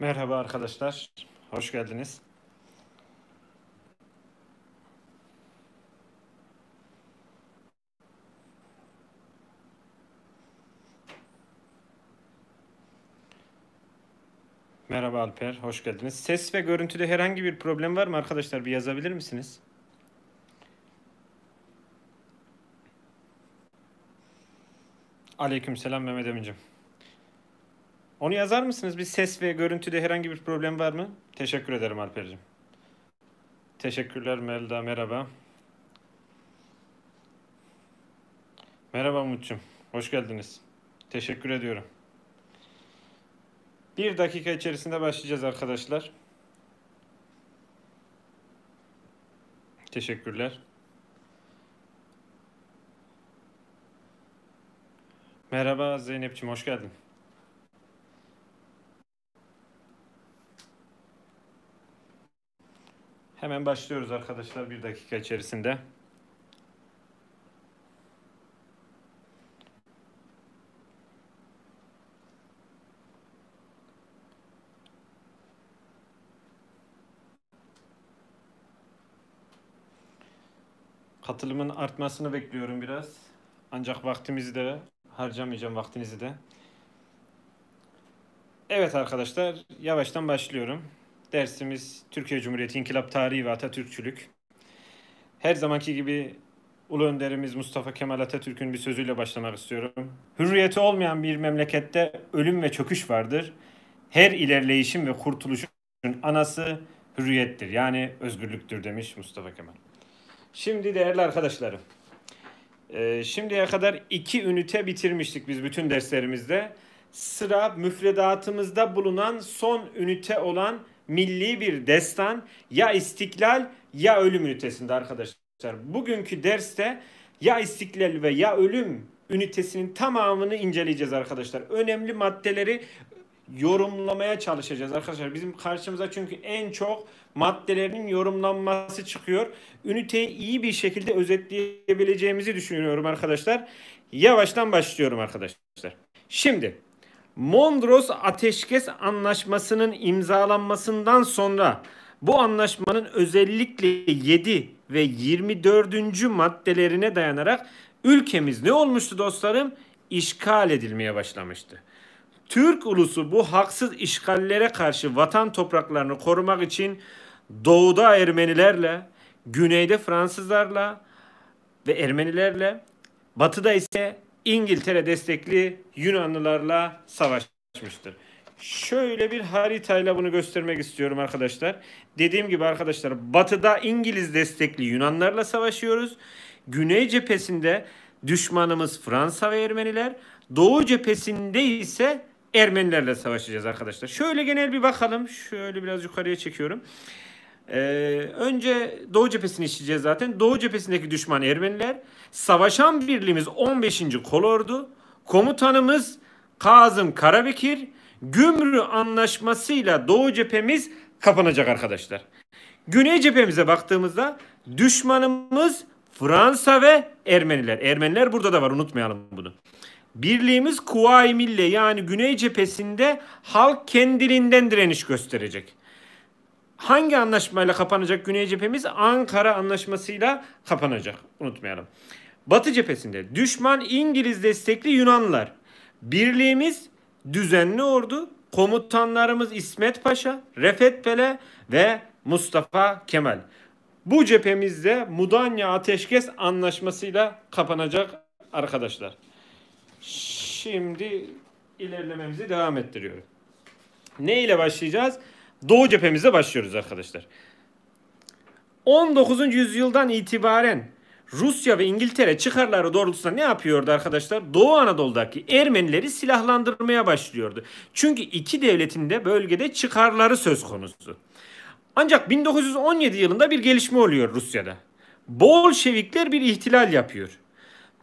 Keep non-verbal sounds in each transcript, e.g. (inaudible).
Merhaba arkadaşlar, hoş geldiniz. Merhaba Alper, hoş geldiniz. Ses ve görüntüde herhangi bir problem var mı arkadaşlar? Bir yazabilir misiniz? Aleykümselam Mehmet Emin'cim. Onu yazar mısınız? Bir ses ve görüntüde herhangi bir problem var mı? Teşekkür ederim Alper'cim. Teşekkürler Melda, merhaba. Merhaba Mutçum, hoş geldiniz. Teşekkür ediyorum. Bir dakika içerisinde başlayacağız arkadaşlar. Teşekkürler. Merhaba Zeynep'ciğim, hoş geldin. Hemen başlıyoruz arkadaşlar bir dakika içerisinde. Katılımın artmasını bekliyorum biraz. Ancak vaktimizi de harcamayacağım vaktinizi de. Evet arkadaşlar yavaştan başlıyorum. Dersimiz Türkiye Cumhuriyeti İnkılap Tarihi ve Atatürkçülük. Her zamanki gibi Ulu Önderimiz Mustafa Kemal Atatürk'ün bir sözüyle başlamak istiyorum. Hürriyeti olmayan bir memlekette ölüm ve çöküş vardır. Her ilerleyişin ve kurtuluşun anası hürriyettir. Yani özgürlüktür demiş Mustafa Kemal. Şimdi değerli arkadaşlarım. E, şimdiye kadar iki ünite bitirmiştik biz bütün derslerimizde. Sıra müfredatımızda bulunan son ünite olan milli bir destan ya istiklal ya ölüm ünitesinde arkadaşlar. Bugünkü derste ya istiklal ve ya ölüm ünitesinin tamamını inceleyeceğiz arkadaşlar. Önemli maddeleri yorumlamaya çalışacağız arkadaşlar. Bizim karşımıza çünkü en çok maddelerin yorumlanması çıkıyor. Üniteyi iyi bir şekilde özetleyebileceğimizi düşünüyorum arkadaşlar. Yavaştan başlıyorum arkadaşlar. Şimdi Mondros Ateşkes Anlaşması'nın imzalanmasından sonra bu anlaşmanın özellikle 7 ve 24. maddelerine dayanarak ülkemiz ne olmuştu dostlarım? İşgal edilmeye başlamıştı. Türk ulusu bu haksız işgallere karşı vatan topraklarını korumak için doğuda Ermenilerle, güneyde Fransızlarla ve Ermenilerle, batıda ise İngiltere destekli Yunanlılarla savaşmıştır. Şöyle bir haritayla bunu göstermek istiyorum arkadaşlar. Dediğim gibi arkadaşlar batıda İngiliz destekli Yunanlarla savaşıyoruz. Güney cephesinde düşmanımız Fransa ve Ermeniler. Doğu cephesinde ise Ermenilerle savaşacağız arkadaşlar. Şöyle genel bir bakalım. Şöyle biraz yukarıya çekiyorum. Ee, önce Doğu cephesini işleyeceğiz zaten. Doğu cephesindeki düşman Ermeniler. Savaşan birliğimiz 15. Kolordu. Komutanımız Kazım Karabekir. Gümrü anlaşmasıyla Doğu cephemiz kapanacak arkadaşlar. Güney cephemize baktığımızda düşmanımız Fransa ve Ermeniler. Ermeniler burada da var unutmayalım bunu. Birliğimiz Kuvayi Mille yani Güney cephesinde halk kendiliğinden direniş gösterecek hangi anlaşmayla kapanacak Güney cephemiz? Ankara Anlaşması'yla kapanacak. Unutmayalım. Batı cephesinde düşman İngiliz destekli Yunanlılar. Birliğimiz düzenli ordu. Komutanlarımız İsmet Paşa, Refet Pele ve Mustafa Kemal. Bu cephemizde Mudanya Ateşkes Anlaşması'yla kapanacak arkadaşlar. Şimdi ilerlememizi devam ettiriyorum. Ne ile başlayacağız? Doğu cephemize başlıyoruz arkadaşlar. 19. yüzyıldan itibaren Rusya ve İngiltere çıkarları doğrultusunda ne yapıyordu arkadaşlar? Doğu Anadolu'daki Ermenileri silahlandırmaya başlıyordu. Çünkü iki devletin de bölgede çıkarları söz konusu. Ancak 1917 yılında bir gelişme oluyor Rusya'da. Bolşevikler bir ihtilal yapıyor.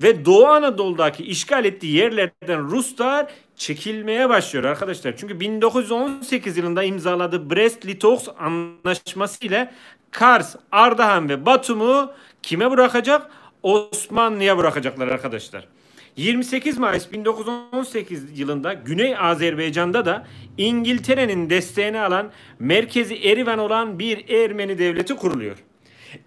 Ve Doğu Anadolu'daki işgal ettiği yerlerden Ruslar çekilmeye başlıyor arkadaşlar. Çünkü 1918 yılında imzaladığı Brest-Litovsk anlaşması ile Kars, Ardahan ve Batum'u kime bırakacak? Osmanlı'ya bırakacaklar arkadaşlar. 28 Mayıs 1918 yılında Güney Azerbaycan'da da İngiltere'nin desteğini alan merkezi Erivan olan bir Ermeni devleti kuruluyor.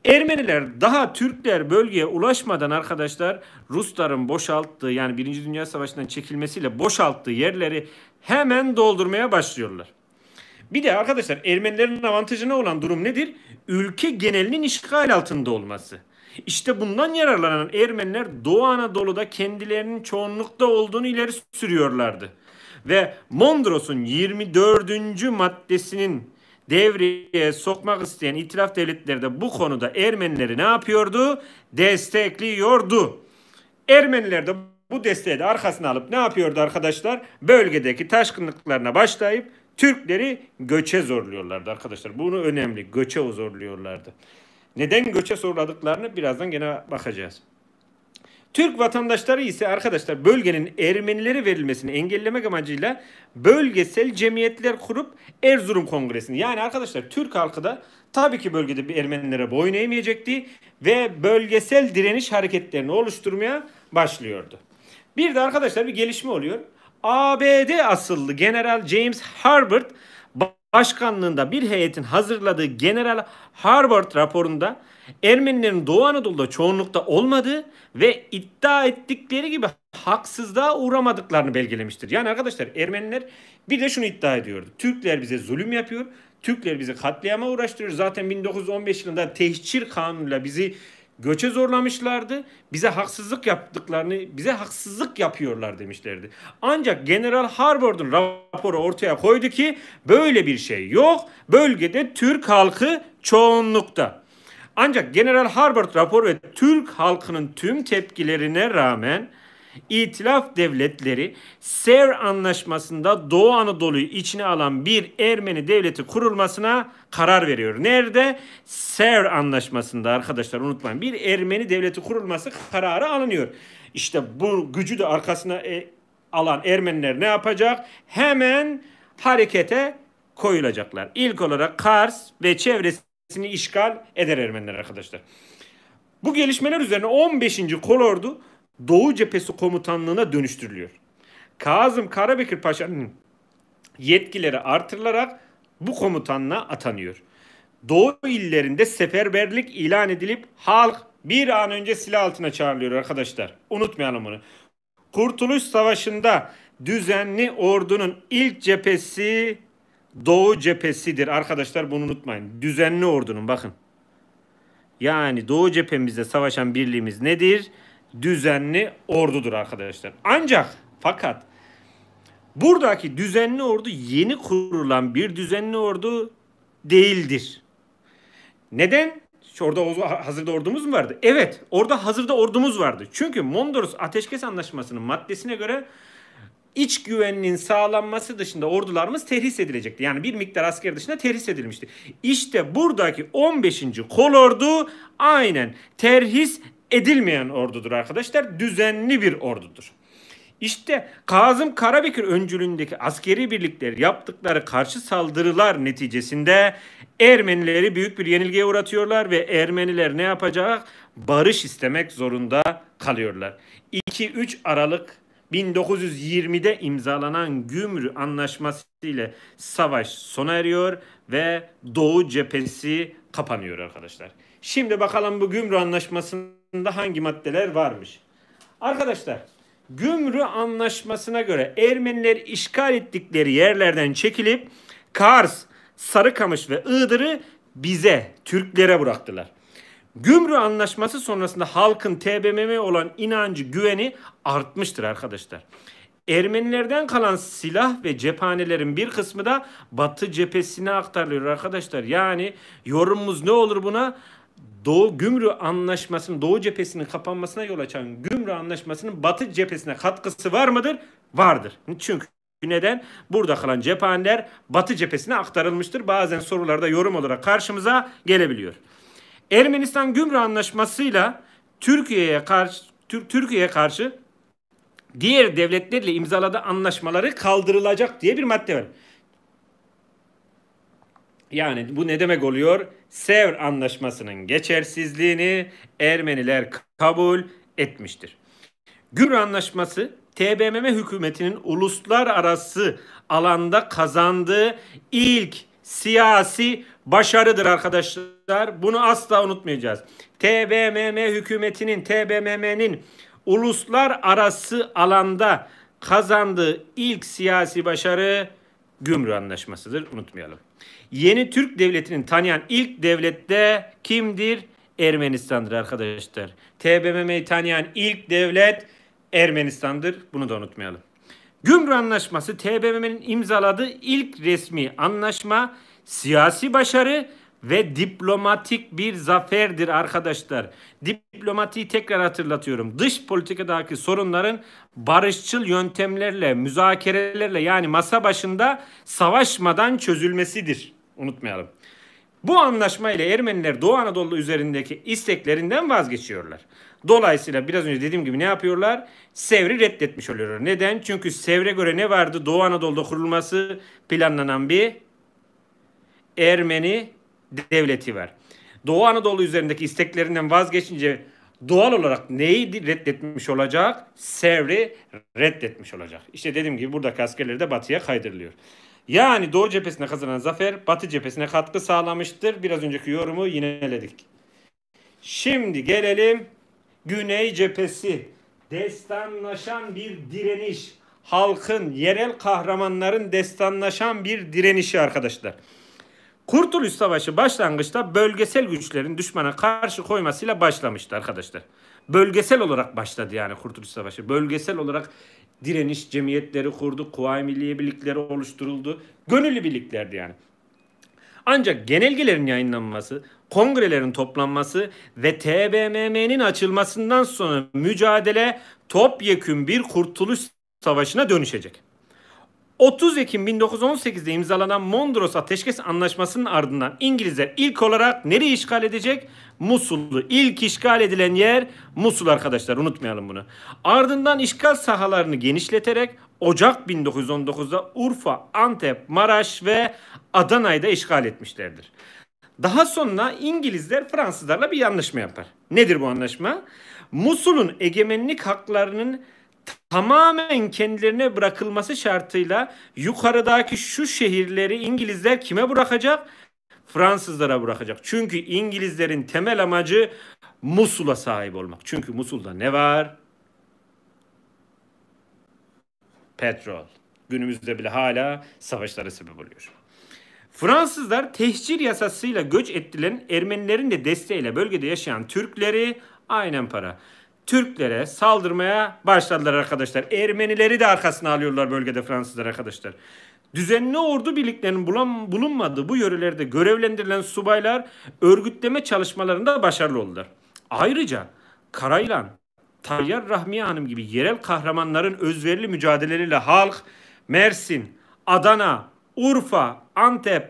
Ermeniler daha Türkler bölgeye ulaşmadan arkadaşlar Rusların boşalttığı yani Birinci Dünya Savaşı'ndan çekilmesiyle boşalttığı yerleri hemen doldurmaya başlıyorlar. Bir de arkadaşlar Ermenilerin avantajına olan durum nedir? Ülke genelinin işgal altında olması. İşte bundan yararlanan Ermeniler Doğu Anadolu'da kendilerinin çoğunlukta olduğunu ileri sürüyorlardı. Ve Mondros'un 24. maddesinin devreye sokmak isteyen itilaf devletleri de bu konuda Ermenileri ne yapıyordu? Destekliyordu. Ermeniler de bu desteği de arkasına alıp ne yapıyordu arkadaşlar? Bölgedeki taşkınlıklarına başlayıp Türkleri göçe zorluyorlardı arkadaşlar. Bunu önemli. Göçe zorluyorlardı. Neden göçe zorladıklarını birazdan gene bakacağız. Türk vatandaşları ise arkadaşlar bölgenin Ermenilere verilmesini engellemek amacıyla bölgesel cemiyetler kurup Erzurum Kongresi'ni yani arkadaşlar Türk halkı da tabii ki bölgede bir Ermenilere boyun eğmeyecekti ve bölgesel direniş hareketlerini oluşturmaya başlıyordu. Bir de arkadaşlar bir gelişme oluyor. ABD asıllı General James Harbert başkanlığında bir heyetin hazırladığı General Harvard raporunda Ermenilerin Doğu Anadolu'da çoğunlukta olmadığı ve iddia ettikleri gibi haksızlığa uğramadıklarını belgelemiştir. Yani arkadaşlar Ermeniler bir de şunu iddia ediyordu. Türkler bize zulüm yapıyor. Türkler bizi katliama uğraştırıyor. Zaten 1915 yılında tehcir kanunuyla bizi göçe zorlamışlardı. Bize haksızlık yaptıklarını, bize haksızlık yapıyorlar demişlerdi. Ancak General Harbord'un raporu ortaya koydu ki böyle bir şey yok. Bölgede Türk halkı çoğunlukta. Ancak General Harbord raporu ve Türk halkının tüm tepkilerine rağmen İtilaf devletleri Ser Anlaşması'nda Doğu Anadolu'yu içine alan bir Ermeni devleti kurulmasına karar veriyor. Nerede? Ser Anlaşması'nda arkadaşlar unutmayın. Bir Ermeni devleti kurulması kararı alınıyor. İşte bu gücü de arkasına e, alan Ermeniler ne yapacak? Hemen harekete koyulacaklar. İlk olarak Kars ve çevresini işgal eder Ermeniler arkadaşlar. Bu gelişmeler üzerine 15. kolordu Doğu Cephesi Komutanlığı'na dönüştürülüyor. Kazım Karabekir Paşa'nın yetkileri artırılarak bu komutanlığa atanıyor. Doğu illerinde seferberlik ilan edilip halk bir an önce silah altına çağrılıyor arkadaşlar. Unutmayalım bunu. Kurtuluş Savaşı'nda düzenli ordunun ilk cephesi Doğu cephesidir. Arkadaşlar bunu unutmayın. Düzenli ordunun bakın. Yani Doğu cephemizde savaşan birliğimiz nedir? düzenli ordudur arkadaşlar. Ancak fakat buradaki düzenli ordu yeni kurulan bir düzenli ordu değildir. Neden? Orada hazırda ordumuz mu vardı? Evet, orada hazırda ordumuz vardı. Çünkü Mondros Ateşkes Anlaşması'nın maddesine göre iç güvenliğin sağlanması dışında ordularımız terhis edilecekti. Yani bir miktar asker dışında terhis edilmişti. İşte buradaki 15. kolordu aynen terhis edilmeyen ordudur arkadaşlar. Düzenli bir ordudur. İşte Kazım Karabekir öncülüğündeki askeri birlikler yaptıkları karşı saldırılar neticesinde Ermenileri büyük bir yenilgiye uğratıyorlar ve Ermeniler ne yapacak? Barış istemek zorunda kalıyorlar. 2-3 Aralık 1920'de imzalanan Gümrü Anlaşması ile savaş sona eriyor ve Doğu cephesi kapanıyor arkadaşlar. Şimdi bakalım bu Gümrü Anlaşması'nın arasında hangi maddeler varmış? Arkadaşlar Gümrü Anlaşması'na göre Ermeniler işgal ettikleri yerlerden çekilip Kars, Sarıkamış ve Iğdır'ı bize, Türklere bıraktılar. Gümrü anlaşması sonrasında halkın TBMM olan inancı, güveni artmıştır arkadaşlar. Ermenilerden kalan silah ve cephanelerin bir kısmı da Batı cephesine aktarılıyor arkadaşlar. Yani yorumumuz ne olur buna? Doğu Gümrü Anlaşması'nın Doğu cephesinin kapanmasına yol açan Gümrü Anlaşması'nın Batı cephesine katkısı var mıdır? Vardır. Çünkü neden? Burada kalan cephaneler Batı cephesine aktarılmıştır. Bazen sorularda yorum olarak karşımıza gelebiliyor. Ermenistan Gümrü Anlaşması'yla Türkiye'ye karşı Türkiye'ye karşı diğer devletlerle imzaladığı anlaşmaları kaldırılacak diye bir madde var. Yani bu ne demek oluyor? Sevr anlaşmasının geçersizliğini Ermeniler kabul etmiştir. Gür anlaşması TBMM hükümetinin uluslararası alanda kazandığı ilk siyasi başarıdır arkadaşlar. Bunu asla unutmayacağız. TBMM hükümetinin, TBMM'nin uluslararası alanda kazandığı ilk siyasi başarı Gümrü Anlaşması'dır. Unutmayalım yeni Türk Devletinin tanıyan ilk devlette kimdir? Ermenistan'dır arkadaşlar. TBMM'yi tanıyan ilk devlet Ermenistan'dır. Bunu da unutmayalım. Gümrük Anlaşması TBMM'nin imzaladığı ilk resmi anlaşma siyasi başarı ve diplomatik bir zaferdir arkadaşlar. Diplomatiği tekrar hatırlatıyorum. Dış politikadaki sorunların barışçıl yöntemlerle, müzakerelerle yani masa başında savaşmadan çözülmesidir. Unutmayalım. Bu anlaşma ile Ermeniler Doğu Anadolu üzerindeki isteklerinden vazgeçiyorlar. Dolayısıyla biraz önce dediğim gibi ne yapıyorlar? Sevr'i reddetmiş oluyorlar. Neden? Çünkü Sevr'e göre ne vardı? Doğu Anadolu'da kurulması planlanan bir Ermeni devleti var. Doğu Anadolu üzerindeki isteklerinden vazgeçince doğal olarak neyi reddetmiş olacak? Sevr'i reddetmiş olacak. İşte dediğim gibi buradaki askerleri de batıya kaydırılıyor. Yani Doğu cephesine kazanan zafer Batı cephesine katkı sağlamıştır. Biraz önceki yorumu yineledik. Şimdi gelelim Güney cephesi. Destanlaşan bir direniş. Halkın, yerel kahramanların destanlaşan bir direnişi arkadaşlar. Kurtuluş Savaşı başlangıçta bölgesel güçlerin düşmana karşı koymasıyla başlamıştı arkadaşlar. Bölgesel olarak başladı yani Kurtuluş Savaşı. Bölgesel olarak direniş cemiyetleri kurdu, Kuvayi Milliye Birlikleri oluşturuldu. Gönüllü birliklerdi yani. Ancak genelgelerin yayınlanması, kongrelerin toplanması ve TBMM'nin açılmasından sonra mücadele topyekün bir kurtuluş savaşına dönüşecek. 30 Ekim 1918'de imzalanan Mondros Ateşkes Anlaşması'nın ardından İngilizler ilk olarak nereyi işgal edecek? Musul'u. İlk işgal edilen yer Musul arkadaşlar unutmayalım bunu. Ardından işgal sahalarını genişleterek Ocak 1919'da Urfa, Antep, Maraş ve Adana'yı da işgal etmişlerdir. Daha sonra İngilizler Fransızlarla bir anlaşma yapar. Nedir bu anlaşma? Musul'un egemenlik haklarının tamamen kendilerine bırakılması şartıyla yukarıdaki şu şehirleri İngilizler kime bırakacak? Fransızlara bırakacak. Çünkü İngilizlerin temel amacı Musul'a sahip olmak. Çünkü Musul'da ne var? Petrol. Günümüzde bile hala savaşlara sebep oluyor. Fransızlar tehcir yasasıyla göç ettilen Ermenilerin de desteğiyle bölgede yaşayan Türkleri aynen para. Türklere saldırmaya başladılar arkadaşlar. Ermenileri de arkasına alıyorlar bölgede Fransızlar arkadaşlar. Düzenli ordu birliklerinin bulan, bulunmadığı bu yörelerde görevlendirilen subaylar örgütleme çalışmalarında başarılı oldular. Ayrıca Karaylan, Tayyar Rahmiye Hanım gibi yerel kahramanların özverili mücadeleleriyle halk Mersin, Adana, Urfa, Antep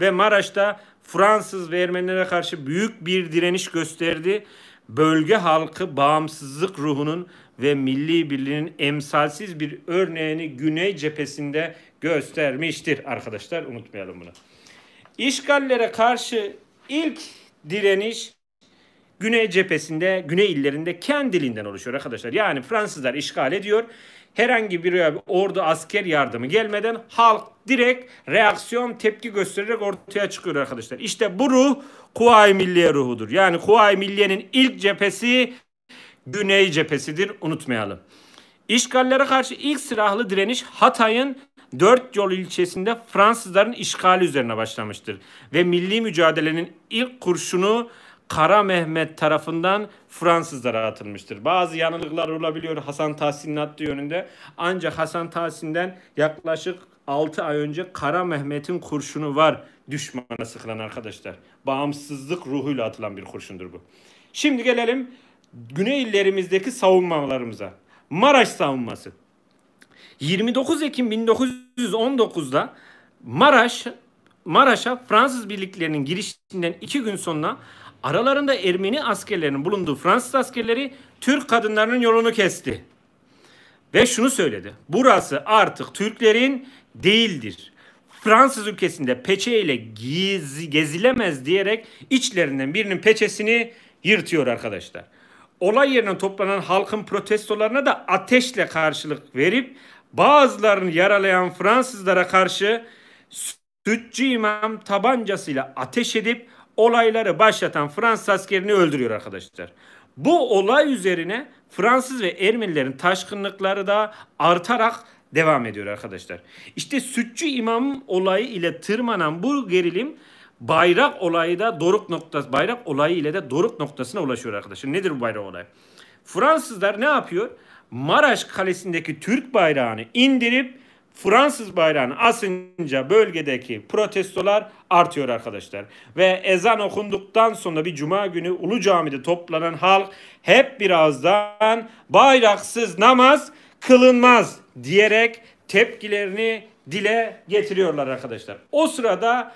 ve Maraş'ta Fransız ve Ermenilere karşı büyük bir direniş gösterdi bölge halkı bağımsızlık ruhunun ve milli birliğinin emsalsiz bir örneğini güney cephesinde göstermiştir arkadaşlar unutmayalım bunu. İşgallere karşı ilk direniş güney cephesinde, güney illerinde kendiliğinden oluşuyor arkadaşlar. Yani Fransızlar işgal ediyor herhangi bir ordu asker yardımı gelmeden halk direkt reaksiyon tepki göstererek ortaya çıkıyor arkadaşlar. İşte bu ruh Kuvayi Milliye ruhudur. Yani Kuvayi Milliye'nin ilk cephesi Güney cephesidir unutmayalım. İşgallere karşı ilk silahlı direniş Hatay'ın Dört Yol ilçesinde Fransızların işgali üzerine başlamıştır. Ve milli mücadelenin ilk kurşunu Kara Mehmet tarafından Fransızlara atılmıştır. Bazı yanılıklar olabiliyor Hasan Tahsin'in attığı yönünde. Ancak Hasan Tahsin'den yaklaşık 6 ay önce Kara Mehmet'in kurşunu var düşmana sıkılan arkadaşlar. Bağımsızlık ruhuyla atılan bir kurşundur bu. Şimdi gelelim Güney illerimizdeki savunmalarımıza. Maraş savunması. 29 Ekim 1919'da Maraş Maraş'a Fransız birliklerinin girişinden iki gün sonra Aralarında Ermeni askerlerinin bulunduğu Fransız askerleri Türk kadınlarının yolunu kesti. Ve şunu söyledi. Burası artık Türklerin değildir. Fransız ülkesinde peçeyle giz, gezilemez diyerek içlerinden birinin peçesini yırtıyor arkadaşlar. Olay yerine toplanan halkın protestolarına da ateşle karşılık verip bazılarını yaralayan Fransızlara karşı sütçü imam tabancasıyla ateş edip olayları başlatan Fransız askerini öldürüyor arkadaşlar. Bu olay üzerine Fransız ve Ermenilerin taşkınlıkları da artarak devam ediyor arkadaşlar. İşte Sütçü İmam olayı ile tırmanan bu gerilim bayrak olayı da doruk noktası bayrak olayı ile de doruk noktasına ulaşıyor arkadaşlar. Nedir bu bayrak olayı? Fransızlar ne yapıyor? Maraş Kalesi'ndeki Türk bayrağını indirip Fransız bayrağını asınca bölgedeki protestolar artıyor arkadaşlar. Ve ezan okunduktan sonra bir cuma günü Ulu Cami'de toplanan halk hep birazdan bayraksız namaz kılınmaz diyerek tepkilerini dile getiriyorlar arkadaşlar. O sırada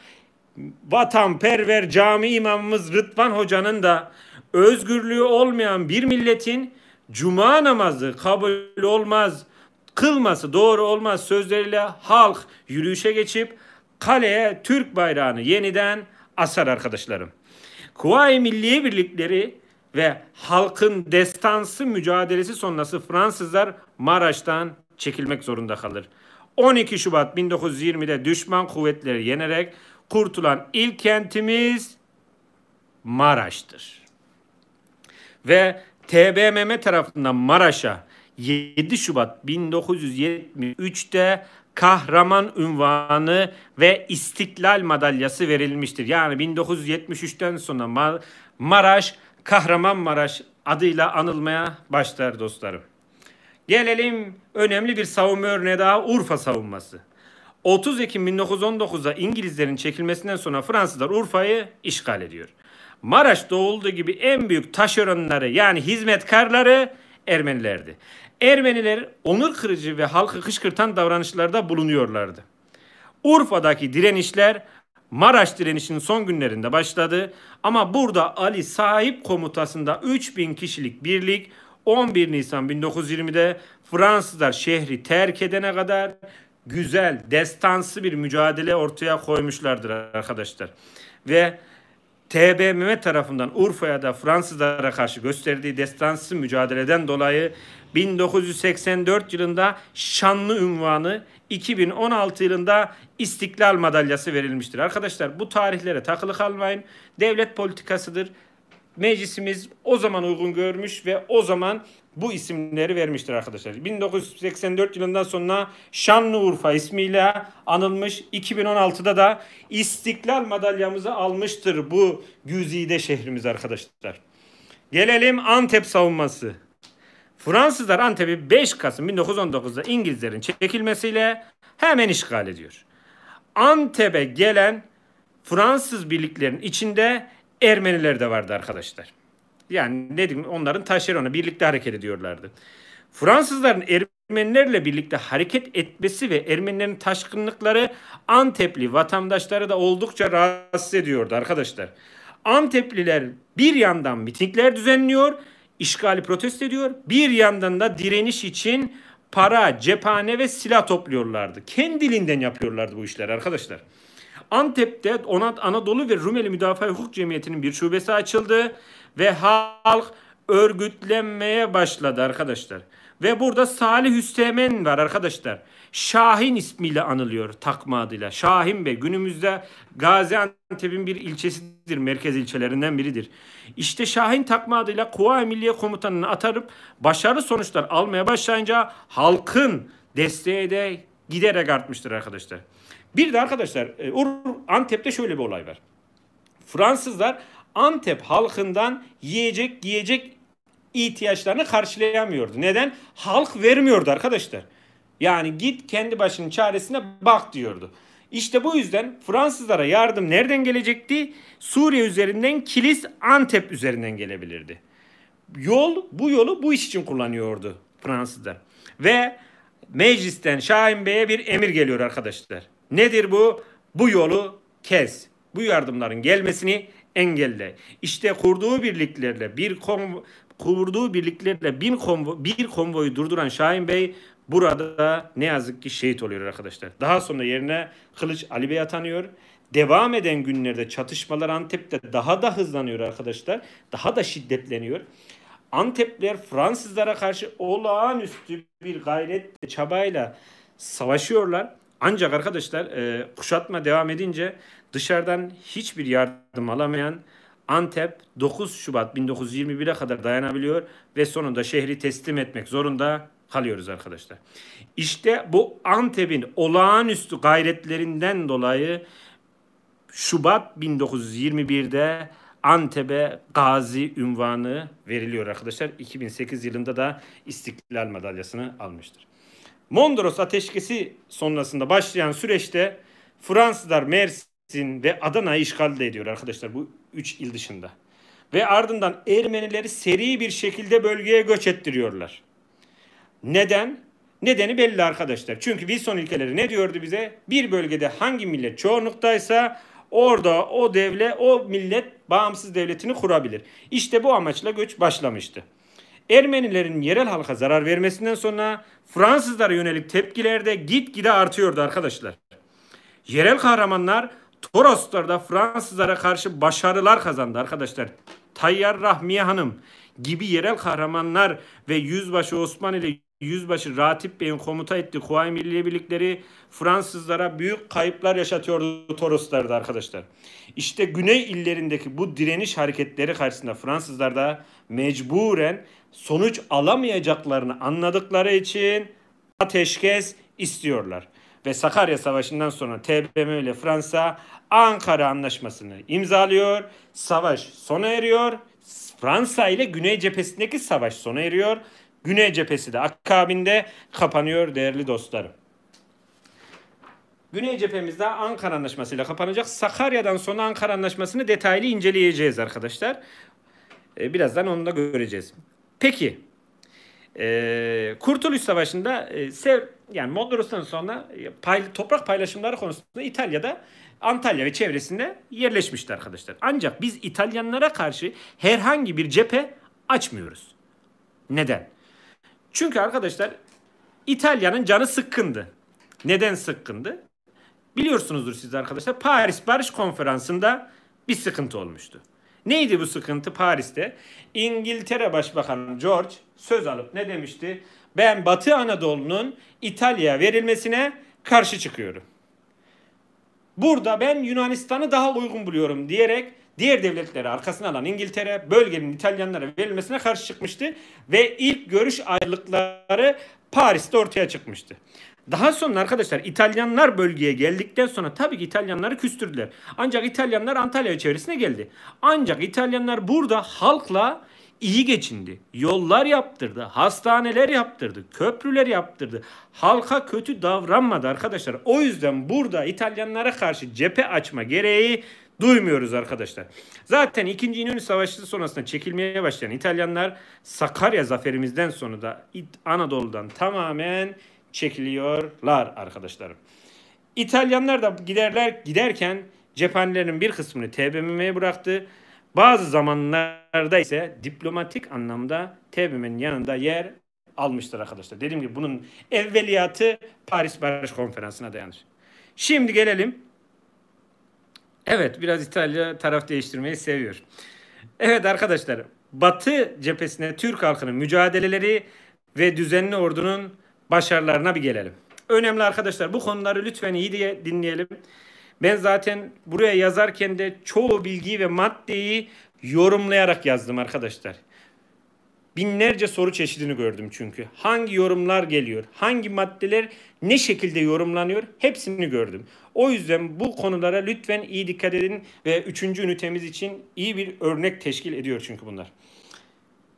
vatanperver cami imamımız Rıdvan Hoca'nın da özgürlüğü olmayan bir milletin cuma namazı kabul olmaz kılması doğru olmaz sözleriyle halk yürüyüşe geçip kaleye Türk bayrağını yeniden asar arkadaşlarım. Kuvayi Milliye Birlikleri ve halkın destansı mücadelesi sonrası Fransızlar Maraş'tan çekilmek zorunda kalır. 12 Şubat 1920'de düşman kuvvetleri yenerek kurtulan ilk kentimiz Maraş'tır. Ve TBMM tarafından Maraş'a 7 Şubat 1973'te kahraman ünvanı ve istiklal madalyası verilmiştir. Yani 1973'ten sonra Mar- Maraş Kahraman Maraş adıyla anılmaya başlar dostlarım. Gelelim önemli bir savunma örneği daha Urfa savunması. 30 Ekim 1919'da İngilizlerin çekilmesinden sonra Fransızlar Urfa'yı işgal ediyor. Maraş doğulduğu gibi en büyük taşeronları yani hizmetkarları Ermenilerdi. Ermeniler onur kırıcı ve halkı kışkırtan davranışlarda bulunuyorlardı. Urfa'daki direnişler Maraş direnişinin son günlerinde başladı ama burada Ali Sahip komutasında 3000 kişilik birlik 11 Nisan 1920'de Fransızlar şehri terk edene kadar güzel, destansı bir mücadele ortaya koymuşlardır arkadaşlar. Ve TBMM tarafından Urfa'ya da Fransızlara karşı gösterdiği destansı mücadeleden dolayı 1984 yılında şanlı ünvanı, 2016 yılında istiklal Madalyası verilmiştir. Arkadaşlar bu tarihlere takılı kalmayın. Devlet politikasıdır. Meclisimiz o zaman uygun görmüş ve o zaman bu isimleri vermiştir arkadaşlar. 1984 yılından sonra Şanlıurfa ismiyle anılmış. 2016'da da istiklal madalyamızı almıştır bu güzide şehrimiz arkadaşlar. Gelelim Antep savunması. Fransızlar Antep'i 5 Kasım 1919'da İngilizlerin çekilmesiyle hemen işgal ediyor. Antep'e gelen Fransız birliklerin içinde Ermeniler de vardı arkadaşlar. Yani ne diyeyim onların taşeronu birlikte hareket ediyorlardı. Fransızların Ermenilerle birlikte hareket etmesi ve Ermenilerin taşkınlıkları Antepli vatandaşları da oldukça rahatsız ediyordu arkadaşlar. Antepliler bir yandan mitingler düzenliyor, işgali protesto ediyor. Bir yandan da direniş için para, cephane ve silah topluyorlardı. Kendi dilinden yapıyorlardı bu işleri arkadaşlar. Antep'te Anadolu ve Rumeli Müdafaa Hukuk Cemiyeti'nin bir şubesi açıldı ve halk örgütlenmeye başladı arkadaşlar. Ve burada Salih Hüsemen var arkadaşlar. Şahin ismiyle anılıyor takma adıyla. Şahin Bey günümüzde Gaziantep'in bir ilçesidir. Merkez ilçelerinden biridir. İşte Şahin takma adıyla Kuvayi Milliye Komutanı'na atarıp başarılı sonuçlar almaya başlayınca halkın desteği de giderek artmıştır arkadaşlar. Bir de arkadaşlar e, Antep'te şöyle bir olay var. Fransızlar Antep halkından yiyecek giyecek ihtiyaçlarını karşılayamıyordu. Neden? Halk vermiyordu arkadaşlar. Yani git kendi başının çaresine bak diyordu. İşte bu yüzden Fransızlara yardım nereden gelecekti? Suriye üzerinden Kilis Antep üzerinden gelebilirdi. Yol bu yolu bu iş için kullanıyordu Fransızlar. Ve meclisten Şahin Bey'e bir emir geliyor arkadaşlar. Nedir bu? Bu yolu kes. Bu yardımların gelmesini engelle. İşte kurduğu birliklerle bir kom kurduğu birliklerle bin konvo, bir konvoyu durduran Şahin Bey burada ne yazık ki şehit oluyor arkadaşlar. Daha sonra yerine Kılıç Ali Bey atanıyor. Devam eden günlerde çatışmalar Antep'te daha da hızlanıyor arkadaşlar. Daha da şiddetleniyor. Antepler Fransızlara karşı olağanüstü bir gayret ve çabayla savaşıyorlar. Ancak arkadaşlar e, kuşatma devam edince dışarıdan hiçbir yardım alamayan Antep 9 Şubat 1921'e kadar dayanabiliyor ve sonunda şehri teslim etmek zorunda kalıyoruz arkadaşlar. İşte bu Antep'in olağanüstü gayretlerinden dolayı Şubat 1921'de Antep'e gazi ünvanı veriliyor arkadaşlar. 2008 yılında da İstiklal Madalyası'nı almıştır. Mondros ateşkesi sonrasında başlayan süreçte Fransızlar Mersin Mersin ve Adana'yı işgal de ediyor arkadaşlar bu 3 il dışında. Ve ardından Ermenileri seri bir şekilde bölgeye göç ettiriyorlar. Neden? Nedeni belli arkadaşlar. Çünkü Wilson ilkeleri ne diyordu bize? Bir bölgede hangi millet çoğunluktaysa orada o devlet, o millet bağımsız devletini kurabilir. İşte bu amaçla göç başlamıştı. Ermenilerin yerel halka zarar vermesinden sonra Fransızlara yönelik tepkiler de gitgide artıyordu arkadaşlar. Yerel kahramanlar Toroslar'da Fransızlara karşı başarılar kazandı arkadaşlar. Tayyar Rahmiye Hanım gibi yerel kahramanlar ve Yüzbaşı Osman ile Yüzbaşı Ratip Bey'in komuta ettiği Kuvayi Milliye Birlikleri Fransızlara büyük kayıplar yaşatıyordu Toroslar'da arkadaşlar. İşte güney illerindeki bu direniş hareketleri karşısında Fransızlar da mecburen sonuç alamayacaklarını anladıkları için ateşkes istiyorlar ve Sakarya Savaşı'ndan sonra TBMM ile Fransa Ankara Anlaşması'nı imzalıyor. Savaş sona eriyor. Fransa ile Güney cephesindeki savaş sona eriyor. Güney cephesi de akabinde kapanıyor değerli dostlarım. Güney cephemizde Ankara Anlaşması ile kapanacak. Sakarya'dan sonra Ankara Anlaşması'nı detaylı inceleyeceğiz arkadaşlar. Ee, birazdan onu da göreceğiz. Peki ee, Kurtuluş Savaşı'nda e, Sev yani Mondros'tan sonra e, pay, toprak paylaşımları konusunda İtalya'da Antalya ve çevresinde yerleşmişti arkadaşlar. Ancak biz İtalyanlara karşı herhangi bir cephe açmıyoruz. Neden? Çünkü arkadaşlar İtalya'nın canı sıkkındı. Neden sıkkındı? Biliyorsunuzdur siz arkadaşlar Paris Barış Konferansı'nda bir sıkıntı olmuştu. Neydi bu sıkıntı Paris'te? İngiltere Başbakanı George söz alıp ne demişti? Ben Batı Anadolu'nun İtalya'ya verilmesine karşı çıkıyorum. Burada ben Yunanistan'ı daha uygun buluyorum diyerek diğer devletleri arkasına alan İngiltere bölgenin İtalyanlara verilmesine karşı çıkmıştı ve ilk görüş ayrılıkları Paris'te ortaya çıkmıştı. Daha sonra arkadaşlar İtalyanlar bölgeye geldikten sonra tabii ki İtalyanları küstürdüler. Ancak İtalyanlar Antalya çevresine geldi. Ancak İtalyanlar burada halkla iyi geçindi. Yollar yaptırdı, hastaneler yaptırdı, köprüler yaptırdı. Halka kötü davranmadı arkadaşlar. O yüzden burada İtalyanlara karşı cephe açma gereği duymuyoruz arkadaşlar. Zaten 2. İnönü Savaşı sonrasında çekilmeye başlayan İtalyanlar Sakarya zaferimizden sonra da Anadolu'dan tamamen çekiliyorlar arkadaşlarım. İtalyanlar da giderler giderken cephanelerin bir kısmını TBMM'ye bıraktı. Bazı zamanlarda ise diplomatik anlamda TBMM'nin yanında yer almıştır arkadaşlar. Dediğim gibi bunun evveliyatı Paris Barış Konferansı'na dayanır. Şimdi gelelim. Evet biraz İtalya taraf değiştirmeyi seviyor. Evet arkadaşlar Batı cephesine Türk halkının mücadeleleri ve düzenli ordunun başarılarına bir gelelim. Önemli arkadaşlar bu konuları lütfen iyi diye dinleyelim. Ben zaten buraya yazarken de çoğu bilgiyi ve maddeyi yorumlayarak yazdım arkadaşlar. Binlerce soru çeşidini gördüm çünkü. Hangi yorumlar geliyor? Hangi maddeler ne şekilde yorumlanıyor? Hepsini gördüm. O yüzden bu konulara lütfen iyi dikkat edin ve 3. ünitemiz için iyi bir örnek teşkil ediyor çünkü bunlar.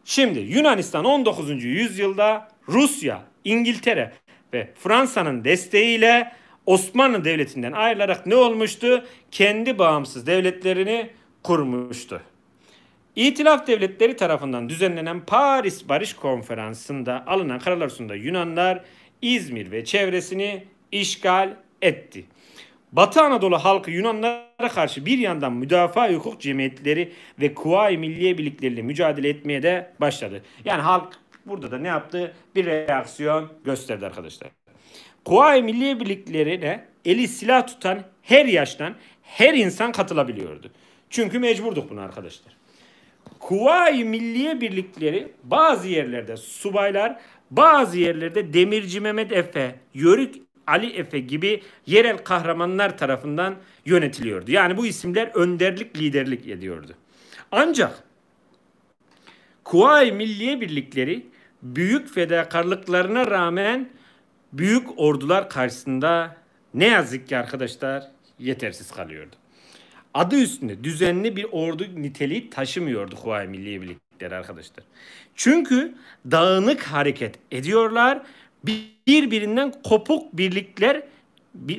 Şimdi Yunanistan 19. yüzyılda Rusya İngiltere ve Fransa'nın desteğiyle Osmanlı Devleti'nden ayrılarak ne olmuştu? Kendi bağımsız devletlerini kurmuştu. İtilaf devletleri tarafından düzenlenen Paris Barış Konferansı'nda alınan kararlar sonunda Yunanlar İzmir ve çevresini işgal etti. Batı Anadolu halkı Yunanlara karşı bir yandan müdafaa hukuk cemiyetleri ve Kuvayi Milliye birlikleriyle mücadele etmeye de başladı. Yani halk Burada da ne yaptı? Bir reaksiyon gösterdi arkadaşlar. Kuvayi Milli Birliklerine eli silah tutan her yaştan her insan katılabiliyordu. Çünkü mecburduk bunu arkadaşlar. Kuvayi Milliye Birlikleri bazı yerlerde subaylar, bazı yerlerde Demirci Mehmet Efe, Yörük Ali Efe gibi yerel kahramanlar tarafından yönetiliyordu. Yani bu isimler önderlik, liderlik ediyordu. Ancak Kuvayi Milliye Birlikleri büyük fedakarlıklarına rağmen büyük ordular karşısında ne yazık ki arkadaşlar yetersiz kalıyordu. Adı üstünde düzenli bir ordu niteliği taşımıyordu Huay Milli Birlikleri arkadaşlar. Çünkü dağınık hareket ediyorlar. Birbirinden kopuk birlikler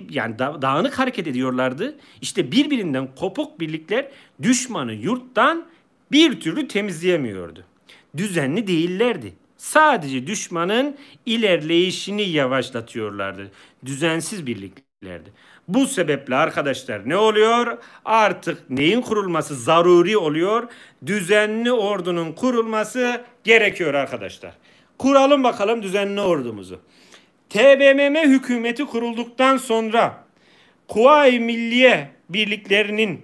yani dağınık hareket ediyorlardı. İşte birbirinden kopuk birlikler düşmanı yurttan bir türlü temizleyemiyordu. Düzenli değillerdi. Sadece düşmanın ilerleyişini yavaşlatıyorlardı. Düzensiz birliklerdi. Bu sebeple arkadaşlar ne oluyor? Artık neyin kurulması zaruri oluyor? Düzenli ordunun kurulması gerekiyor arkadaşlar. Kuralım bakalım düzenli ordumuzu. TBMM hükümeti kurulduktan sonra Kuvayi Milliye birliklerinin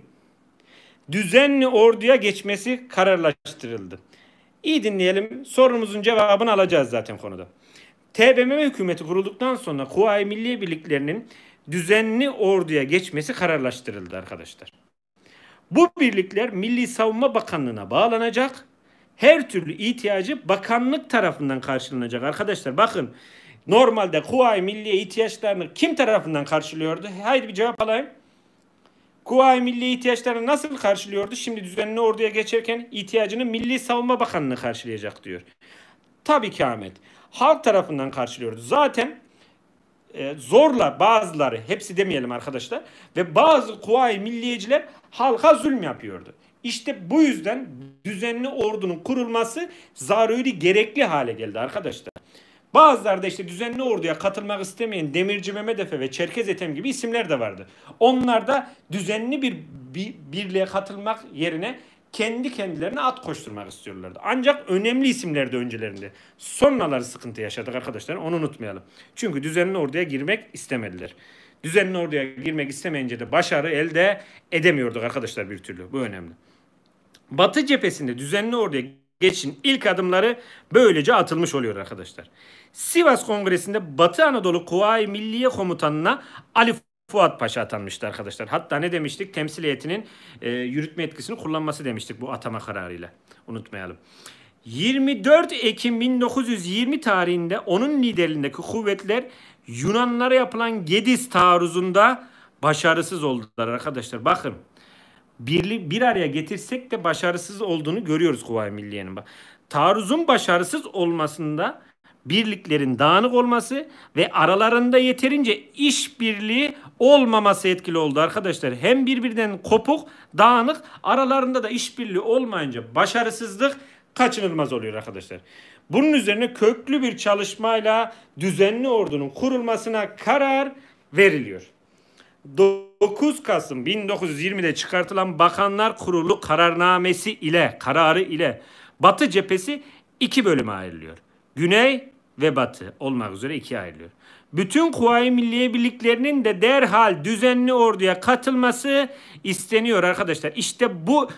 düzenli orduya geçmesi kararlaştırıldı. İyi dinleyelim. Sorumuzun cevabını alacağız zaten konuda. TBMM hükümeti kurulduktan sonra Kuvayi Milli Birliklerinin düzenli orduya geçmesi kararlaştırıldı arkadaşlar. Bu birlikler Milli Savunma Bakanlığı'na bağlanacak. Her türlü ihtiyacı bakanlık tarafından karşılanacak arkadaşlar. Bakın normalde Kuvayi Milliye ihtiyaçlarını kim tarafından karşılıyordu? Haydi bir cevap alayım. Kuvayi milli ihtiyaçlarını nasıl karşılıyordu? Şimdi düzenli orduya geçerken ihtiyacını Milli Savunma Bakanlığı karşılayacak diyor. Tabii ki Ahmet. Halk tarafından karşılıyordu. Zaten e, zorla bazıları, hepsi demeyelim arkadaşlar, ve bazı kuvayi milliyeciler halka zulm yapıyordu. İşte bu yüzden düzenli ordunun kurulması zaruri gerekli hale geldi arkadaşlar. Bazıları da işte düzenli orduya katılmak istemeyen Demirci Mehmet Efe ve Çerkez etem gibi isimler de vardı. Onlar da düzenli bir, bir birliğe katılmak yerine kendi kendilerine at koşturmak istiyorlardı. Ancak önemli isimler de öncelerinde. Sonraları sıkıntı yaşadık arkadaşlar onu unutmayalım. Çünkü düzenli orduya girmek istemediler. Düzenli orduya girmek istemeyince de başarı elde edemiyorduk arkadaşlar bir türlü. Bu önemli. Batı cephesinde düzenli orduya geçin ilk adımları böylece atılmış oluyor arkadaşlar. Sivas Kongresi'nde Batı Anadolu Kuvayi Milliye Komutanı'na Ali Fuat Paşa atanmıştı arkadaşlar. Hatta ne demiştik? Temsil heyetinin e, yürütme etkisini kullanması demiştik bu atama kararıyla. Unutmayalım. 24 Ekim 1920 tarihinde onun liderliğindeki kuvvetler Yunanlara yapılan Gediz taarruzunda başarısız oldular arkadaşlar. Bakın birli, bir araya getirsek de başarısız olduğunu görüyoruz Kuvayi Milliye'nin. taarruzun başarısız olmasında birliklerin dağınık olması ve aralarında yeterince işbirliği olmaması etkili oldu arkadaşlar. Hem birbirinden kopuk, dağınık, aralarında da işbirliği olmayınca başarısızlık kaçınılmaz oluyor arkadaşlar. Bunun üzerine köklü bir çalışmayla düzenli ordunun kurulmasına karar veriliyor. 9 Kasım 1920'de çıkartılan Bakanlar Kurulu kararnamesi ile kararı ile Batı cephesi iki bölüme ayrılıyor. Güney ve batı olmak üzere ikiye ayrılıyor. Bütün Kuvayi Milliye Birliklerinin de derhal düzenli orduya katılması isteniyor arkadaşlar. İşte bu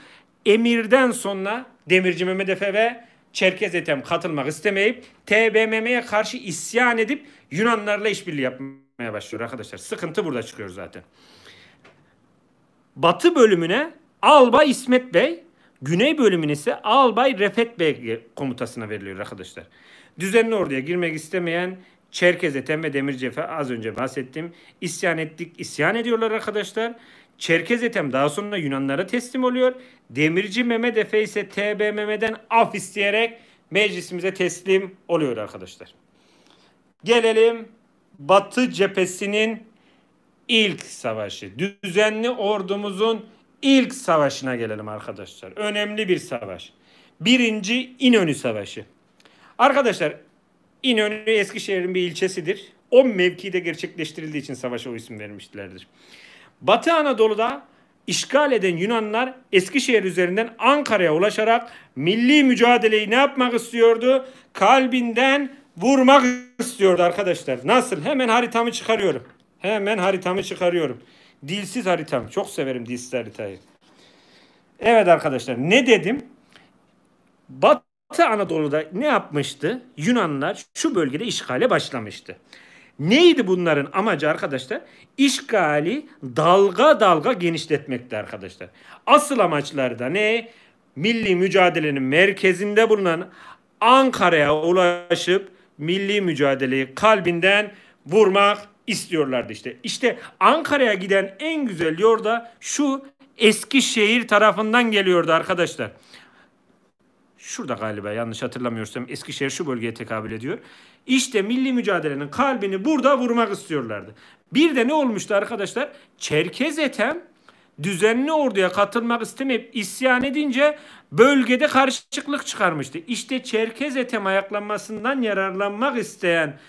emirden sonra Demirci Mehmet Efe ve Çerkez etem katılmak istemeyip TBMM'ye karşı isyan edip Yunanlarla işbirliği yapmaya başlıyor arkadaşlar. Sıkıntı burada çıkıyor zaten. Batı bölümüne Albay İsmet Bey, Güney bölümüne ise Albay Refet Bey komutasına veriliyor arkadaşlar. Düzenli orduya girmek istemeyen Çerkez Eten ve Demir Cefe az önce bahsettim. İsyan ettik, isyan ediyorlar arkadaşlar. Çerkez Etem daha sonra Yunanlara teslim oluyor. Demirci Mehmet Efe ise TBMM'den af isteyerek meclisimize teslim oluyor arkadaşlar. Gelelim Batı cephesinin ilk savaşı. Düzenli ordumuzun ilk savaşına gelelim arkadaşlar. Önemli bir savaş. Birinci İnönü Savaşı. Arkadaşlar İnönü Eskişehir'in bir ilçesidir. O mevkide gerçekleştirildiği için savaşa o isim vermişlerdir. Batı Anadolu'da işgal eden Yunanlar Eskişehir üzerinden Ankara'ya ulaşarak milli mücadeleyi ne yapmak istiyordu? Kalbinden vurmak istiyordu arkadaşlar. Nasıl? Hemen haritamı çıkarıyorum. Hemen haritamı çıkarıyorum. Dilsiz haritam. Çok severim dilsiz haritayı. Evet arkadaşlar ne dedim? Batı Batı Anadolu'da ne yapmıştı? Yunanlar şu bölgede işgale başlamıştı. Neydi bunların amacı arkadaşlar? İşgali dalga dalga genişletmekti arkadaşlar. Asıl amaçları da ne? Milli mücadelenin merkezinde bulunan Ankara'ya ulaşıp milli mücadeleyi kalbinden vurmak istiyorlardı işte. İşte Ankara'ya giden en güzel yol da şu Eskişehir tarafından geliyordu arkadaşlar şurada galiba yanlış hatırlamıyorsam Eskişehir şu bölgeye tekabül ediyor. İşte milli mücadelenin kalbini burada vurmak istiyorlardı. Bir de ne olmuştu arkadaşlar? Çerkez etem düzenli orduya katılmak istemeyip isyan edince bölgede karışıklık çıkarmıştı. İşte Çerkez etem ayaklanmasından yararlanmak isteyen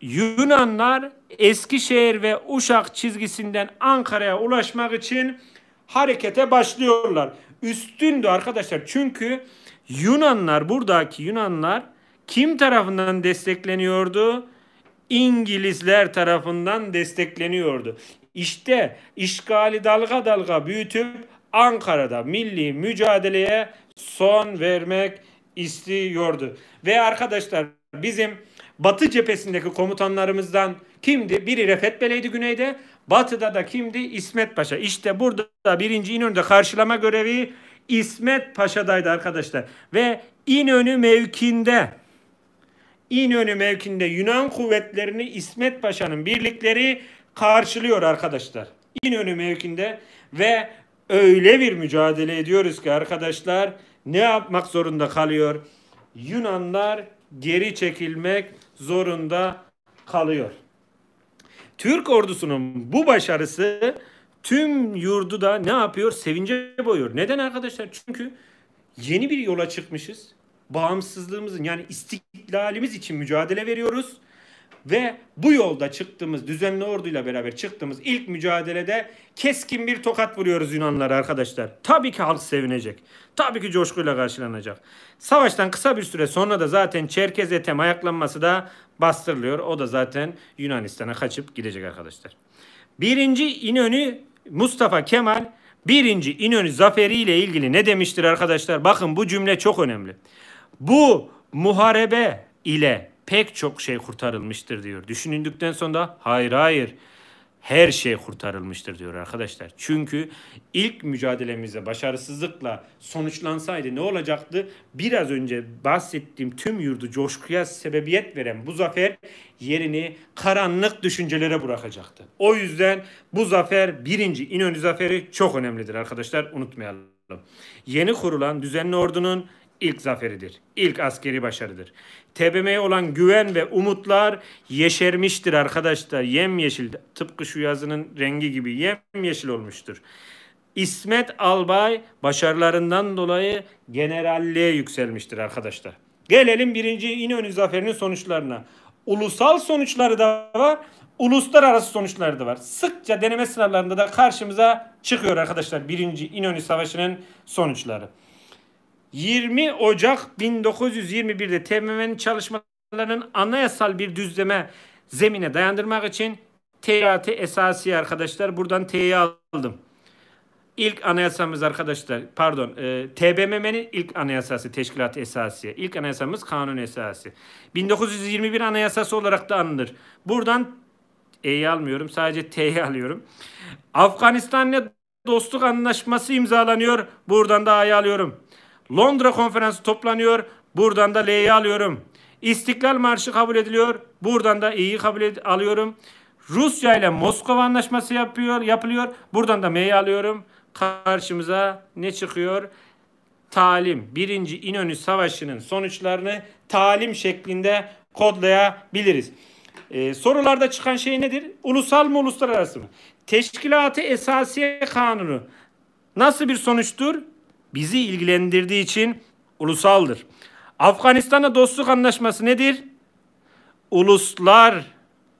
Yunanlar Eskişehir ve Uşak çizgisinden Ankara'ya ulaşmak için harekete başlıyorlar. Üstündü arkadaşlar çünkü Yunanlar buradaki Yunanlar kim tarafından destekleniyordu? İngilizler tarafından destekleniyordu. İşte işgali dalga dalga büyütüp Ankara'da milli mücadeleye son vermek istiyordu. Ve arkadaşlar bizim Batı cephesindeki komutanlarımızdan kimdi? Biri Refet Bey'di güneyde, batıda da kimdi? İsmet Paşa. İşte burada birinci İnönü'de karşılama görevi İsmet Paşa'daydı arkadaşlar. Ve İnönü mevkinde İnönü mevkinde Yunan kuvvetlerini İsmet Paşa'nın birlikleri karşılıyor arkadaşlar. İnönü mevkinde ve öyle bir mücadele ediyoruz ki arkadaşlar ne yapmak zorunda kalıyor? Yunanlar geri çekilmek zorunda kalıyor. Türk ordusunun bu başarısı tüm yurdu da ne yapıyor? Sevince boyuyor. Neden arkadaşlar? Çünkü yeni bir yola çıkmışız. Bağımsızlığımızın yani istiklalimiz için mücadele veriyoruz. Ve bu yolda çıktığımız düzenli orduyla beraber çıktığımız ilk mücadelede keskin bir tokat vuruyoruz Yunanlara arkadaşlar. Tabii ki halk sevinecek. Tabii ki coşkuyla karşılanacak. Savaştan kısa bir süre sonra da zaten Çerkez Etem ayaklanması da bastırılıyor. O da zaten Yunanistan'a kaçıp gidecek arkadaşlar. Birinci İnönü Mustafa Kemal birinci İnönü zaferi ile ilgili ne demiştir arkadaşlar? Bakın bu cümle çok önemli. Bu muharebe ile pek çok şey kurtarılmıştır diyor. Düşünüldükten sonra hayır hayır her şey kurtarılmıştır diyor arkadaşlar. Çünkü ilk mücadelemizde başarısızlıkla sonuçlansaydı ne olacaktı? Biraz önce bahsettiğim tüm yurdu coşkuya sebebiyet veren bu zafer yerini karanlık düşüncelere bırakacaktı. O yüzden bu zafer birinci inönü zaferi çok önemlidir arkadaşlar unutmayalım. Yeni kurulan düzenli ordunun ilk zaferidir. ilk askeri başarıdır. TBM'ye olan güven ve umutlar yeşermiştir arkadaşlar. Yemyeşil tıpkı şu yazının rengi gibi yemyeşil olmuştur. İsmet Albay başarılarından dolayı generalliğe yükselmiştir arkadaşlar. Gelelim birinci İnönü zaferinin sonuçlarına. Ulusal sonuçları da var, uluslararası sonuçları da var. Sıkça deneme sınavlarında da karşımıza çıkıyor arkadaşlar birinci İnönü Savaşı'nın sonuçları. 20 Ocak 1921'de TMM'nin çalışmalarının anayasal bir düzleme zemine dayandırmak için TİAT esasi arkadaşlar. Buradan T'yi aldım. İlk anayasamız arkadaşlar pardon e, TBMM'nin ilk anayasası teşkilat esası. İlk anayasamız kanun esası. 1921 anayasası olarak da anılır. Buradan E'yi almıyorum sadece T'yi alıyorum. Afganistan'la dostluk anlaşması imzalanıyor. Buradan da A'yı alıyorum. Londra konferansı toplanıyor. Buradan da L'yi alıyorum. İstiklal Marşı kabul ediliyor. Buradan da İ'yi kabul alıyorum. Rusya ile Moskova anlaşması yapıyor, yapılıyor. Buradan da M'yi alıyorum. Karşımıza ne çıkıyor? Talim. Birinci İnönü Savaşı'nın sonuçlarını talim şeklinde kodlayabiliriz. Ee, sorularda çıkan şey nedir? Ulusal mı uluslararası mı? Teşkilatı Esasiye Kanunu nasıl bir sonuçtur? bizi ilgilendirdiği için ulusaldır. Afganistan'a dostluk anlaşması nedir? Uluslar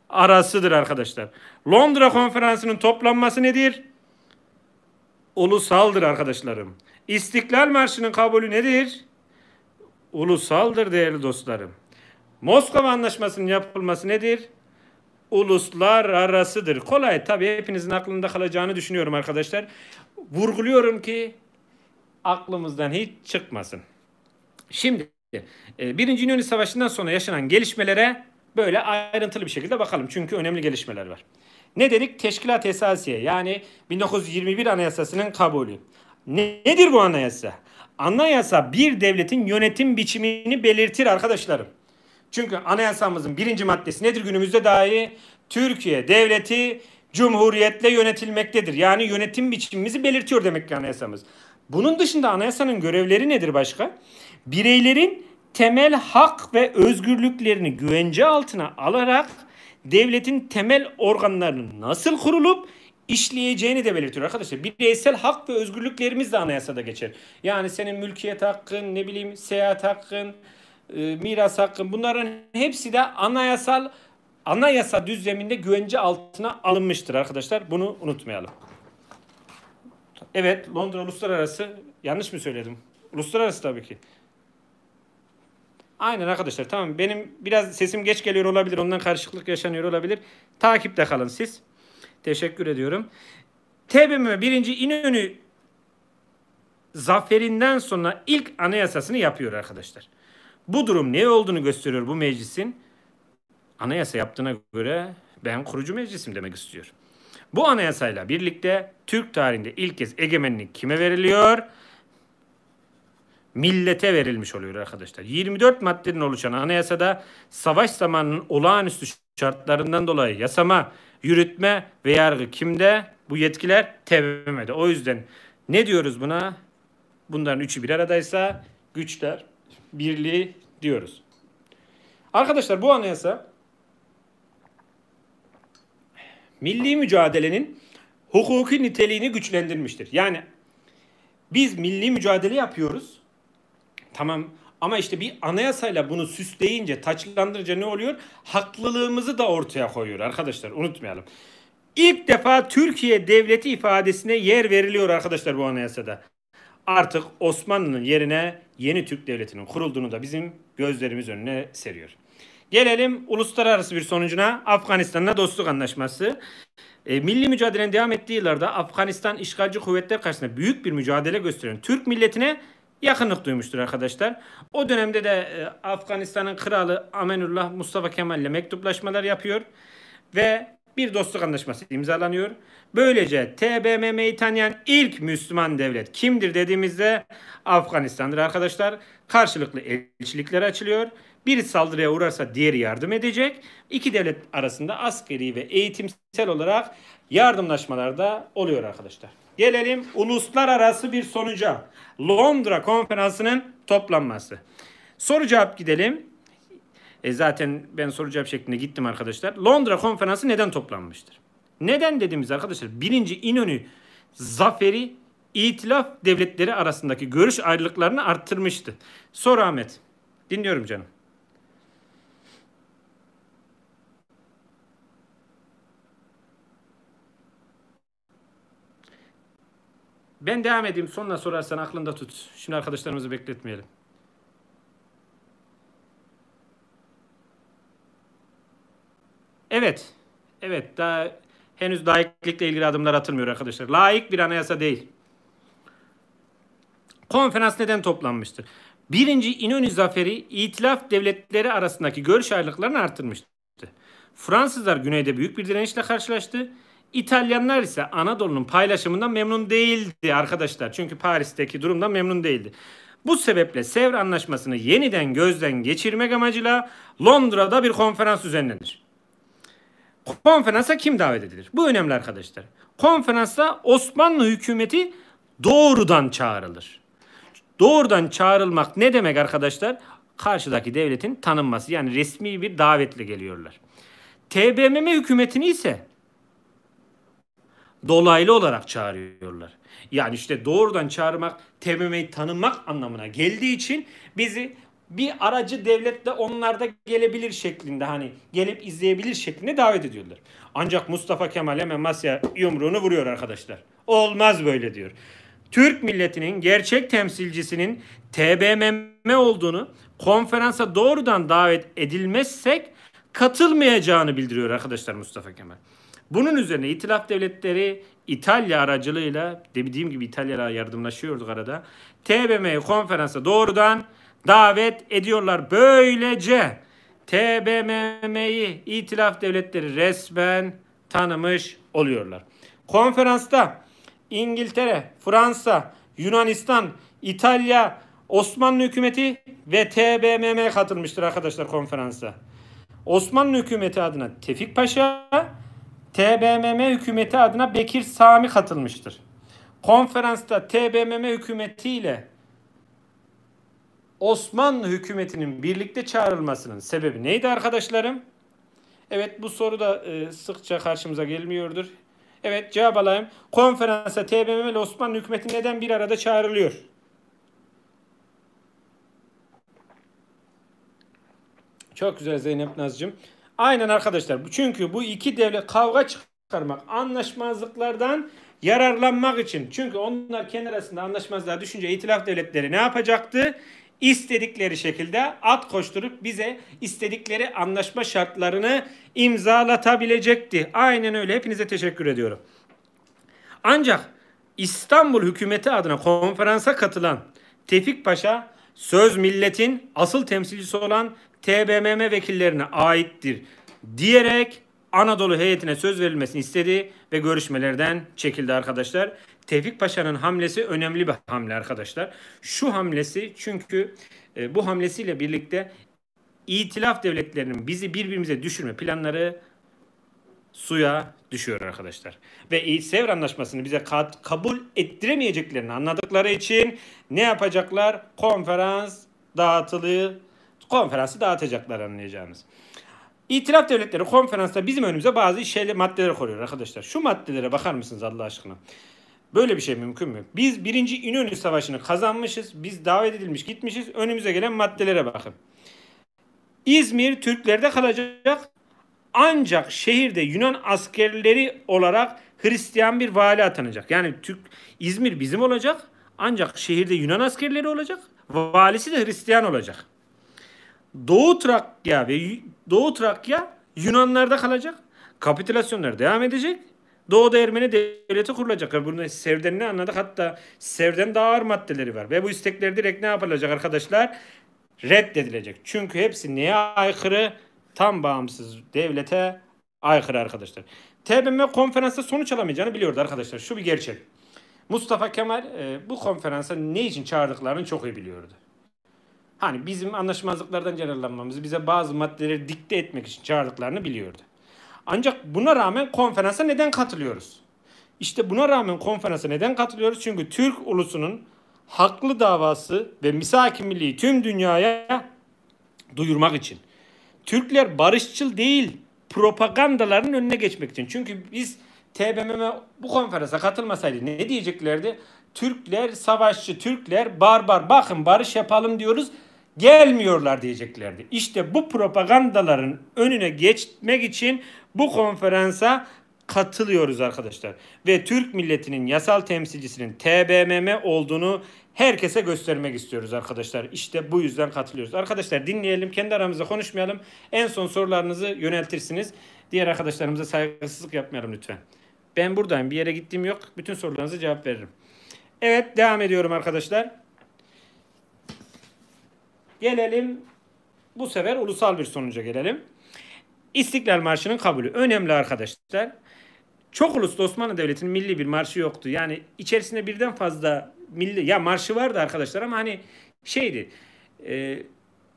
arasıdır arkadaşlar. Londra konferansının toplanması nedir? Ulusaldır arkadaşlarım. İstiklal Marşı'nın kabulü nedir? Ulusaldır değerli dostlarım. Moskova Anlaşması'nın yapılması nedir? Uluslar arasıdır. Kolay tabii hepinizin aklında kalacağını düşünüyorum arkadaşlar. Vurguluyorum ki aklımızdan hiç çıkmasın. Şimdi e, Birinci İnönü Savaşı'ndan sonra yaşanan gelişmelere böyle ayrıntılı bir şekilde bakalım. Çünkü önemli gelişmeler var. Ne dedik? Teşkilat Esasiye yani 1921 Anayasası'nın kabulü. Nedir bu anayasa? Anayasa bir devletin yönetim biçimini belirtir arkadaşlarım. Çünkü anayasamızın birinci maddesi nedir günümüzde dahi? Türkiye devleti cumhuriyetle yönetilmektedir. Yani yönetim biçimimizi belirtiyor demek ki anayasamız. Bunun dışında anayasanın görevleri nedir başka? Bireylerin temel hak ve özgürlüklerini güvence altına alarak devletin temel organlarının nasıl kurulup işleyeceğini de belirtiyor arkadaşlar. Bireysel hak ve özgürlüklerimiz de anayasada geçer. Yani senin mülkiyet hakkın, ne bileyim seyahat hakkın, e, miras hakkın bunların hepsi de anayasal anayasa düzleminde güvence altına alınmıştır arkadaşlar. Bunu unutmayalım. Evet Londra Uluslararası yanlış mı söyledim? Uluslararası tabii ki. Aynen arkadaşlar tamam benim biraz sesim geç geliyor olabilir ondan karışıklık yaşanıyor olabilir. Takipte kalın siz. Teşekkür ediyorum. TBMM 1. İnönü zaferinden sonra ilk anayasasını yapıyor arkadaşlar. Bu durum ne olduğunu gösteriyor bu meclisin. Anayasa yaptığına göre ben kurucu meclisim demek istiyor. Bu anayasayla birlikte Türk tarihinde ilk kez egemenlik kime veriliyor? Millete verilmiş oluyor arkadaşlar. 24 maddenin oluşan anayasada savaş zamanının olağanüstü şartlarından dolayı yasama, yürütme ve yargı kimde? Bu yetkiler TBMM'de. O yüzden ne diyoruz buna? Bunların üçü bir aradaysa güçler birliği diyoruz. Arkadaşlar bu anayasa milli mücadelenin hukuki niteliğini güçlendirmiştir. Yani biz milli mücadele yapıyoruz. Tamam ama işte bir anayasayla bunu süsleyince, taçlandırınca ne oluyor? Haklılığımızı da ortaya koyuyor arkadaşlar unutmayalım. İlk defa Türkiye devleti ifadesine yer veriliyor arkadaşlar bu anayasada. Artık Osmanlı'nın yerine yeni Türk devletinin kurulduğunu da bizim gözlerimiz önüne seriyor. Gelelim uluslararası bir sonucuna Afganistan'la dostluk anlaşması. E, milli mücadelenin devam ettiği yıllarda Afganistan işgalci kuvvetler karşısında büyük bir mücadele gösteren Türk milletine yakınlık duymuştur arkadaşlar. O dönemde de e, Afganistan'ın kralı Amenullah Mustafa Kemal ile mektuplaşmalar yapıyor ve bir dostluk anlaşması imzalanıyor. Böylece TBMM'yi tanıyan ilk Müslüman devlet kimdir dediğimizde Afganistan'dır arkadaşlar. Karşılıklı elçilikler açılıyor biri saldırıya uğrarsa diğeri yardım edecek. İki devlet arasında askeri ve eğitimsel olarak yardımlaşmalar da oluyor arkadaşlar. Gelelim uluslararası bir sonuca. Londra konferansının toplanması. Soru cevap gidelim. E zaten ben soru cevap şeklinde gittim arkadaşlar. Londra konferansı neden toplanmıştır? Neden dediğimiz arkadaşlar birinci İnönü zaferi itilaf devletleri arasındaki görüş ayrılıklarını arttırmıştı. Sor Ahmet. Dinliyorum canım. Ben devam edeyim. Sonuna sorarsan aklında tut. Şimdi arkadaşlarımızı bekletmeyelim. Evet. Evet. Daha henüz layıklıkla ilgili adımlar atılmıyor arkadaşlar. Layık bir anayasa değil. Konferans neden toplanmıştır? Birinci İnönü Zaferi itilaf devletleri arasındaki görüş ayrılıklarını artırmıştı. Fransızlar güneyde büyük bir direnişle karşılaştı. İtalyanlar ise Anadolu'nun paylaşımından memnun değildi arkadaşlar. Çünkü Paris'teki durumdan memnun değildi. Bu sebeple Sevr Anlaşması'nı yeniden gözden geçirmek amacıyla Londra'da bir konferans düzenlenir. Konferansa kim davet edilir? Bu önemli arkadaşlar. Konferansa Osmanlı hükümeti doğrudan çağrılır. Doğrudan çağrılmak ne demek arkadaşlar? Karşıdaki devletin tanınması yani resmi bir davetle geliyorlar. TBMM hükümetini ise dolaylı olarak çağırıyorlar. Yani işte doğrudan çağırmak, TBMM'yi tanımak anlamına geldiği için bizi bir aracı devletle onlar da gelebilir şeklinde hani gelip izleyebilir şeklinde davet ediyorlar. Ancak Mustafa Kemal hemen masaya yumruğunu vuruyor arkadaşlar. Olmaz böyle diyor. Türk milletinin gerçek temsilcisinin TBMM olduğunu konferansa doğrudan davet edilmezsek katılmayacağını bildiriyor arkadaşlar Mustafa Kemal. Bunun üzerine itilaf devletleri İtalya aracılığıyla dediğim gibi İtalya'ya yardımlaşıyorduk arada. TBM'yi konferansa doğrudan davet ediyorlar. Böylece TBMM'yi itilaf devletleri resmen tanımış oluyorlar. Konferansta İngiltere, Fransa, Yunanistan, İtalya, Osmanlı hükümeti ve TBMM katılmıştır arkadaşlar konferansa. Osmanlı hükümeti adına Tevfik Paşa, TBMM hükümeti adına Bekir Sami katılmıştır. Konferansta TBMM hükümeti ile Osmanlı hükümetinin birlikte çağrılmasının sebebi neydi arkadaşlarım? Evet bu soru da e, sıkça karşımıza gelmiyordur. Evet cevap alayım. Konferansa TBMM ile Osmanlı hükümeti neden bir arada çağrılıyor? Çok güzel Zeynep Nazcığım. Aynen arkadaşlar. Çünkü bu iki devlet kavga çıkarmak, anlaşmazlıklardan yararlanmak için. Çünkü onlar kendi arasında anlaşmazlığa düşünce itilaf devletleri ne yapacaktı? istedikleri şekilde at koşturup bize istedikleri anlaşma şartlarını imzalatabilecekti. Aynen öyle. Hepinize teşekkür ediyorum. Ancak İstanbul hükümeti adına konferansa katılan Tevfik Paşa söz milletin asıl temsilcisi olan TBMM vekillerine aittir diyerek Anadolu heyetine söz verilmesini istedi ve görüşmelerden çekildi arkadaşlar. Tevfik Paşa'nın hamlesi önemli bir hamle arkadaşlar. Şu hamlesi çünkü e, bu hamlesiyle birlikte itilaf devletlerinin bizi birbirimize düşürme planları suya düşüyor arkadaşlar. Ve Sevr Anlaşması'nı bize kat, kabul ettiremeyeceklerini anladıkları için ne yapacaklar? Konferans dağıtılı, konferansı dağıtacaklar anlayacağınız İtiraf devletleri konferansta bizim önümüze bazı şeyli maddeler koyuyor arkadaşlar. Şu maddelere bakar mısınız Allah aşkına? Böyle bir şey mümkün mü? Biz birinci İnönü Savaşı'nı kazanmışız. Biz davet edilmiş gitmişiz. Önümüze gelen maddelere bakın. İzmir Türklerde kalacak. Ancak şehirde Yunan askerleri olarak Hristiyan bir vali atanacak. Yani Türk İzmir bizim olacak. Ancak şehirde Yunan askerleri olacak. Valisi de Hristiyan olacak. Doğu Trakya ve Doğu Trakya Yunanlarda kalacak. Kapitülasyonlar devam edecek. Doğu'da Ermeni devleti kurulacak. Yani bunu Sevden ne anladık? Hatta Sevden daha ağır maddeleri var. Ve bu istekler direkt ne yapılacak arkadaşlar? Reddedilecek. Çünkü hepsi neye aykırı? tam bağımsız devlete aykırı arkadaşlar. TBMM konferansta sonuç alamayacağını biliyordu arkadaşlar. Şu bir gerçek. Mustafa Kemal e, bu konferansa ne için çağırdıklarını çok iyi biliyordu. Hani bizim anlaşmazlıklardan yararlanmamızı bize bazı maddeleri dikte etmek için çağırdıklarını biliyordu. Ancak buna rağmen konferansa neden katılıyoruz? İşte buna rağmen konferansa neden katılıyoruz? Çünkü Türk ulusunun haklı davası ve misaki milliyi tüm dünyaya duyurmak için. Türkler barışçıl değil propagandaların önüne geçmek için. Çünkü biz TBMM bu konferansa katılmasaydı ne diyeceklerdi? Türkler savaşçı, Türkler barbar bakın barış yapalım diyoruz gelmiyorlar diyeceklerdi. İşte bu propagandaların önüne geçmek için bu konferansa katılıyoruz arkadaşlar. Ve Türk milletinin yasal temsilcisinin TBMM olduğunu herkese göstermek istiyoruz arkadaşlar. İşte bu yüzden katılıyoruz. Arkadaşlar dinleyelim, kendi aramızda konuşmayalım. En son sorularınızı yöneltirsiniz. Diğer arkadaşlarımıza saygısızlık yapmayalım lütfen. Ben buradayım. Bir yere gittiğim yok. Bütün sorularınızı cevap veririm. Evet, devam ediyorum arkadaşlar. Gelelim bu sefer ulusal bir sonuca gelelim. İstiklal Marşı'nın kabulü. Önemli arkadaşlar. Çok uluslu Osmanlı Devleti'nin milli bir marşı yoktu. Yani içerisinde birden fazla milli ya marşı vardı arkadaşlar ama hani şeydi. E,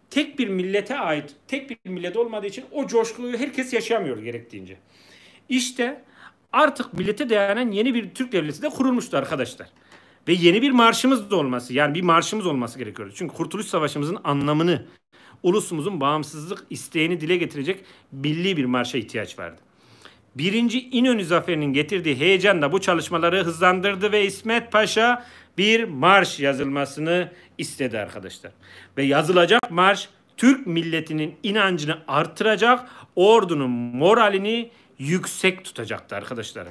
tek bir millete ait, tek bir millet olmadığı için o coşkuyu herkes yaşayamıyor gerektiğince. İşte artık millete dayanan yeni bir Türk devleti de kurulmuştu arkadaşlar. Ve yeni bir marşımız da olması, yani bir marşımız olması gerekiyordu. Çünkü Kurtuluş Savaşımızın anlamını, ulusumuzun bağımsızlık isteğini dile getirecek milli bir marşa ihtiyaç vardı. Birinci İnönü Zaferi'nin getirdiği heyecan da bu çalışmaları hızlandırdı ve İsmet Paşa bir marş yazılmasını istedi arkadaşlar. Ve yazılacak marş Türk milletinin inancını artıracak, ordunun moralini yüksek tutacaktı arkadaşlar.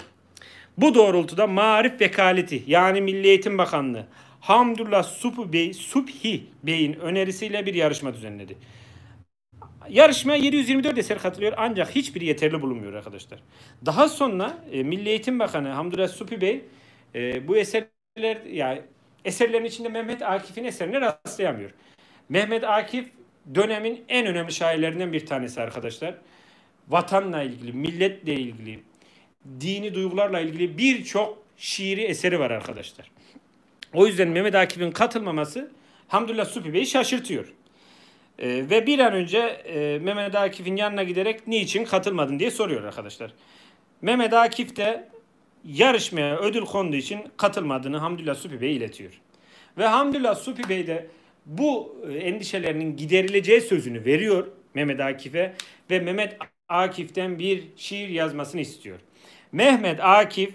Bu doğrultuda Marif Vekaleti yani Milli Eğitim Bakanlığı Hamdullah Supu Bey, Subhi Bey'in önerisiyle bir yarışma düzenledi. Yarışma 724 eser katılıyor ancak hiçbir yeterli bulunmuyor arkadaşlar. Daha sonra e, Milli Eğitim Bakanı Hamdullah Supi Bey e, bu eser eserler yani eserlerin içinde Mehmet Akif'in eserine rastlayamıyor. Mehmet Akif dönemin en önemli şairlerinden bir tanesi arkadaşlar. Vatanla ilgili, milletle ilgili, dini duygularla ilgili birçok şiiri eseri var arkadaşlar. O yüzden Mehmet Akif'in katılmaması Hamdullah Supi Bey'i şaşırtıyor. ee, ve bir an önce e, Mehmet Akif'in yanına giderek niçin katılmadın diye soruyor arkadaşlar. Mehmet Akif de yarışmaya ödül konduğu için katılmadığını Hamdülillah Supi bey iletiyor. Ve Hamdülillah Supi Bey de bu e, endişelerinin giderileceği sözünü veriyor Mehmet Akif'e ve Mehmet Akif'ten bir şiir yazmasını istiyor. Mehmet Akif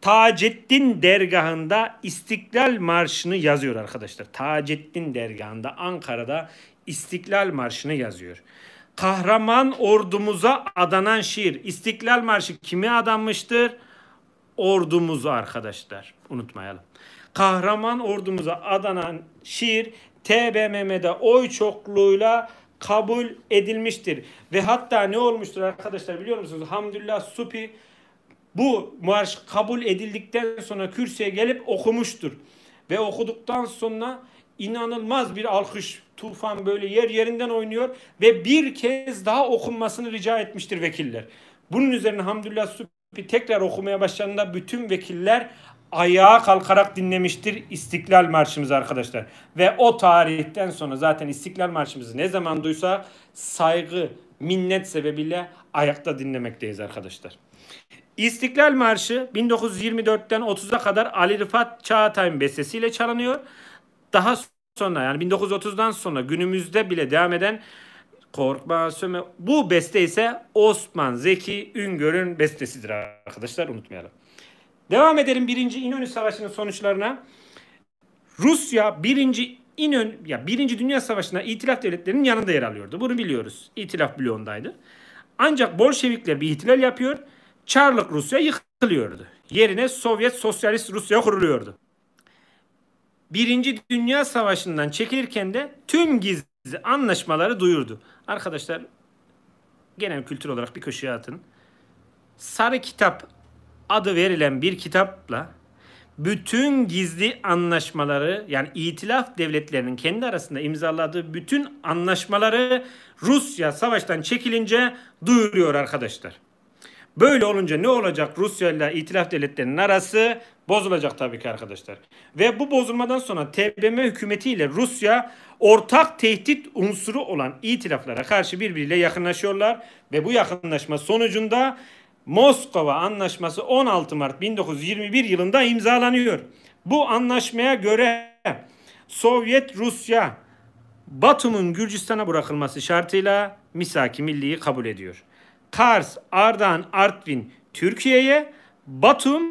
Taceddin dergahında İstiklal Marşı'nı yazıyor arkadaşlar. Taceddin dergahında Ankara'da İstiklal Marşı'nı yazıyor. Kahraman ordumuza adanan şiir. İstiklal Marşı kime adanmıştır? ordumuzu arkadaşlar unutmayalım. Kahraman ordumuza adanan şiir TBMM'de oy çokluğuyla kabul edilmiştir. Ve hatta ne olmuştur arkadaşlar biliyor musunuz? Hamdülillah Supi bu marş kabul edildikten sonra kürsüye gelip okumuştur. Ve okuduktan sonra inanılmaz bir alkış tufan böyle yer yerinden oynuyor ve bir kez daha okunmasını rica etmiştir vekiller. Bunun üzerine Hamdülillah Supi bir tekrar okumaya başladığında bütün vekiller ayağa kalkarak dinlemiştir İstiklal Marşımız arkadaşlar. Ve o tarihten sonra zaten İstiklal Marşımızı ne zaman duysa saygı, minnet sebebiyle ayakta dinlemekteyiz arkadaşlar. İstiklal Marşı 1924'ten 30'a kadar Ali Rıfat Çağatay'ın bestesiyle çalınıyor. Daha sonra yani 1930'dan sonra günümüzde bile devam eden Korkma söme. Bu beste ise Osman Zeki Üngör'ün bestesidir arkadaşlar unutmayalım. Devam edelim 1. İnönü Savaşı'nın sonuçlarına. Rusya 1. İnönü ya 1. Dünya Savaşı'na itilaf devletlerinin yanında yer alıyordu. Bunu biliyoruz. İtilaf bloğundaydı. Ancak Bolşevikler bir ihtilal yapıyor. Çarlık Rusya yıkılıyordu. Yerine Sovyet Sosyalist Rusya kuruluyordu. Birinci Dünya Savaşı'ndan çekilirken de tüm gizli anlaşmaları duyurdu. Arkadaşlar genel kültür olarak bir köşeye atın. Sarı kitap adı verilen bir kitapla bütün gizli anlaşmaları yani itilaf devletlerinin kendi arasında imzaladığı bütün anlaşmaları Rusya savaştan çekilince duyuruyor arkadaşlar. Böyle olunca ne olacak Rusya ile itilaf devletlerinin arası bozulacak tabii ki arkadaşlar. Ve bu bozulmadan sonra TBMM hükümeti ile Rusya ortak tehdit unsuru olan itilaflara karşı birbiriyle yakınlaşıyorlar ve bu yakınlaşma sonucunda Moskova Anlaşması 16 Mart 1921 yılında imzalanıyor. Bu anlaşmaya göre Sovyet Rusya Batum'un Gürcistan'a bırakılması şartıyla misaki milliyi kabul ediyor. Kars, Ardahan, Artvin Türkiye'ye, Batum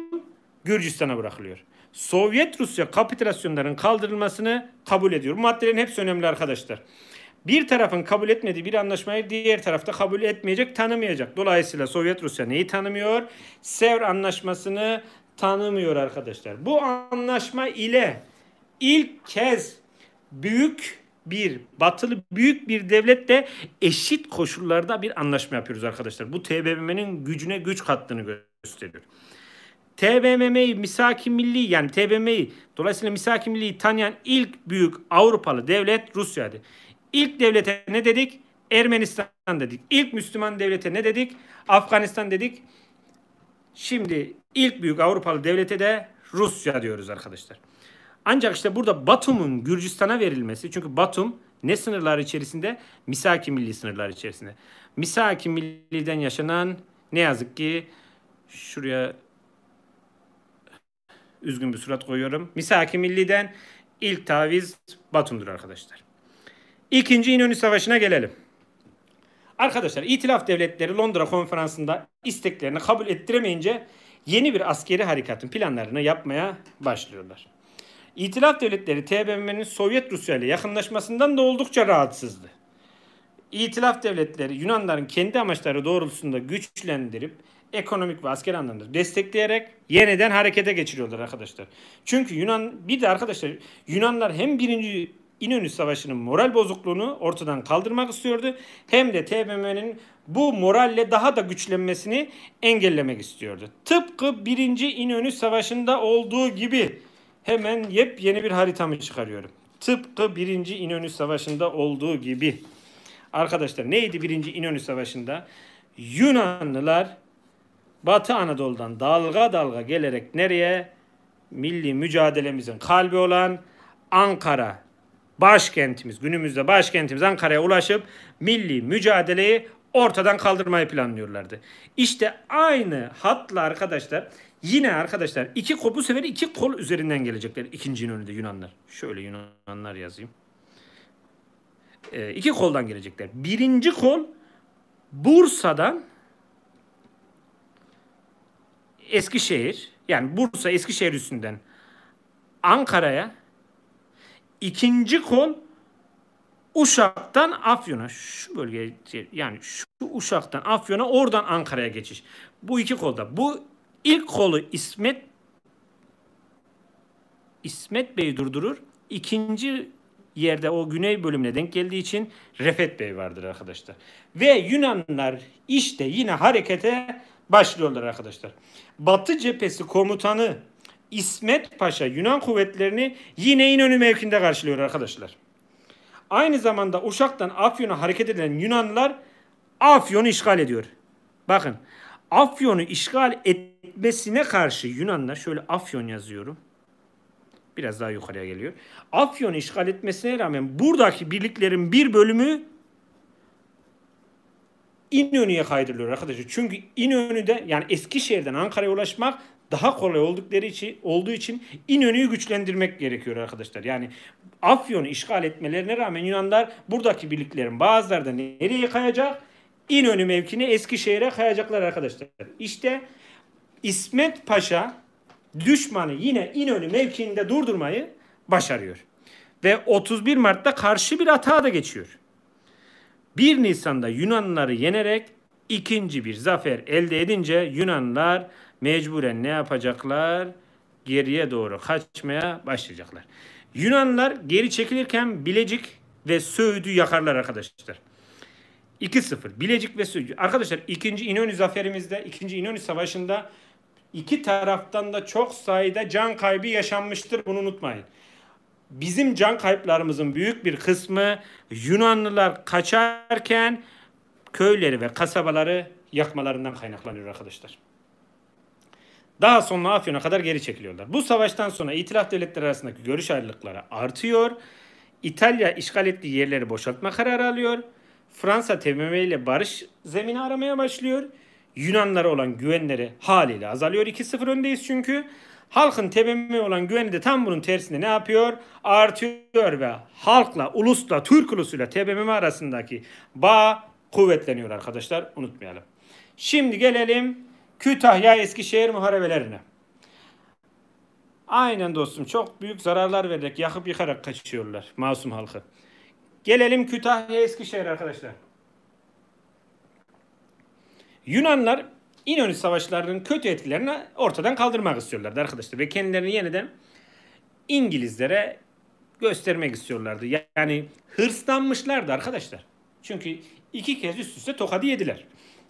Gürcistan'a bırakılıyor. Sovyet Rusya kapitülasyonların kaldırılmasını kabul ediyor. Bu maddelerin hepsi önemli arkadaşlar. Bir tarafın kabul etmediği bir anlaşmayı diğer tarafta kabul etmeyecek, tanımayacak. Dolayısıyla Sovyet Rusya neyi tanımıyor? Sevr anlaşmasını tanımıyor arkadaşlar. Bu anlaşma ile ilk kez büyük bir batılı büyük bir devletle eşit koşullarda bir anlaşma yapıyoruz arkadaşlar. Bu TBMM'nin gücüne güç kattığını gösteriyor. TBMM'yi misaki milli yani TBMM'yi dolayısıyla misaki milliyi tanıyan ilk büyük Avrupalı devlet Rusya'dı. İlk devlete ne dedik? Ermenistan dedik. İlk Müslüman devlete ne dedik? Afganistan dedik. Şimdi ilk büyük Avrupalı devlete de Rusya diyoruz arkadaşlar. Ancak işte burada Batum'un Gürcistan'a verilmesi çünkü Batum ne sınırlar içerisinde? Misaki milli sınırlar içerisinde. Misaki milliden yaşanan ne yazık ki şuraya üzgün bir surat koyuyorum. Misaki milliden ilk taviz Batum'dur arkadaşlar. İkinci İnönü Savaşı'na gelelim. Arkadaşlar İtilaf Devletleri Londra Konferansı'nda isteklerini kabul ettiremeyince yeni bir askeri harekatın planlarını yapmaya başlıyorlar. İtilaf devletleri TBMM'nin Sovyet Rusya ile yakınlaşmasından da oldukça rahatsızdı. İtilaf devletleri Yunanların kendi amaçları doğrultusunda güçlendirip ekonomik ve asker anlamda destekleyerek yeniden harekete geçiriyorlar arkadaşlar. Çünkü Yunan bir de arkadaşlar Yunanlar hem birinci İnönü Savaşı'nın moral bozukluğunu ortadan kaldırmak istiyordu. Hem de TBMM'nin bu moralle daha da güçlenmesini engellemek istiyordu. Tıpkı 1. İnönü Savaşı'nda olduğu gibi hemen yepyeni bir haritamı çıkarıyorum. Tıpkı 1. İnönü Savaşı'nda olduğu gibi. Arkadaşlar neydi 1. İnönü Savaşı'nda? Yunanlılar Batı Anadolu'dan dalga dalga gelerek nereye? Milli mücadelemizin kalbi olan Ankara başkentimiz, günümüzde başkentimiz Ankara'ya ulaşıp milli mücadeleyi ortadan kaldırmayı planlıyorlardı. İşte aynı hatla arkadaşlar Yine arkadaşlar iki kol bu sefer iki kol üzerinden gelecekler. ikinci önünde Yunanlar. Şöyle Yunanlar yazayım. E, iki koldan gelecekler. Birinci kol Bursa'dan Eskişehir yani Bursa Eskişehir üstünden Ankara'ya ikinci kol Uşak'tan Afyon'a şu bölgeye yani şu Uşak'tan Afyon'a oradan Ankara'ya geçiş. Bu iki kolda. Bu İlk kolu İsmet İsmet Bey'i durdurur. İkinci yerde o güney bölümüne denk geldiği için Refet Bey vardır arkadaşlar. Ve Yunanlar işte yine harekete başlıyorlar arkadaşlar. Batı cephesi komutanı İsmet Paşa Yunan kuvvetlerini yine İnönü mevkinde karşılıyor arkadaşlar. Aynı zamanda Uşak'tan Afyon'a hareket eden Yunanlar Afyon'u işgal ediyor. Bakın Afyon'u işgal etmesine karşı Yunanlar şöyle Afyon yazıyorum. Biraz daha yukarıya geliyor. Afyon'u işgal etmesine rağmen buradaki birliklerin bir bölümü İnönü'ye kaydırılıyor arkadaşlar. Çünkü İnönü'de yani Eskişehir'den Ankara'ya ulaşmak daha kolay oldukları için olduğu için İnönü'yü güçlendirmek gerekiyor arkadaşlar. Yani Afyon'u işgal etmelerine rağmen Yunanlar buradaki birliklerin bazıları da nereye kayacak? İnönü mevkini Eskişehir'e kayacaklar arkadaşlar. İşte İsmet Paşa düşmanı yine İnönü mevkiinde durdurmayı başarıyor. Ve 31 Mart'ta karşı bir atağa da geçiyor. 1 Nisan'da Yunanlıları yenerek ikinci bir zafer elde edince Yunanlar mecburen ne yapacaklar? Geriye doğru kaçmaya başlayacaklar. Yunanlar geri çekilirken Bilecik ve Söğüt'ü yakarlar arkadaşlar. 2-0. Bilecik ve Sürücü. Arkadaşlar ikinci İnönü zaferimizde, ikinci İnönü Savaşı'nda iki taraftan da çok sayıda can kaybı yaşanmıştır. Bunu unutmayın. Bizim can kayıplarımızın büyük bir kısmı Yunanlılar kaçarken köyleri ve kasabaları yakmalarından kaynaklanıyor arkadaşlar. Daha sonra Afyon'a kadar geri çekiliyorlar. Bu savaştan sonra itilaf devletleri arasındaki görüş ayrılıkları artıyor. İtalya işgal ettiği yerleri boşaltma kararı alıyor. Fransa TMM ile barış zemini aramaya başlıyor. Yunanlara olan güvenleri haliyle azalıyor. 2-0 öndeyiz çünkü. Halkın TBMM'ye olan güveni de tam bunun tersinde. ne yapıyor? Artıyor ve halkla, ulusla, Türk ulusuyla TBMM arasındaki bağ kuvvetleniyor arkadaşlar. Unutmayalım. Şimdi gelelim Kütahya Eskişehir muharebelerine. Aynen dostum çok büyük zararlar vererek yakıp yıkarak kaçıyorlar masum halkı. Gelelim Kütahya Eskişehir arkadaşlar. Yunanlar İnönü Savaşları'nın kötü etkilerini ortadan kaldırmak istiyorlardı arkadaşlar. Ve kendilerini yeniden İngilizlere göstermek istiyorlardı. Yani hırslanmışlardı arkadaşlar. Çünkü iki kez üst üste tokadı yediler.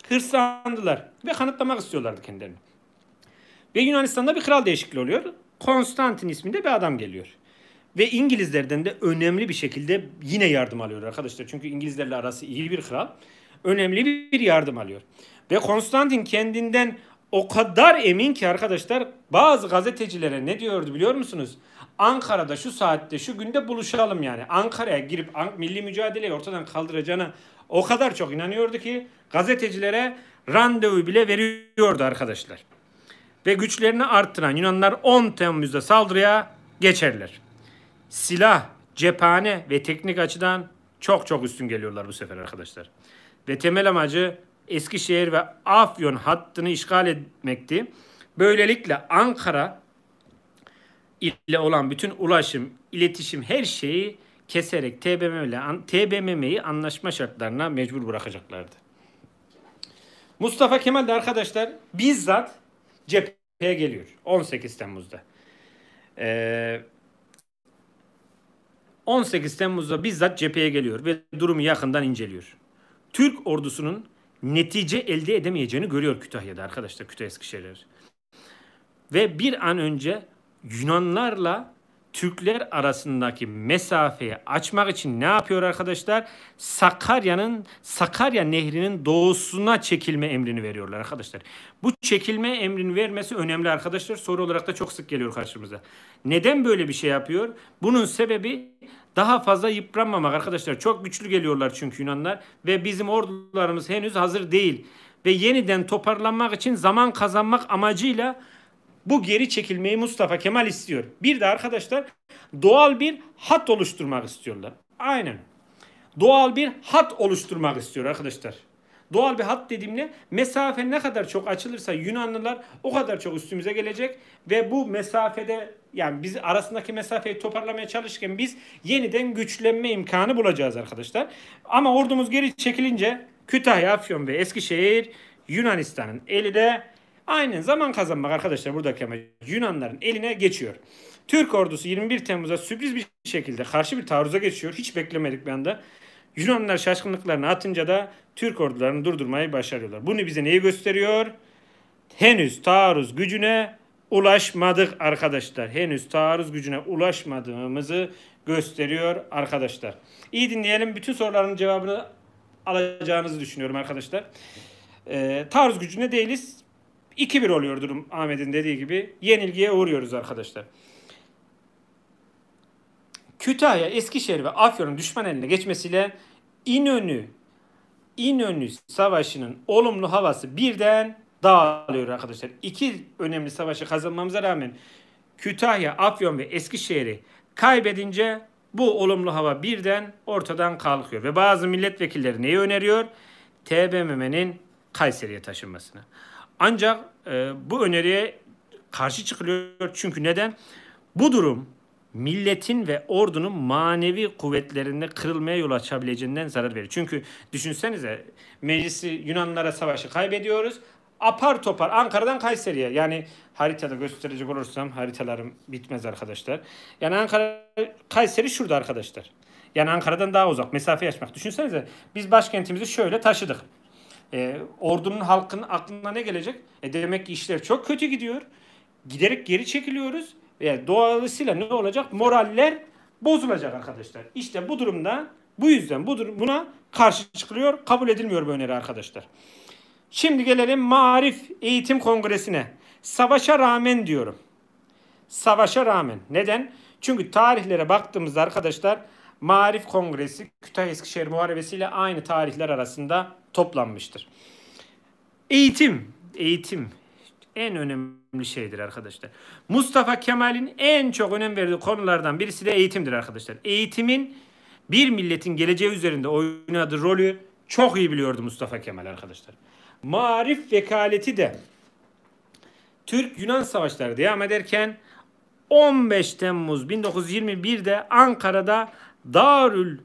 Hırslandılar ve kanıtlamak istiyorlardı kendilerini. Ve Yunanistan'da bir kral değişikliği oluyor. Konstantin isminde bir adam geliyor. Ve İngilizlerden de önemli bir şekilde yine yardım alıyor arkadaşlar. Çünkü İngilizlerle arası iyi bir kral. Önemli bir yardım alıyor. Ve Konstantin kendinden o kadar emin ki arkadaşlar bazı gazetecilere ne diyordu biliyor musunuz? Ankara'da şu saatte şu günde buluşalım yani. Ankara'ya girip milli mücadeleyi ortadan kaldıracağına o kadar çok inanıyordu ki gazetecilere randevu bile veriyordu arkadaşlar. Ve güçlerini arttıran Yunanlar 10 Temmuz'da saldırıya geçerler silah, cephane ve teknik açıdan çok çok üstün geliyorlar bu sefer arkadaşlar. Ve temel amacı Eskişehir ve Afyon hattını işgal etmekti. Böylelikle Ankara ile olan bütün ulaşım, iletişim her şeyi keserek TBMM ile TBMM'yi anlaşma şartlarına mecbur bırakacaklardı. Mustafa Kemal de arkadaşlar bizzat cepheye geliyor 18 Temmuz'da. Ee, 18 Temmuz'da bizzat cepheye geliyor ve durumu yakından inceliyor. Türk ordusunun netice elde edemeyeceğini görüyor Kütahya'da arkadaşlar Kütahya Eskişehir. Ve bir an önce Yunanlarla Türkler arasındaki mesafeyi açmak için ne yapıyor arkadaşlar? Sakarya'nın Sakarya Nehri'nin doğusuna çekilme emrini veriyorlar arkadaşlar. Bu çekilme emrini vermesi önemli arkadaşlar. Soru olarak da çok sık geliyor karşımıza. Neden böyle bir şey yapıyor? Bunun sebebi daha fazla yıpranmamak arkadaşlar. Çok güçlü geliyorlar çünkü Yunanlar ve bizim ordularımız henüz hazır değil ve yeniden toparlanmak için zaman kazanmak amacıyla bu geri çekilmeyi Mustafa Kemal istiyor. Bir de arkadaşlar doğal bir hat oluşturmak istiyorlar. Aynen. Doğal bir hat oluşturmak istiyor arkadaşlar. Doğal bir hat dediğimde mesafe ne kadar çok açılırsa Yunanlılar o kadar çok üstümüze gelecek ve bu mesafede yani biz arasındaki mesafeyi toparlamaya çalışırken biz yeniden güçlenme imkanı bulacağız arkadaşlar. Ama ordumuz geri çekilince Kütahya, Afyon ve Eskişehir Yunanistan'ın eli de Aynen zaman kazanmak arkadaşlar buradaki amacı Yunanların eline geçiyor. Türk ordusu 21 Temmuz'a sürpriz bir şekilde karşı bir taarruza geçiyor. Hiç beklemedik bir anda. Yunanlar şaşkınlıklarını atınca da Türk ordularını durdurmayı başarıyorlar. Bunu bize neyi gösteriyor? Henüz taarruz gücüne ulaşmadık arkadaşlar. Henüz taarruz gücüne ulaşmadığımızı gösteriyor arkadaşlar. İyi dinleyelim. Bütün soruların cevabını alacağınızı düşünüyorum arkadaşlar. Ee, taarruz gücüne değiliz. 2-1 oluyor durum Ahmet'in dediği gibi. Yenilgiye uğruyoruz arkadaşlar. Kütahya, Eskişehir ve Afyon'un düşman eline geçmesiyle İnönü İnönü Savaşı'nın olumlu havası birden dağılıyor arkadaşlar. İki önemli savaşı kazanmamıza rağmen Kütahya, Afyon ve Eskişehir'i kaybedince bu olumlu hava birden ortadan kalkıyor. Ve bazı milletvekilleri neyi öneriyor? TBMM'nin Kayseri'ye taşınmasını. Ancak e, bu öneriye karşı çıkılıyor. Çünkü neden? Bu durum milletin ve ordunun manevi kuvvetlerinde kırılmaya yol açabileceğinden zarar verir. Çünkü düşünsenize meclisi Yunanlara savaşı kaybediyoruz. Apar topar Ankara'dan Kayseri'ye yani haritada gösterecek olursam haritalarım bitmez arkadaşlar. Yani Ankara Kayseri şurada arkadaşlar. Yani Ankara'dan daha uzak mesafe açmak. Düşünsenize biz başkentimizi şöyle taşıdık. E, ordunun halkının aklına ne gelecek? E demek ki işler çok kötü gidiyor. Giderek geri çekiliyoruz. E, dolayısıyla ne olacak? Moraller bozulacak arkadaşlar. İşte bu durumda bu yüzden bu durum, buna karşı çıkılıyor. Kabul edilmiyor bu öneri arkadaşlar. Şimdi gelelim Marif Eğitim Kongresi'ne. Savaşa rağmen diyorum. Savaşa rağmen. Neden? Çünkü tarihlere baktığımızda arkadaşlar Marif Kongresi Kütahya Eskişehir Muharebesi ile aynı tarihler arasında toplanmıştır. Eğitim, eğitim en önemli şeydir arkadaşlar. Mustafa Kemal'in en çok önem verdiği konulardan birisi de eğitimdir arkadaşlar. Eğitimin bir milletin geleceği üzerinde oynadığı rolü çok iyi biliyordu Mustafa Kemal arkadaşlar. Marif vekaleti de Türk-Yunan savaşları devam ederken 15 Temmuz 1921'de Ankara'da Darül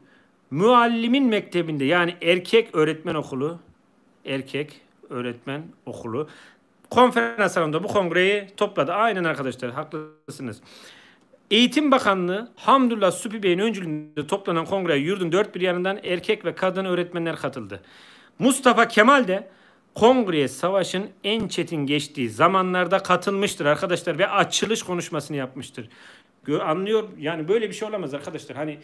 Muallimin Mektebi'nde yani erkek öğretmen okulu, erkek öğretmen okulu konferans salonunda bu kongreyi topladı. Aynen arkadaşlar haklısınız. Eğitim Bakanlığı Hamdullah Süpi Bey'in öncülüğünde toplanan kongreye yurdun dört bir yanından erkek ve kadın öğretmenler katıldı. Mustafa Kemal de kongreye savaşın en çetin geçtiği zamanlarda katılmıştır arkadaşlar ve açılış konuşmasını yapmıştır anlıyor. Yani böyle bir şey olamaz arkadaşlar. Hani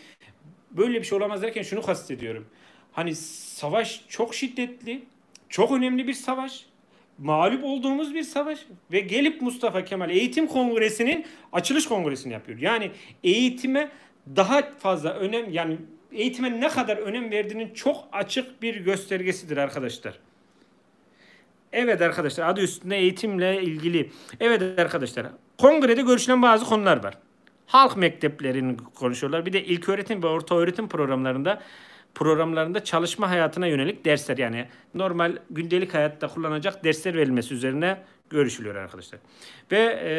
böyle bir şey olamaz derken şunu kastediyorum. Hani savaş çok şiddetli, çok önemli bir savaş. Mağlup olduğumuz bir savaş ve gelip Mustafa Kemal Eğitim Kongresi'nin açılış kongresini yapıyor. Yani eğitime daha fazla önem yani eğitime ne kadar önem verdiğinin çok açık bir göstergesidir arkadaşlar. Evet arkadaşlar adı üstünde eğitimle ilgili. Evet arkadaşlar kongrede görüşülen bazı konular var halk mekteplerini konuşuyorlar. Bir de ilköğretim ve ortaöğretim programlarında programlarında çalışma hayatına yönelik dersler yani normal gündelik hayatta kullanacak dersler verilmesi üzerine görüşülüyor arkadaşlar. Ve e,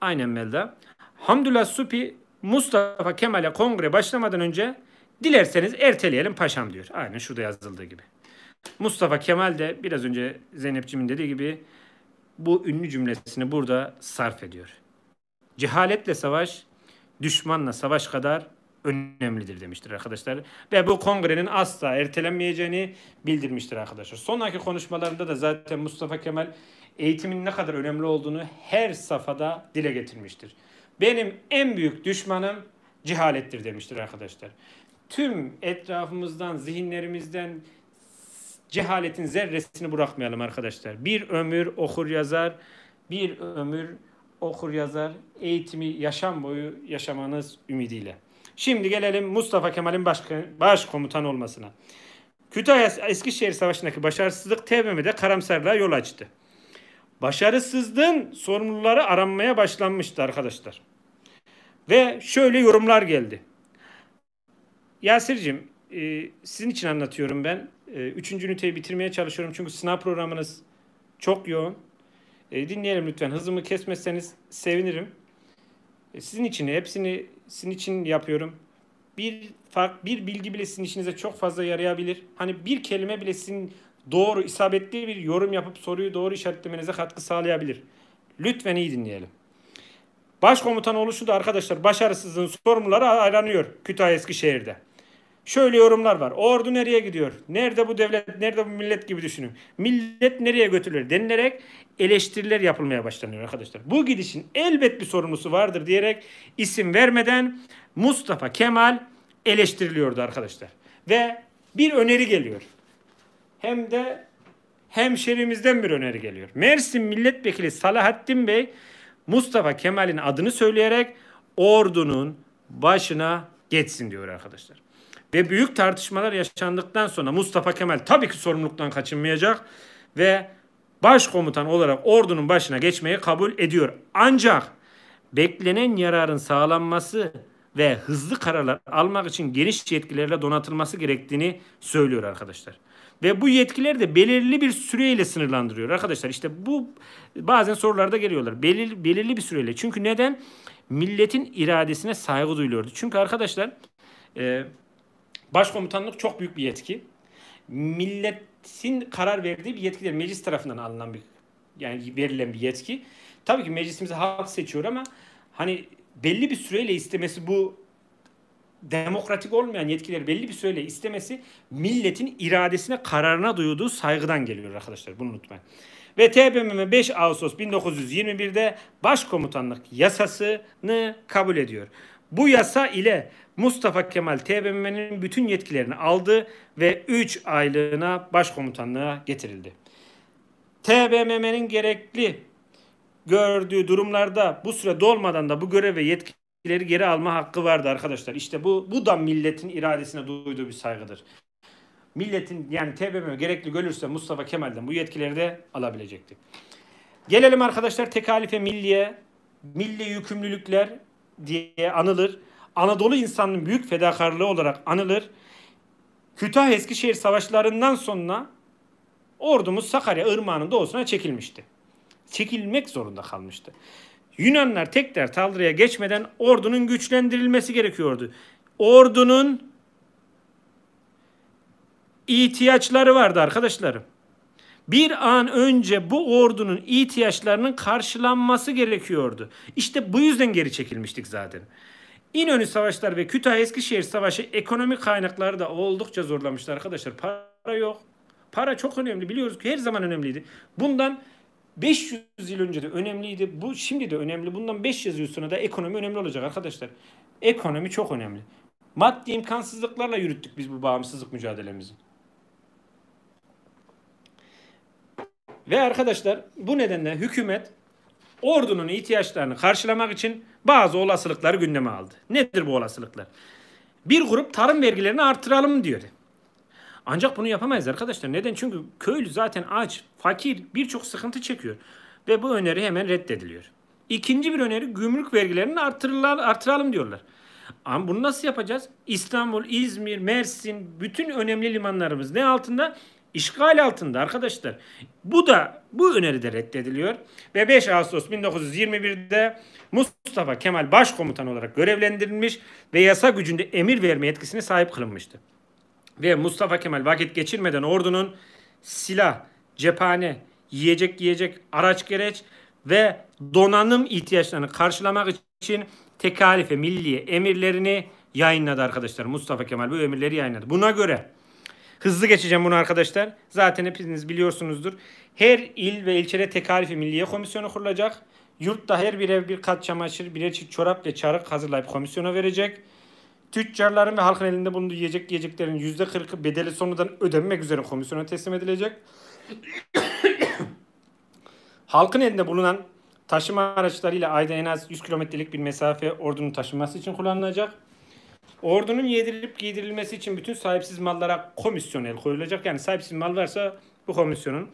aynen Melda. Hamdullah Supi Mustafa Kemal'e kongre başlamadan önce dilerseniz erteleyelim paşam diyor. Aynen şurada yazıldığı gibi. Mustafa Kemal de biraz önce Zeynep'cimin dediği gibi bu ünlü cümlesini burada sarf ediyor cehaletle savaş, düşmanla savaş kadar önemlidir demiştir arkadaşlar. Ve bu kongrenin asla ertelenmeyeceğini bildirmiştir arkadaşlar. Sonraki konuşmalarında da zaten Mustafa Kemal eğitimin ne kadar önemli olduğunu her safhada dile getirmiştir. Benim en büyük düşmanım cehalettir demiştir arkadaşlar. Tüm etrafımızdan, zihinlerimizden cehaletin zerresini bırakmayalım arkadaşlar. Bir ömür okur yazar, bir ömür okur yazar, eğitimi yaşam boyu yaşamanız ümidiyle. Şimdi gelelim Mustafa Kemal'in baş, başkomutan olmasına. Kütahya Eskişehir Savaşı'ndaki başarısızlık TBMM'de karamsarlığa yol açtı. Başarısızlığın sorumluları aranmaya başlanmıştı arkadaşlar. Ve şöyle yorumlar geldi. Yasir'cim e, sizin için anlatıyorum ben. E, üçüncü üniteyi bitirmeye çalışıyorum çünkü sınav programınız çok yoğun. E, dinleyelim lütfen. Hızımı kesmezseniz sevinirim. E, sizin için hepsini sizin için yapıyorum. Bir fark, bir bilgi bile sizin işinize çok fazla yarayabilir. Hani bir kelime bile sizin doğru, isabetli bir yorum yapıp soruyu doğru işaretlemenize katkı sağlayabilir. Lütfen iyi dinleyelim. Başkomutan oluşu da arkadaşlar başarısızlığın sorumluları aranıyor Kütahya Eskişehir'de. Şöyle yorumlar var. O ordu nereye gidiyor? Nerede bu devlet, nerede bu millet gibi düşünün. Millet nereye götürülür denilerek eleştiriler yapılmaya başlanıyor arkadaşlar. Bu gidişin elbet bir sorumlusu vardır diyerek isim vermeden Mustafa Kemal eleştiriliyordu arkadaşlar. Ve bir öneri geliyor. Hem de hemşerimizden bir öneri geliyor. Mersin Milletvekili Salahattin Bey Mustafa Kemal'in adını söyleyerek ordunun başına geçsin diyor arkadaşlar ve büyük tartışmalar yaşandıktan sonra Mustafa Kemal tabii ki sorumluluktan kaçınmayacak ve başkomutan olarak ordunun başına geçmeyi kabul ediyor. Ancak beklenen yararın sağlanması ve hızlı kararlar almak için geniş yetkilerle donatılması gerektiğini söylüyor arkadaşlar. Ve bu yetkileri de belirli bir süreyle sınırlandırıyor arkadaşlar. İşte bu bazen sorularda geliyorlar. Belir, belirli bir süreyle. Çünkü neden? Milletin iradesine saygı duyuluyordu. Çünkü arkadaşlar e, Başkomutanlık çok büyük bir yetki. Milletin karar verdiği bir yetkiler meclis tarafından alınan bir yani verilen bir yetki. Tabii ki meclisimizi halk seçiyor ama hani belli bir süreyle istemesi bu demokratik olmayan yetkileri belli bir süreyle istemesi milletin iradesine kararına duyduğu saygıdan geliyor arkadaşlar. Bunu unutmayın. Ve TBMM 5 Ağustos 1921'de başkomutanlık yasasını kabul ediyor. Bu yasa ile Mustafa Kemal TBMM'nin bütün yetkilerini aldı ve 3 aylığına başkomutanlığa getirildi. TBMM'nin gerekli gördüğü durumlarda bu süre dolmadan da bu görev ve yetkileri geri alma hakkı vardı arkadaşlar. İşte bu, bu da milletin iradesine duyduğu bir saygıdır. Milletin yani TBMM gerekli görürse Mustafa Kemal'den bu yetkileri de alabilecekti. Gelelim arkadaşlar tekalife milliye, milli yükümlülükler diye anılır. Anadolu insanının büyük fedakarlığı olarak anılır. Kütahya Eskişehir savaşlarından sonra ordumuz Sakarya Irmağı'nın doğusuna çekilmişti. Çekilmek zorunda kalmıştı. Yunanlar tekrar saldırıya geçmeden ordunun güçlendirilmesi gerekiyordu. Ordunun ihtiyaçları vardı arkadaşlarım. Bir an önce bu ordunun ihtiyaçlarının karşılanması gerekiyordu. İşte bu yüzden geri çekilmiştik zaten. İnönü Savaşlar ve Kütahya Eskişehir Savaşı ekonomik kaynakları da oldukça zorlamıştı arkadaşlar. Para yok. Para çok önemli biliyoruz ki her zaman önemliydi. Bundan 500 yıl önce de önemliydi. Bu şimdi de önemli. Bundan 500 yıl sonra da ekonomi önemli olacak arkadaşlar. Ekonomi çok önemli. Maddi imkansızlıklarla yürüttük biz bu bağımsızlık mücadelemizi. Ve arkadaşlar bu nedenle hükümet ordunun ihtiyaçlarını karşılamak için bazı olasılıkları gündeme aldı. Nedir bu olasılıklar? Bir grup tarım vergilerini artıralım diyor. Ancak bunu yapamayız arkadaşlar. Neden? Çünkü köylü zaten aç, fakir, birçok sıkıntı çekiyor. Ve bu öneri hemen reddediliyor. İkinci bir öneri gümrük vergilerini artıralım diyorlar. Ama bunu nasıl yapacağız? İstanbul, İzmir, Mersin bütün önemli limanlarımız ne altında? işgal altında arkadaşlar. Bu da bu öneri de reddediliyor ve 5 Ağustos 1921'de Mustafa Kemal Başkomutan olarak görevlendirilmiş ve yasa gücünde emir verme yetkisine sahip kılınmıştı. Ve Mustafa Kemal vakit geçirmeden ordunun silah, cephane, yiyecek yiyecek, araç gereç ve donanım ihtiyaçlarını karşılamak için tekalife milliye emirlerini yayınladı arkadaşlar. Mustafa Kemal bu emirleri yayınladı. Buna göre Hızlı geçeceğim bunu arkadaşlar. Zaten hepiniz biliyorsunuzdur. Her il ve ilçede tekarifi milliye komisyonu kurulacak. Yurtta her bir ev bir kat çamaşır, birer çift çorap ve çarık hazırlayıp komisyona verecek. Tüccarların ve halkın elinde bulunduğu yiyecek yiyeceklerin %40'ı bedeli sonradan ödenmek üzere komisyona teslim edilecek. (coughs) halkın elinde bulunan taşıma araçlarıyla ayda en az 100 kilometrelik bir mesafe ordunun taşınması için kullanılacak. Ordunun yedirilip giydirilmesi için bütün sahipsiz mallara komisyon el koyulacak. Yani sahipsiz mal varsa bu komisyonun.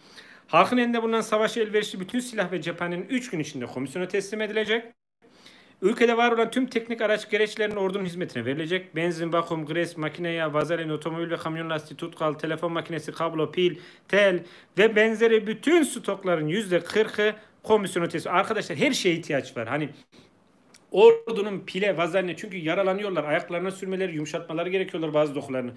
Halkın elinde bulunan savaş elverişli bütün silah ve cephanenin 3 gün içinde komisyona teslim edilecek. Ülkede var olan tüm teknik araç gereçlerin ordunun hizmetine verilecek. Benzin, vakum, gres, makine yağı, vazelin, otomobil ve kamyon lastiği, tutkal, telefon makinesi, kablo, pil, tel ve benzeri bütün stokların %40'ı komisyona teslim. Arkadaşlar her şeye ihtiyaç var. Hani Ordunun pile, vazlarına çünkü yaralanıyorlar. Ayaklarına sürmeleri, yumuşatmaları gerekiyorlar bazı dokularını.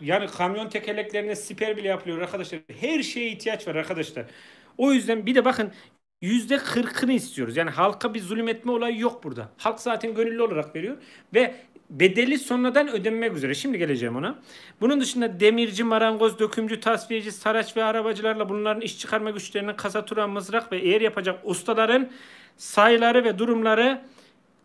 Yani kamyon tekerleklerine siper bile yapılıyor arkadaşlar. Her şeye ihtiyaç var arkadaşlar. O yüzden bir de bakın yüzde kırkını istiyoruz. Yani halka bir zulüm etme olayı yok burada. Halk zaten gönüllü olarak veriyor ve bedeli sonradan ödenmek üzere. Şimdi geleceğim ona. Bunun dışında demirci, marangoz, dökümcü, tasfiyeci, saraç ve arabacılarla bunların iş çıkarma güçlerinin kasa turan mızrak ve eğer yapacak ustaların sayıları ve durumları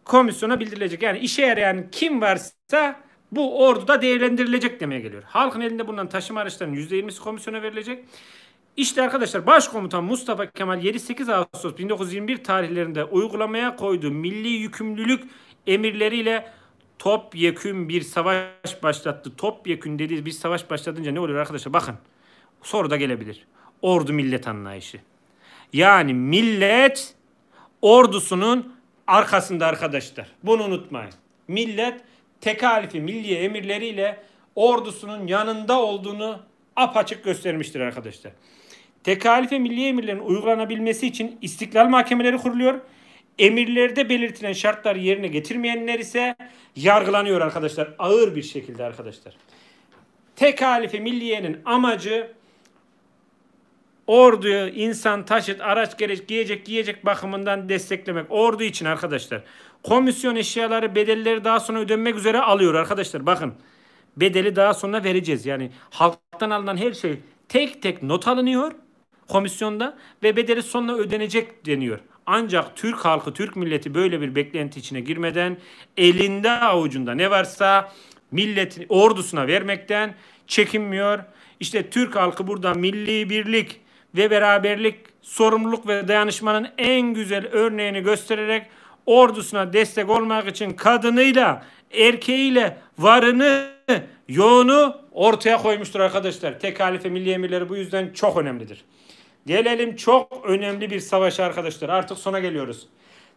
komisyona bildirilecek. Yani işe yarayan kim varsa bu orduda değerlendirilecek demeye geliyor. Halkın elinde bulunan taşıma araçlarının %20'si komisyona verilecek. İşte arkadaşlar Başkomutan Mustafa Kemal 7-8 Ağustos 1921 tarihlerinde uygulamaya koyduğu milli yükümlülük emirleriyle topyekün bir savaş başlattı. Topyekün dediği bir savaş başlatınca ne oluyor arkadaşlar? Bakın soru da gelebilir. Ordu millet anlayışı. Yani millet ordusunun arkasında arkadaşlar. Bunu unutmayın. Millet tekalifi milliye emirleriyle ordusunun yanında olduğunu apaçık göstermiştir arkadaşlar. Tekalife milli emirlerin uygulanabilmesi için istiklal mahkemeleri kuruluyor. Emirlerde belirtilen şartları yerine getirmeyenler ise yargılanıyor arkadaşlar. Ağır bir şekilde arkadaşlar. Tekalife milliyenin amacı orduyu insan, taşıt, araç, gereç, giyecek, giyecek bakımından desteklemek. Ordu için arkadaşlar. Komisyon eşyaları, bedelleri daha sonra ödenmek üzere alıyor arkadaşlar. Bakın bedeli daha sonra vereceğiz. Yani halktan alınan her şey tek tek not alınıyor komisyonda ve bedeli sonuna ödenecek deniyor. Ancak Türk halkı, Türk milleti böyle bir beklenti içine girmeden elinde avucunda ne varsa milletin ordusuna vermekten çekinmiyor. İşte Türk halkı burada milli birlik, ve beraberlik, sorumluluk ve dayanışmanın en güzel örneğini göstererek ordusuna destek olmak için kadınıyla, erkeğiyle, varını, yoğunu ortaya koymuştur arkadaşlar. Tek halife milli emirleri bu yüzden çok önemlidir. Gelelim çok önemli bir savaşa arkadaşlar. Artık sona geliyoruz.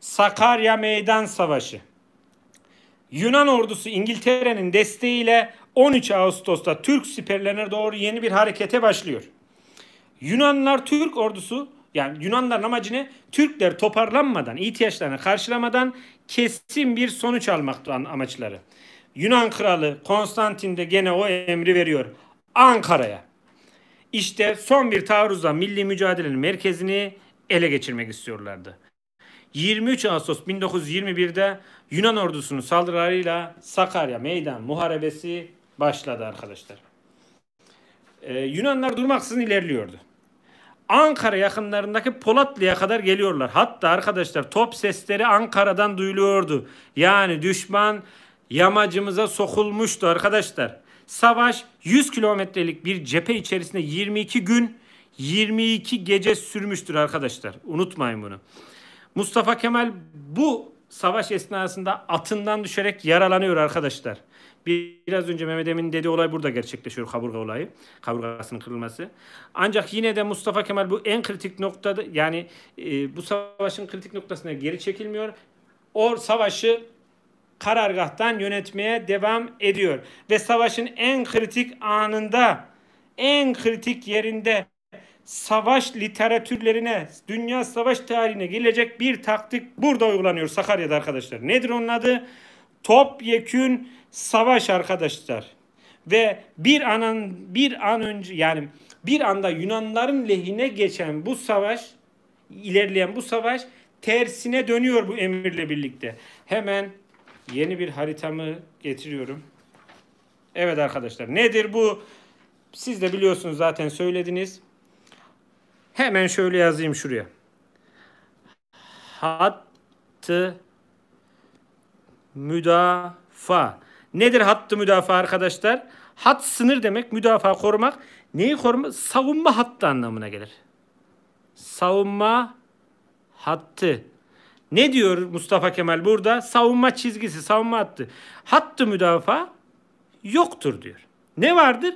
Sakarya Meydan Savaşı. Yunan ordusu İngiltere'nin desteğiyle 13 Ağustos'ta Türk siperlerine doğru yeni bir harekete başlıyor. Yunanlar Türk ordusu yani Yunanların amacı ne? Türkler toparlanmadan, ihtiyaçlarını karşılamadan kesin bir sonuç almak amaçları. Yunan kralı Konstantin de gene o emri veriyor. Ankara'ya. İşte son bir taarruzla milli mücadelenin merkezini ele geçirmek istiyorlardı. 23 Ağustos 1921'de Yunan ordusunun saldırılarıyla Sakarya Meydan Muharebesi başladı arkadaşlar. Ee, Yunanlar durmaksızın ilerliyordu. Ankara yakınlarındaki Polatlı'ya kadar geliyorlar. Hatta arkadaşlar top sesleri Ankara'dan duyuluyordu. Yani düşman yamacımıza sokulmuştu arkadaşlar. Savaş 100 kilometrelik bir cephe içerisinde 22 gün 22 gece sürmüştür arkadaşlar. Unutmayın bunu. Mustafa Kemal bu savaş esnasında atından düşerek yaralanıyor arkadaşlar. Biraz önce Mehmet Emin dediği olay burada gerçekleşiyor kaburga olayı. Kaburgasının kırılması. Ancak yine de Mustafa Kemal bu en kritik noktada yani e, bu savaşın kritik noktasına geri çekilmiyor. O savaşı karargahtan yönetmeye devam ediyor. Ve savaşın en kritik anında, en kritik yerinde savaş literatürlerine, dünya savaş tarihine gelecek bir taktik burada uygulanıyor Sakarya'da arkadaşlar. Nedir onun adı? Topyekün savaş arkadaşlar. Ve bir anan bir an önce yani bir anda Yunanların lehine geçen bu savaş ilerleyen bu savaş tersine dönüyor bu emirle birlikte. Hemen yeni bir haritamı getiriyorum. Evet arkadaşlar nedir bu? Siz de biliyorsunuz zaten söylediniz. Hemen şöyle yazayım şuraya. Hattı müdafa. Nedir hattı müdafaa arkadaşlar? Hat sınır demek, müdafaa korumak. Neyi koruma? Savunma hattı anlamına gelir. Savunma hattı. Ne diyor Mustafa Kemal burada? Savunma çizgisi, savunma hattı. Hattı müdafaa yoktur diyor. Ne vardır?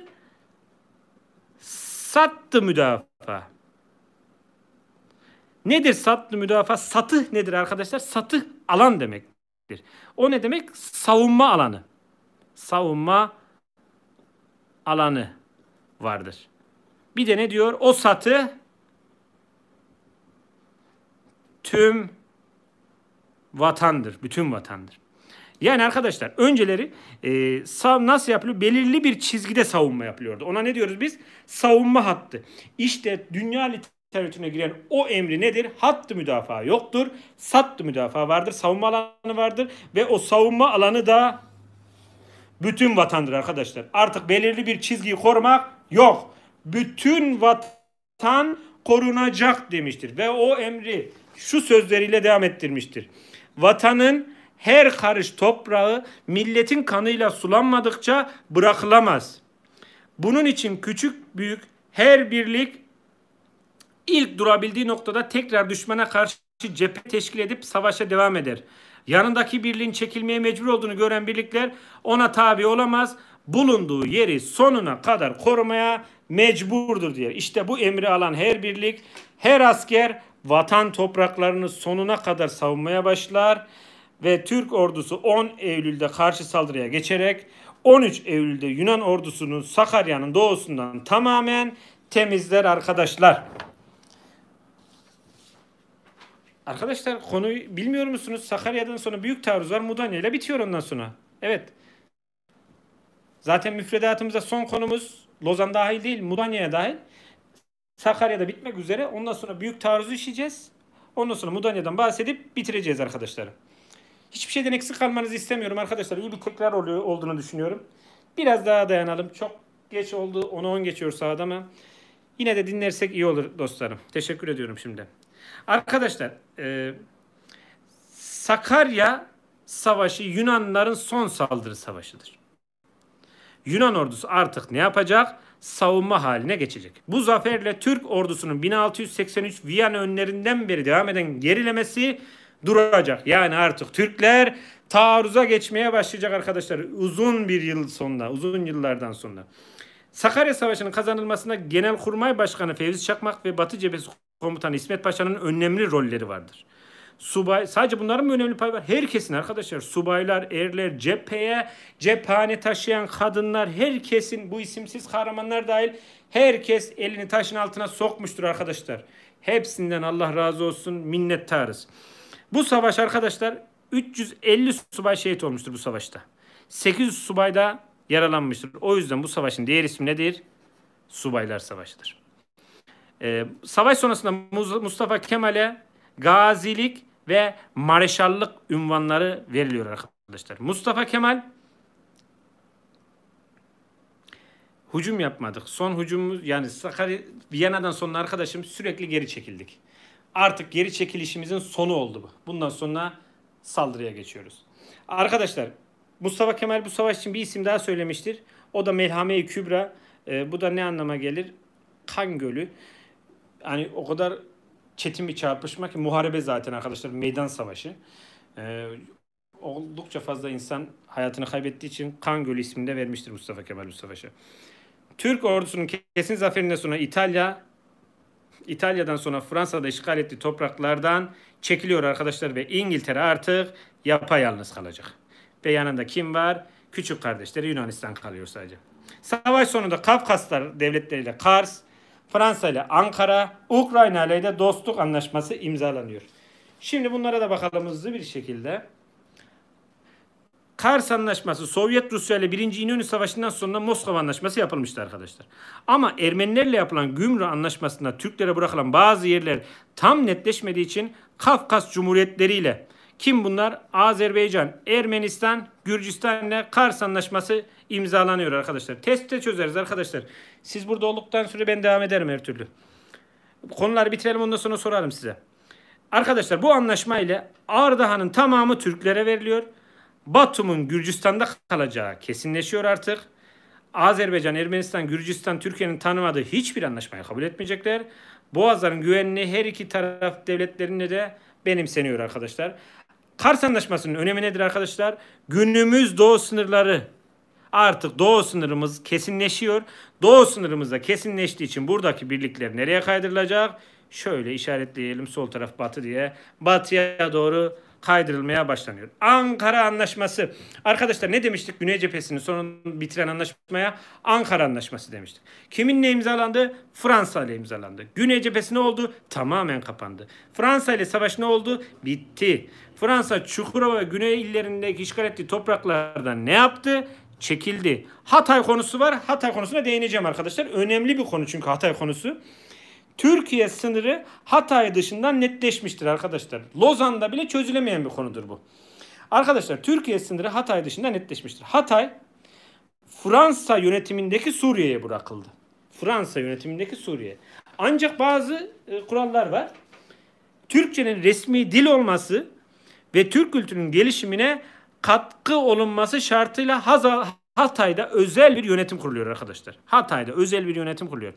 Sattı müdafaa. Nedir sattı müdafaa? Satı nedir arkadaşlar? Satı alan demektir. O ne demek? Savunma alanı savunma alanı vardır. Bir de ne diyor? O satı tüm vatandır. Bütün vatandır. Yani arkadaşlar önceleri e, sav nasıl yapılıyor? Belirli bir çizgide savunma yapılıyordu. Ona ne diyoruz biz? Savunma hattı. İşte dünya literatürüne giren o emri nedir? Hattı müdafaa yoktur. Sattı müdafaa vardır. Savunma alanı vardır. Ve o savunma alanı da bütün vatandır arkadaşlar. Artık belirli bir çizgiyi korumak yok. Bütün vatan korunacak demiştir ve o emri şu sözleriyle devam ettirmiştir. Vatanın her karış toprağı milletin kanıyla sulanmadıkça bırakılamaz. Bunun için küçük büyük her birlik ilk durabildiği noktada tekrar düşmana karşı cephe teşkil edip savaşa devam eder. Yanındaki birliğin çekilmeye mecbur olduğunu gören birlikler ona tabi olamaz. Bulunduğu yeri sonuna kadar korumaya mecburdur diyor. İşte bu emri alan her birlik, her asker vatan topraklarını sonuna kadar savunmaya başlar ve Türk ordusu 10 Eylül'de karşı saldırıya geçerek 13 Eylül'de Yunan ordusunun Sakarya'nın doğusundan tamamen temizler arkadaşlar. Arkadaşlar konuyu bilmiyor musunuz? Sakarya'dan sonra büyük taarruz var. Mudanya ile bitiyor ondan sonra. Evet. Zaten müfredatımıza son konumuz Lozan dahil değil, Mudanya'ya dahil. Sakarya'da bitmek üzere. Ondan sonra büyük taarruzu işleyeceğiz. Ondan sonra Mudanya'dan bahsedip bitireceğiz arkadaşlar. Hiçbir şeyden eksik kalmanızı istemiyorum arkadaşlar. İyi bir tekrar oluyor, olduğunu düşünüyorum. Biraz daha dayanalım. Çok geç oldu. 10'a 10 geçiyor sahada ama yine de dinlersek iyi olur dostlarım. Teşekkür ediyorum şimdi. Arkadaşlar e, Sakarya Savaşı Yunanların son saldırı savaşıdır. Yunan ordusu artık ne yapacak? Savunma haline geçecek. Bu zaferle Türk ordusunun 1683 Viyana önlerinden beri devam eden gerilemesi duracak. Yani artık Türkler taarruza geçmeye başlayacak arkadaşlar. Uzun bir yıl sonunda, uzun yıllardan sonra. Sakarya Savaşı'nın kazanılmasına Genelkurmay Başkanı Fevzi Çakmak ve Batı Cephesi komutan İsmet Paşa'nın önemli rolleri vardır. Subay sadece bunların mı önemli payı var? Herkesin arkadaşlar subaylar, erler, cepheye, cephane taşıyan kadınlar, herkesin bu isimsiz kahramanlar dahil herkes elini taşın altına sokmuştur arkadaşlar. Hepsinden Allah razı olsun minnettarız. Bu savaş arkadaşlar 350 subay şehit olmuştur bu savaşta. 800 subay da yaralanmıştır. O yüzden bu savaşın diğer ismi nedir? Subaylar Savaşı'dır. E, savaş sonrasında Mustafa Kemal'e gazilik ve mareşallık ünvanları veriliyor arkadaşlar. Mustafa Kemal hücum yapmadık. Son hücumumuz yani Sakarya Viyana'dan sonra arkadaşım sürekli geri çekildik. Artık geri çekilişimizin sonu oldu bu. Bundan sonra saldırıya geçiyoruz. Arkadaşlar Mustafa Kemal bu savaş için bir isim daha söylemiştir. O da Melhame-i Kübra. E, bu da ne anlama gelir? Kan Gölü hani o kadar çetin bir çarpışma ki muharebe zaten arkadaşlar meydan savaşı. Ee, oldukça fazla insan hayatını kaybettiği için Kan Gölü ismini de vermiştir Mustafa Kemal bu savaşa. Türk ordusunun kesin zaferinden sonra İtalya İtalya'dan sonra Fransa'da işgal ettiği topraklardan çekiliyor arkadaşlar ve İngiltere artık yapayalnız kalacak. Ve yanında kim var? Küçük kardeşleri Yunanistan kalıyor sadece. Savaş sonunda Kafkaslar devletleriyle Kars, Fransa ile Ankara, Ukrayna ile de dostluk anlaşması imzalanıyor. Şimdi bunlara da bakalım hızlı bir şekilde. Kars Anlaşması Sovyet Rusya ile 1. İnönü Savaşı'ndan sonra Moskova Anlaşması yapılmıştı arkadaşlar. Ama Ermenilerle yapılan Gümrü Anlaşması'nda Türklere bırakılan bazı yerler tam netleşmediği için Kafkas Cumhuriyetleri ile kim bunlar? Azerbaycan, Ermenistan, Gürcistan ile Kars Anlaşması imzalanıyor arkadaşlar. Testte çözeriz arkadaşlar. Siz burada olduktan sonra ben devam ederim her türlü. Konuları bitirelim ondan sonra sorarım size. Arkadaşlar bu anlaşma ile Ardahan'ın tamamı Türklere veriliyor. Batum'un Gürcistan'da kalacağı kesinleşiyor artık. Azerbaycan, Ermenistan, Gürcistan Türkiye'nin tanımadığı hiçbir anlaşmayı kabul etmeyecekler. Boğazların güvenliği her iki taraf devletlerinde de benimseniyor arkadaşlar. Kars Anlaşması'nın önemi nedir arkadaşlar? Günümüz doğu sınırları artık doğu sınırımız kesinleşiyor. Doğu sınırımızda kesinleştiği için buradaki birlikler nereye kaydırılacak? Şöyle işaretleyelim sol taraf batı diye. Batıya doğru kaydırılmaya başlanıyor. Ankara Anlaşması. Arkadaşlar ne demiştik Güney cephesini sonun bitiren anlaşmaya? Ankara Anlaşması demiştik. Kiminle imzalandı? Fransa ile imzalandı. Güney Cephesi ne oldu? Tamamen kapandı. Fransa ile savaş ne oldu? Bitti. Fransa Çukurova ve Güney illerindeki işgal ettiği topraklardan ne yaptı? çekildi. Hatay konusu var. Hatay konusuna değineceğim arkadaşlar. Önemli bir konu çünkü Hatay konusu. Türkiye sınırı Hatay dışından netleşmiştir arkadaşlar. Lozan'da bile çözülemeyen bir konudur bu. Arkadaşlar Türkiye sınırı Hatay dışında netleşmiştir. Hatay Fransa yönetimindeki Suriye'ye bırakıldı. Fransa yönetimindeki Suriye. Ancak bazı e, kurallar var. Türkçenin resmi dil olması ve Türk kültürünün gelişimine katkı olunması şartıyla Hatay'da özel bir yönetim kuruluyor arkadaşlar. Hatay'da özel bir yönetim kuruluyor.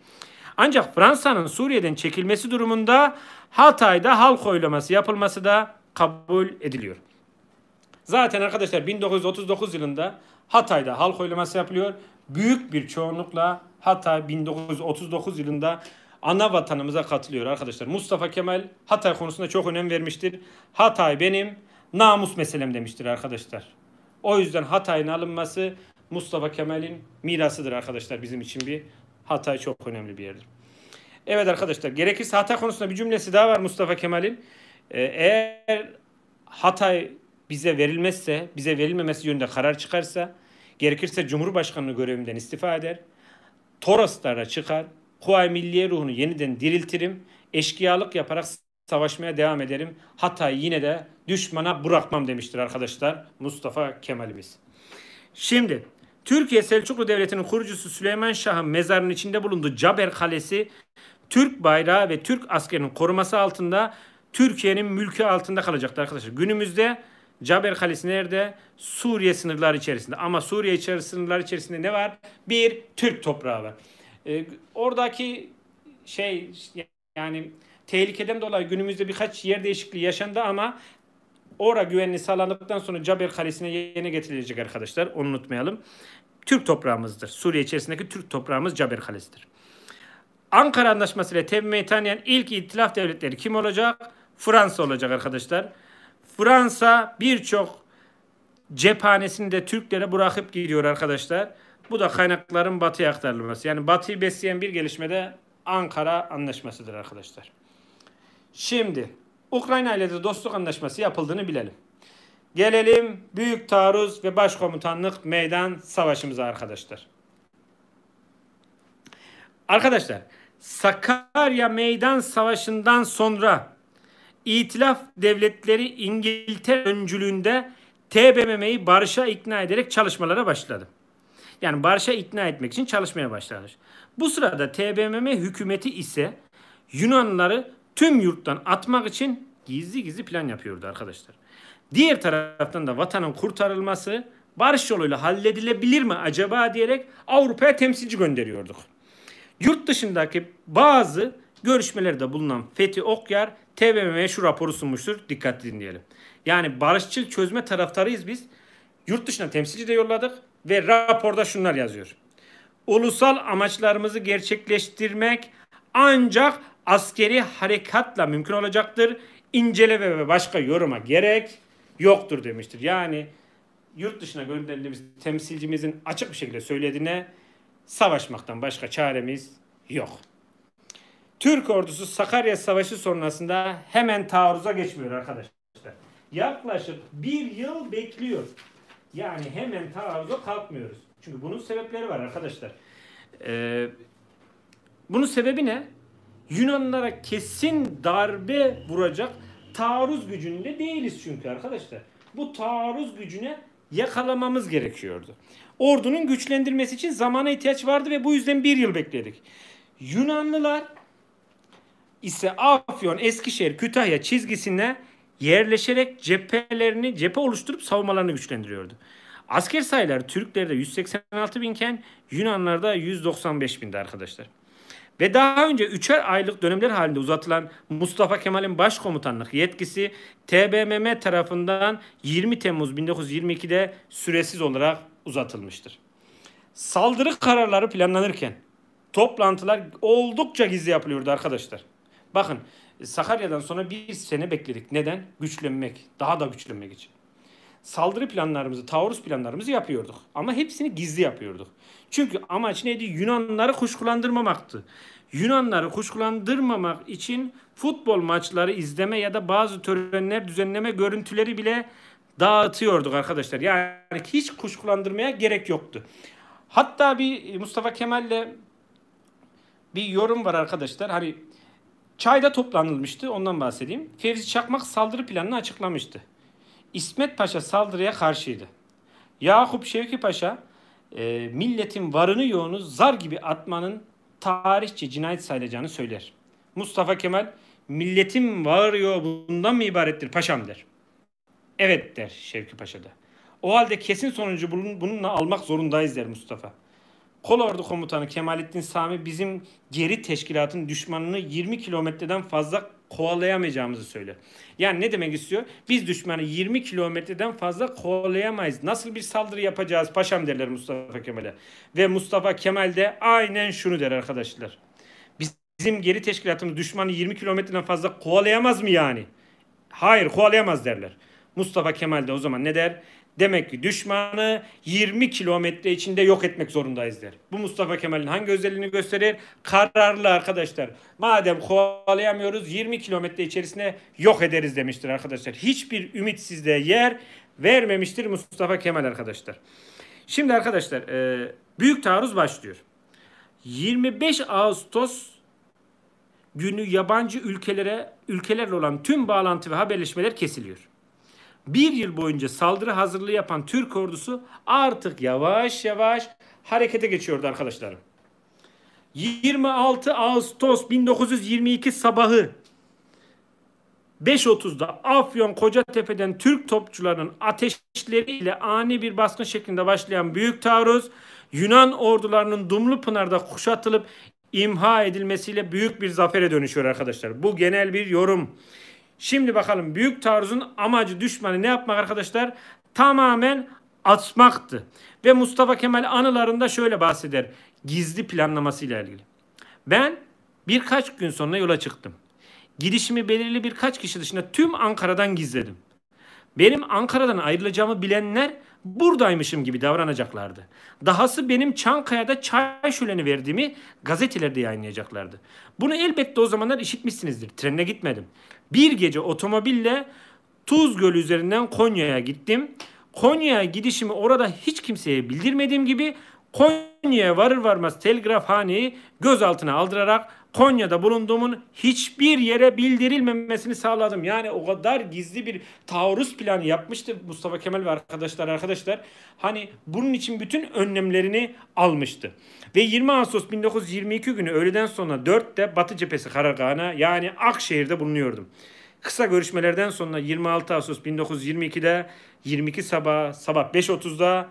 Ancak Fransa'nın Suriye'den çekilmesi durumunda Hatay'da halk oylaması yapılması da kabul ediliyor. Zaten arkadaşlar 1939 yılında Hatay'da halk oylaması yapılıyor. Büyük bir çoğunlukla Hatay 1939 yılında ana vatanımıza katılıyor arkadaşlar. Mustafa Kemal Hatay konusunda çok önem vermiştir. Hatay benim, namus meselem demiştir arkadaşlar. O yüzden Hatay'ın alınması Mustafa Kemal'in mirasıdır arkadaşlar bizim için bir. Hatay çok önemli bir yerdir. Evet arkadaşlar gerekirse Hatay konusunda bir cümlesi daha var Mustafa Kemal'in. Ee, eğer Hatay bize verilmezse, bize verilmemesi yönünde karar çıkarsa gerekirse Cumhurbaşkanlığı görevinden istifa eder. Toroslara çıkar. Kuvayi Milliye ruhunu yeniden diriltirim. Eşkıyalık yaparak savaşmaya devam ederim. Hatay'ı yine de düşmana bırakmam demiştir arkadaşlar Mustafa Kemal'imiz. Şimdi Türkiye Selçuklu Devleti'nin kurucusu Süleyman Şah'ın mezarının içinde bulunduğu Caber Kalesi Türk bayrağı ve Türk askerinin koruması altında Türkiye'nin mülkü altında kalacaktı arkadaşlar. Günümüzde Caber Kalesi nerede? Suriye sınırları içerisinde. Ama Suriye içerisinde sınırları içerisinde ne var? Bir Türk toprağı var. Ee, oradaki şey yani Tehlikeden dolayı günümüzde birkaç yer değişikliği yaşandı ama Ora güvenliği sağlandıktan sonra Cabir Kalesi'ne yeni getirilecek arkadaşlar. Onu unutmayalım. Türk toprağımızdır. Suriye içerisindeki Türk toprağımız Cabir Kalesi'dir. Ankara Anlaşması ile tevmeyi tanıyan ilk itilaf devletleri kim olacak? Fransa olacak arkadaşlar. Fransa birçok cephanesini de Türklere bırakıp gidiyor arkadaşlar. Bu da kaynakların batıya aktarılması. Yani batıyı besleyen bir gelişmede Ankara Anlaşması'dır arkadaşlar. Şimdi Ukrayna ile de dostluk anlaşması yapıldığını bilelim. Gelelim büyük taarruz ve başkomutanlık meydan savaşımıza arkadaşlar. Arkadaşlar Sakarya Meydan Savaşı'ndan sonra İtilaf Devletleri İngiltere öncülüğünde TBMM'yi barışa ikna ederek çalışmalara başladı. Yani barışa ikna etmek için çalışmaya başladı. Bu sırada TBMM hükümeti ise Yunanları tüm yurttan atmak için gizli gizli plan yapıyordu arkadaşlar. Diğer taraftan da vatanın kurtarılması barış yoluyla halledilebilir mi acaba diyerek Avrupa'ya temsilci gönderiyorduk. Yurt dışındaki bazı görüşmelerde bulunan Fethi Okyar TBMM'ye şu raporu sunmuştur. Dikkatli dinleyelim. Yani barışçıl çözme taraftarıyız biz. Yurt dışına temsilci de yolladık ve raporda şunlar yazıyor. Ulusal amaçlarımızı gerçekleştirmek ancak askeri harekatla mümkün olacaktır. İnceleme ve başka yoruma gerek yoktur demiştir. Yani yurt dışına gönderildiğimiz temsilcimizin açık bir şekilde söylediğine savaşmaktan başka çaremiz yok. Türk ordusu Sakarya Savaşı sonrasında hemen taarruza geçmiyor arkadaşlar. Yaklaşık bir yıl bekliyor. Yani hemen taarruza kalkmıyoruz. Çünkü bunun sebepleri var arkadaşlar. Ee, bunun sebebi ne? Yunanlara kesin darbe vuracak taarruz gücünde değiliz çünkü arkadaşlar. Bu taarruz gücüne yakalamamız gerekiyordu. Ordunun güçlendirmesi için zamana ihtiyaç vardı ve bu yüzden bir yıl bekledik. Yunanlılar ise Afyon, Eskişehir, Kütahya çizgisine yerleşerek cephelerini, cephe oluşturup savunmalarını güçlendiriyordu. Asker sayıları Türklerde 186 binken Yunanlarda 195 bindi arkadaşlar ve daha önce üçer aylık dönemler halinde uzatılan Mustafa Kemal'in başkomutanlık yetkisi TBMM tarafından 20 Temmuz 1922'de süresiz olarak uzatılmıştır. Saldırı kararları planlanırken toplantılar oldukça gizli yapılıyordu arkadaşlar. Bakın Sakarya'dan sonra bir sene bekledik. Neden? Güçlenmek. Daha da güçlenmek için saldırı planlarımızı, taarruz planlarımızı yapıyorduk. Ama hepsini gizli yapıyorduk. Çünkü amaç neydi? Yunanları kuşkulandırmamaktı. Yunanları kuşkulandırmamak için futbol maçları izleme ya da bazı törenler düzenleme görüntüleri bile dağıtıyorduk arkadaşlar. Yani hiç kuşkulandırmaya gerek yoktu. Hatta bir e, Mustafa Kemal'le bir yorum var arkadaşlar. Hani çayda toplanılmıştı ondan bahsedeyim. Fevzi Çakmak saldırı planını açıklamıştı. İsmet Paşa saldırıya karşıydı. Yakup Şevki Paşa e, milletin varını yoğunu zar gibi atmanın tarihçi cinayet sayılacağını söyler. Mustafa Kemal milletin var yoğu bundan mı ibarettir paşam der. Evet der Şevki Paşa da. O halde kesin sonucu bunun, bununla almak zorundayız der Mustafa. Kolordu Ordu Komutanı Kemalettin Sami bizim geri teşkilatın düşmanını 20 kilometreden fazla kovalayamayacağımızı söylüyor. Yani ne demek istiyor? Biz düşmanı 20 kilometreden fazla kovalayamayız. Nasıl bir saldırı yapacağız paşam derler Mustafa Kemal'e. Ve Mustafa Kemal de aynen şunu der arkadaşlar. Bizim geri teşkilatımız düşmanı 20 kilometreden fazla kovalayamaz mı yani? Hayır kovalayamaz derler. Mustafa Kemal de o zaman ne der? Demek ki düşmanı 20 kilometre içinde yok etmek zorundayız der. Bu Mustafa Kemal'in hangi özelliğini gösterir? Kararlı arkadaşlar. Madem kovalayamıyoruz 20 kilometre içerisinde yok ederiz demiştir arkadaşlar. Hiçbir ümitsizliğe yer vermemiştir Mustafa Kemal arkadaşlar. Şimdi arkadaşlar e, büyük taarruz başlıyor. 25 Ağustos günü yabancı ülkelere ülkelerle olan tüm bağlantı ve haberleşmeler kesiliyor bir yıl boyunca saldırı hazırlığı yapan Türk ordusu artık yavaş yavaş harekete geçiyordu arkadaşlarım. 26 Ağustos 1922 sabahı 5.30'da Afyon Kocatepe'den Türk topçularının ateşleriyle ani bir baskın şeklinde başlayan büyük taarruz Yunan ordularının Dumlu Pınarda kuşatılıp imha edilmesiyle büyük bir zafere dönüşüyor arkadaşlar. Bu genel bir yorum. Şimdi bakalım büyük taarruzun amacı düşmanı ne yapmak arkadaşlar? Tamamen atmaktı. Ve Mustafa Kemal anılarında şöyle bahseder. Gizli planlamasıyla ilgili. Ben birkaç gün sonra yola çıktım. Gidişimi belirli birkaç kişi dışında tüm Ankara'dan gizledim. Benim Ankara'dan ayrılacağımı bilenler buradaymışım gibi davranacaklardı. Dahası benim Çankaya'da çay şöleni verdiğimi gazetelerde yayınlayacaklardı. Bunu elbette o zamanlar işitmişsinizdir. Trenle gitmedim. Bir gece otomobille Tuz Gölü üzerinden Konya'ya gittim. Konya'ya gidişimi orada hiç kimseye bildirmediğim gibi Konya'ya varır varmaz telgrafhaneyi gözaltına aldırarak Konya'da bulunduğumun hiçbir yere bildirilmemesini sağladım. Yani o kadar gizli bir taarruz planı yapmıştı Mustafa Kemal ve arkadaşlar arkadaşlar. Hani bunun için bütün önlemlerini almıştı. Ve 20 Ağustos 1922 günü öğleden sonra 4'te Batı cephesi karargahına yani Akşehir'de bulunuyordum. Kısa görüşmelerden sonra 26 Ağustos 1922'de 22 sabah sabah 5.30'da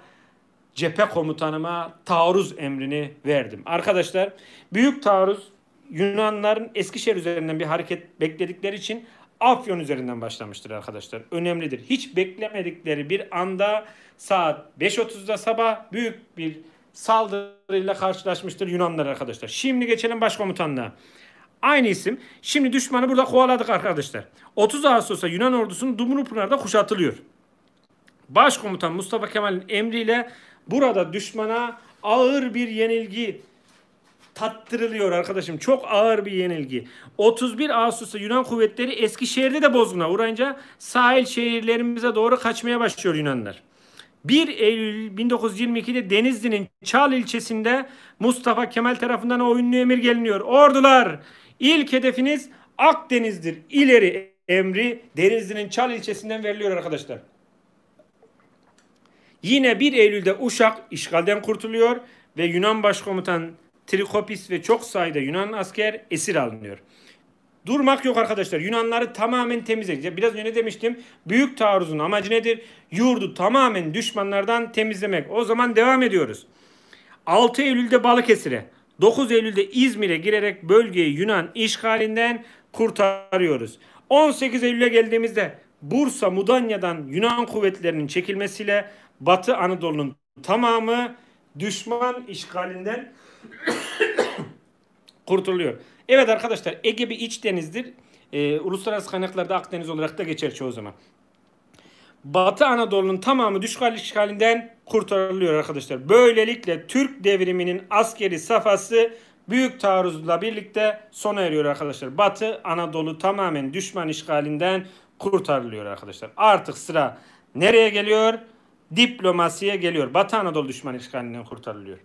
cephe komutanıma taarruz emrini verdim. Arkadaşlar büyük taarruz Yunanların Eskişehir üzerinden bir hareket bekledikleri için Afyon üzerinden başlamıştır arkadaşlar. Önemlidir. Hiç beklemedikleri bir anda saat 5.30'da sabah büyük bir saldırıyla karşılaşmıştır Yunanlar arkadaşlar. Şimdi geçelim başkomutanlığa. Aynı isim. Şimdi düşmanı burada kovaladık arkadaşlar. 30 Ağustos'ta Yunan ordusunun Dumrupınar'da kuşatılıyor. Başkomutan Mustafa Kemal'in emriyle burada düşmana ağır bir yenilgi tattırılıyor arkadaşım. Çok ağır bir yenilgi. 31 Ağustos'ta Yunan kuvvetleri Eskişehir'de de bozguna uğrayınca sahil şehirlerimize doğru kaçmaya başlıyor Yunanlar. 1 Eylül 1922'de Denizli'nin Çal ilçesinde Mustafa Kemal tarafından o ünlü emir geliniyor. Ordular ilk hedefiniz Akdeniz'dir. İleri emri Denizli'nin Çal ilçesinden veriliyor arkadaşlar. Yine 1 Eylül'de Uşak işgalden kurtuluyor ve Yunan Başkomutan Trikopis ve çok sayıda Yunan asker esir alınıyor. Durmak yok arkadaşlar. Yunanları tamamen temizleyeceğiz. Biraz önce demiştim. Büyük taarruzun amacı nedir? Yurdu tamamen düşmanlardan temizlemek. O zaman devam ediyoruz. 6 Eylül'de Balıkesir'e, 9 Eylül'de İzmir'e girerek bölgeyi Yunan işgalinden kurtarıyoruz. 18 Eylül'e geldiğimizde Bursa Mudanya'dan Yunan kuvvetlerinin çekilmesiyle Batı Anadolu'nun tamamı düşman işgalinden kurtuluyor. Evet arkadaşlar Ege bir iç denizdir. Ee, uluslararası kaynaklarda Akdeniz olarak da geçer çoğu zaman. Batı Anadolu'nun tamamı düşgal işgalinden kurtarılıyor arkadaşlar. Böylelikle Türk devriminin askeri safhası büyük taarruzla birlikte sona eriyor arkadaşlar. Batı Anadolu tamamen düşman işgalinden kurtarılıyor arkadaşlar. Artık sıra nereye geliyor? Diplomasiye geliyor. Batı Anadolu düşman işgalinden kurtarılıyor.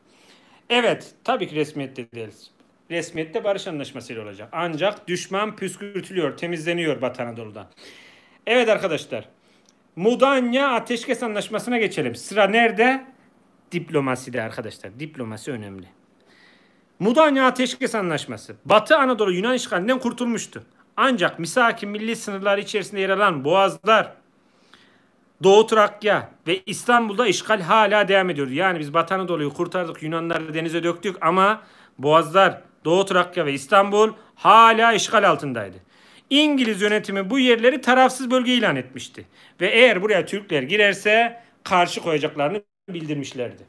Evet, tabii ki resmiyette değiliz. Resmiyette barış anlaşmasıyla olacak. Ancak düşman püskürtülüyor, temizleniyor Batı Anadolu'da. Evet arkadaşlar, Mudanya Ateşkes Anlaşması'na geçelim. Sıra nerede? Diplomaside arkadaşlar. Diplomasi önemli. Mudanya Ateşkes Anlaşması Batı Anadolu Yunan işgalinden kurtulmuştu. Ancak misaki milli sınırlar içerisinde yer alan boğazlar, Doğu Trakya ve İstanbul'da işgal hala devam ediyordu. Yani biz Batı Anadolu'yu kurtardık, Yunanları denize döktük ama Boğazlar, Doğu Trakya ve İstanbul hala işgal altındaydı. İngiliz yönetimi bu yerleri tarafsız bölge ilan etmişti. Ve eğer buraya Türkler girerse karşı koyacaklarını bildirmişlerdi.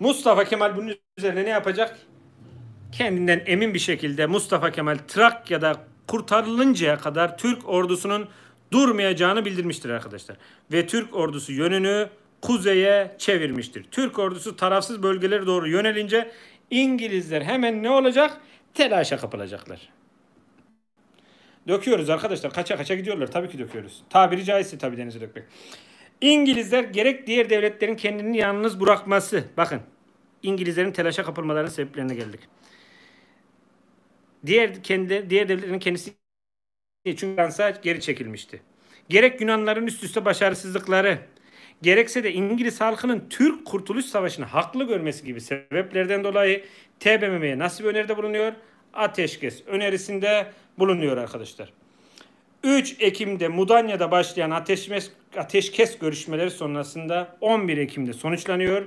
Mustafa Kemal bunun üzerine ne yapacak? Kendinden emin bir şekilde Mustafa Kemal Trakya'da kurtarılıncaya kadar Türk ordusunun durmayacağını bildirmiştir arkadaşlar. Ve Türk ordusu yönünü kuzeye çevirmiştir. Türk ordusu tarafsız bölgelere doğru yönelince İngilizler hemen ne olacak? Telaşa kapılacaklar. Döküyoruz arkadaşlar. Kaça kaça gidiyorlar. Tabii ki döküyoruz. Tabiri caizse tabii denize dökmek. İngilizler gerek diğer devletlerin kendini yalnız bırakması. Bakın İngilizlerin telaşa kapılmalarının sebeplerine geldik. Diğer kendi diğer devletlerin kendisi çünkü Fransa geri çekilmişti. Gerek Yunanların üst üste başarısızlıkları, gerekse de İngiliz halkının Türk Kurtuluş Savaşı'nı haklı görmesi gibi sebeplerden dolayı TBMM'ye nasıl bir öneride bulunuyor? Ateşkes önerisinde bulunuyor arkadaşlar. 3 Ekim'de Mudanya'da başlayan ateşkes, ateşkes görüşmeleri sonrasında 11 Ekim'de sonuçlanıyor.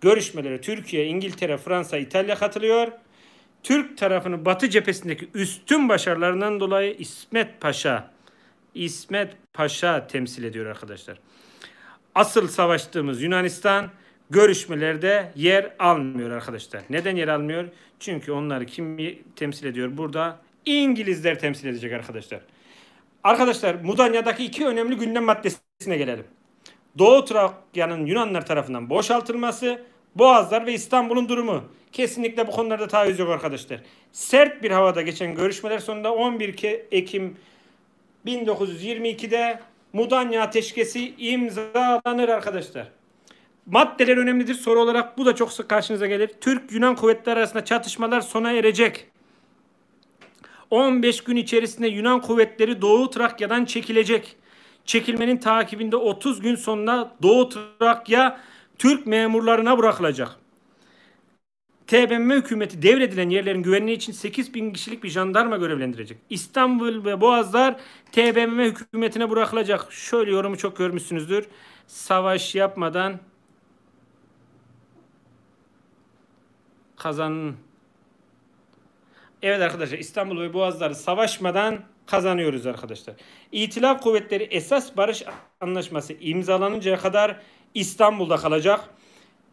Görüşmelere Türkiye, İngiltere, Fransa, İtalya katılıyor. Türk tarafının Batı cephesindeki üstün başarılarından dolayı İsmet Paşa İsmet Paşa temsil ediyor arkadaşlar. Asıl savaştığımız Yunanistan görüşmelerde yer almıyor arkadaşlar. Neden yer almıyor? Çünkü onları kim temsil ediyor burada? İngilizler temsil edecek arkadaşlar. Arkadaşlar Mudanya'daki iki önemli gündem maddesine gelelim. Doğu Trakya'nın Yunanlar tarafından boşaltılması Boğazlar ve İstanbul'un durumu. Kesinlikle bu konularda taviz yok arkadaşlar. Sert bir havada geçen görüşmeler sonunda 11 Ekim 1922'de Mudanya Ateşkesi imzalanır arkadaşlar. Maddeler önemlidir. Soru olarak bu da çok sık karşınıza gelir. Türk-Yunan kuvvetleri arasında çatışmalar sona erecek. 15 gün içerisinde Yunan kuvvetleri Doğu Trakya'dan çekilecek. Çekilmenin takibinde 30 gün sonunda Doğu Trakya Türk memurlarına bırakılacak. TBMM hükümeti devredilen yerlerin güvenliği için 8 bin kişilik bir jandarma görevlendirecek. İstanbul ve Boğazlar TBMM hükümetine bırakılacak. Şöyle yorumu çok görmüşsünüzdür. Savaş yapmadan kazan. Evet arkadaşlar İstanbul ve Boğazları savaşmadan kazanıyoruz arkadaşlar. İtilaf kuvvetleri esas barış anlaşması imzalanıncaya kadar İstanbul'da kalacak.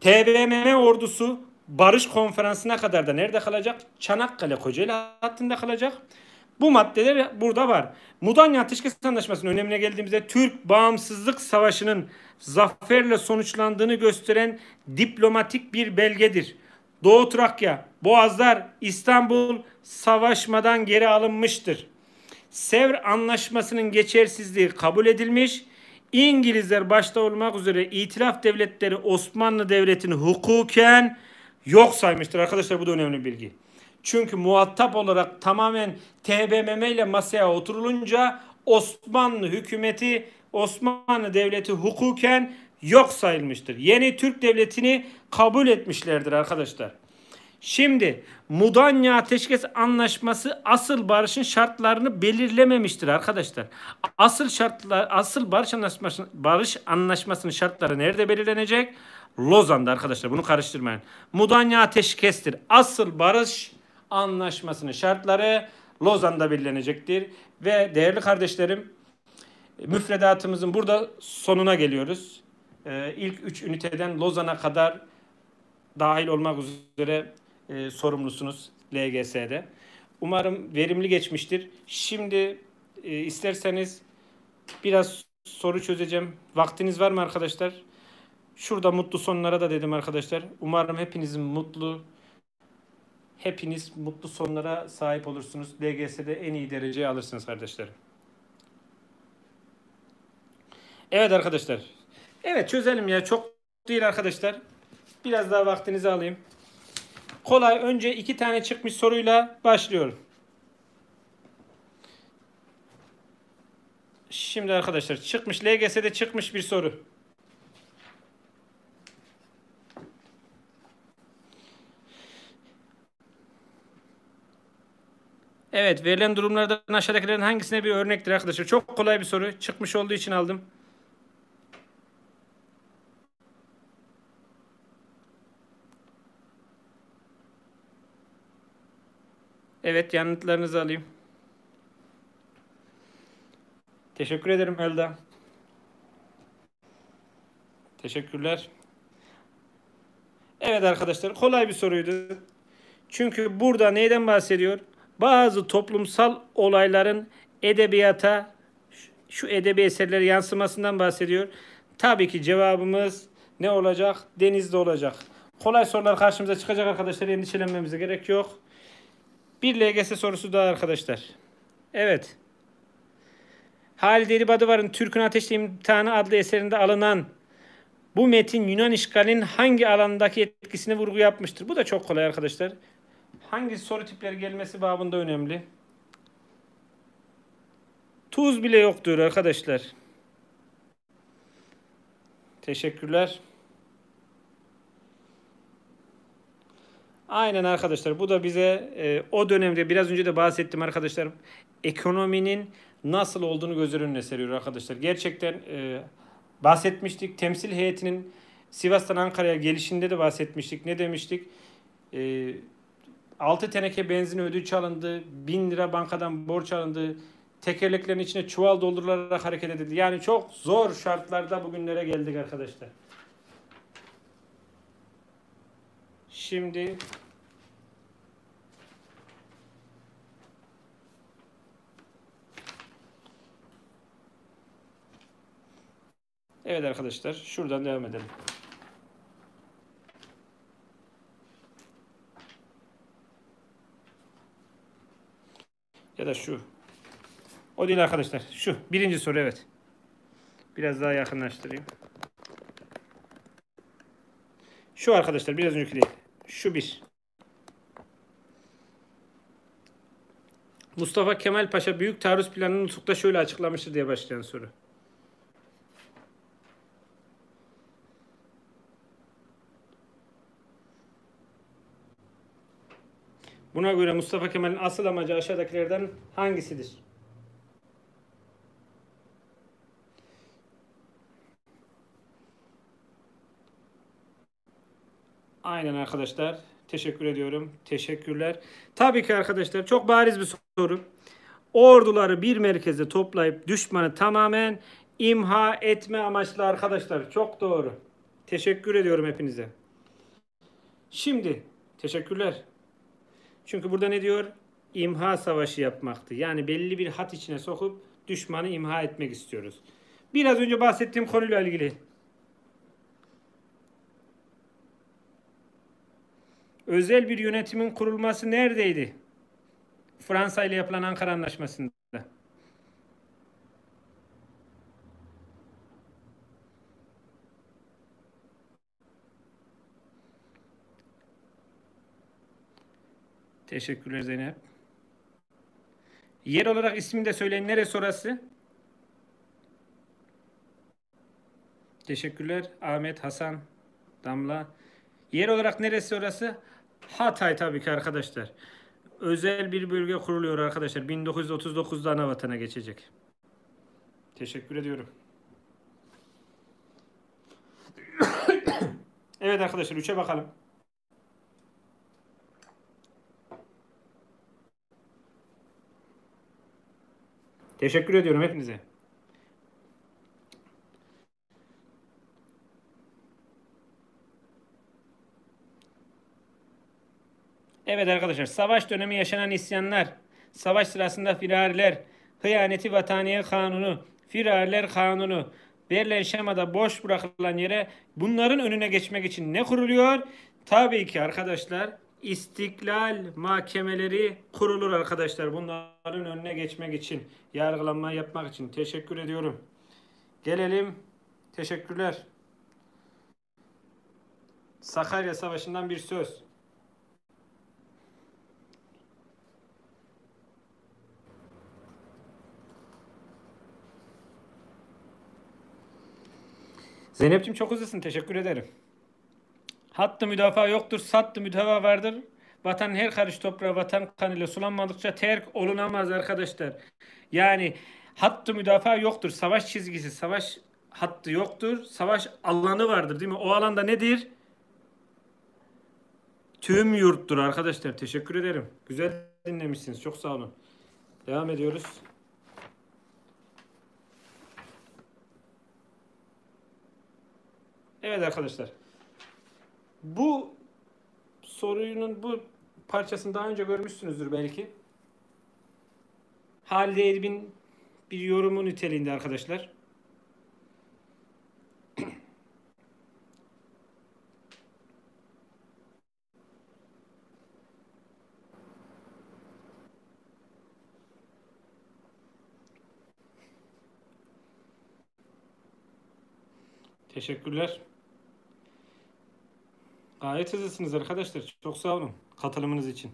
TBMM ordusu barış konferansına kadar da nerede kalacak? Çanakkale Kocaeli hattında kalacak. Bu maddeler burada var. Mudanya Ateşkes Anlaşması'nın önemine geldiğimizde Türk Bağımsızlık Savaşı'nın zaferle sonuçlandığını gösteren diplomatik bir belgedir. Doğu Trakya, Boğazlar, İstanbul savaşmadan geri alınmıştır. Sevr Anlaşması'nın geçersizliği kabul edilmiş. İngilizler başta olmak üzere itilaf devletleri Osmanlı Devleti'ni hukuken yok saymıştır. Arkadaşlar bu da önemli bilgi. Çünkü muhatap olarak tamamen TBMM ile masaya oturulunca Osmanlı hükümeti, Osmanlı Devleti hukuken yok sayılmıştır. Yeni Türk Devleti'ni kabul etmişlerdir arkadaşlar. Şimdi Mudanya Ateşkes Anlaşması asıl barışın şartlarını belirlememiştir arkadaşlar. Asıl şartlar asıl barış anlaşması, barış anlaşmasının şartları nerede belirlenecek? Lozan'da arkadaşlar bunu karıştırmayın. Mudanya Ateşkes'tir. Asıl barış anlaşmasının şartları Lozan'da belirlenecektir. Ve değerli kardeşlerim müfredatımızın burada sonuna geliyoruz. Ee, ilk üç üniteden Lozan'a kadar dahil olmak üzere e, sorumlusunuz LGS'de. Umarım verimli geçmiştir. Şimdi e, isterseniz biraz soru çözeceğim. Vaktiniz var mı arkadaşlar? Şurada mutlu sonlara da dedim arkadaşlar. Umarım hepinizin mutlu hepiniz mutlu sonlara sahip olursunuz. DGS'de en iyi dereceyi alırsınız kardeşlerim. Evet arkadaşlar. Evet çözelim ya. Çok değil arkadaşlar. Biraz daha vaktinizi alayım. Kolay önce iki tane çıkmış soruyla başlıyorum. Şimdi arkadaşlar çıkmış LGS'de çıkmış bir soru. Evet verilen durumlardan aşağıdakilerin hangisine bir örnektir arkadaşlar? Çok kolay bir soru. Çıkmış olduğu için aldım. Evet yanıtlarınızı alayım. Teşekkür ederim Elda. Teşekkürler. Evet arkadaşlar kolay bir soruydu. Çünkü burada neyden bahsediyor? Bazı toplumsal olayların edebiyata şu edebi eserlere yansımasından bahsediyor. Tabii ki cevabımız ne olacak? Denizde olacak. Kolay sorular karşımıza çıkacak arkadaşlar. Endişelenmemize gerek yok. Bir LGS sorusu daha arkadaşlar. Evet. Halid Elibadıvar'ın Türk'ün Ateşli İmtihanı adlı eserinde alınan bu metin Yunan işgalinin hangi alandaki etkisini vurgu yapmıştır? Bu da çok kolay arkadaşlar. Hangi soru tipleri gelmesi babında önemli. Tuz bile yok diyor arkadaşlar. Teşekkürler. Aynen arkadaşlar bu da bize e, o dönemde biraz önce de bahsettim arkadaşlar ekonominin nasıl olduğunu gözler önüne seriyor arkadaşlar. Gerçekten e, bahsetmiştik temsil heyetinin Sivas'tan Ankara'ya gelişinde de bahsetmiştik. Ne demiştik? E, 6 teneke benzin ödünç alındı, 1000 lira bankadan borç alındı, tekerleklerin içine çuval doldurularak hareket edildi. Yani çok zor şartlarda bugünlere geldik arkadaşlar. Şimdi Evet arkadaşlar şuradan devam edelim. Ya da şu. O değil arkadaşlar. Şu. Birinci soru evet. Biraz daha yakınlaştırayım. Şu arkadaşlar biraz önceki değil. Şu bir. Mustafa Kemal Paşa Büyük Taarruz Planı'nı nutukta şöyle açıklamıştır diye başlayan soru. Buna göre Mustafa Kemal'in asıl amacı aşağıdakilerden hangisidir? Aynen arkadaşlar. Teşekkür ediyorum. Teşekkürler. Tabii ki arkadaşlar çok bariz bir soru. Orduları bir merkeze toplayıp düşmanı tamamen imha etme amaçlı arkadaşlar. Çok doğru. Teşekkür ediyorum hepinize. Şimdi teşekkürler. Çünkü burada ne diyor? İmha savaşı yapmaktı. Yani belli bir hat içine sokup düşmanı imha etmek istiyoruz. Biraz önce bahsettiğim konuyla ilgili özel bir yönetimin kurulması neredeydi? Fransa ile yapılan Ankara Anlaşması'nda. Teşekkürler Zeynep. Yer olarak ismini de söyleyin. Neresi orası? Teşekkürler Ahmet, Hasan, Damla. Yer olarak neresi orası? Hatay tabii ki arkadaşlar. Özel bir bölge kuruluyor arkadaşlar. 1939'da ana vatana geçecek. Teşekkür ediyorum. (coughs) evet arkadaşlar 3'e bakalım. Teşekkür ediyorum hepinize. Evet arkadaşlar savaş dönemi yaşanan isyanlar, savaş sırasında firariler, hıyaneti vataniye kanunu, firariler kanunu, verilen şemada boş bırakılan yere bunların önüne geçmek için ne kuruluyor? Tabii ki arkadaşlar istiklal mahkemeleri kurulur arkadaşlar bunların önüne geçmek için, yargılanma yapmak için. Teşekkür ediyorum. Gelelim. Teşekkürler. Sakarya Savaşı'ndan bir söz. Zeynep'ciğim çok hızlısın. Teşekkür ederim. Hattı müdafaa yoktur. Sattı müdafaa vardır. Vatan her karış toprağı vatan kanıyla sulanmadıkça terk olunamaz arkadaşlar. Yani hattı müdafaa yoktur. Savaş çizgisi, savaş hattı yoktur. Savaş alanı vardır değil mi? O alanda nedir? Tüm yurttur arkadaşlar. Teşekkür ederim. Güzel dinlemişsiniz. Çok sağ olun. Devam ediyoruz. Evet arkadaşlar. Bu sorunun bu parçasını daha önce görmüşsünüzdür belki. Halide Edip'in bir yorumu niteliğinde arkadaşlar. Teşekkürler. Gayet hızlısınız arkadaşlar. Çok sağ olun katılımınız için.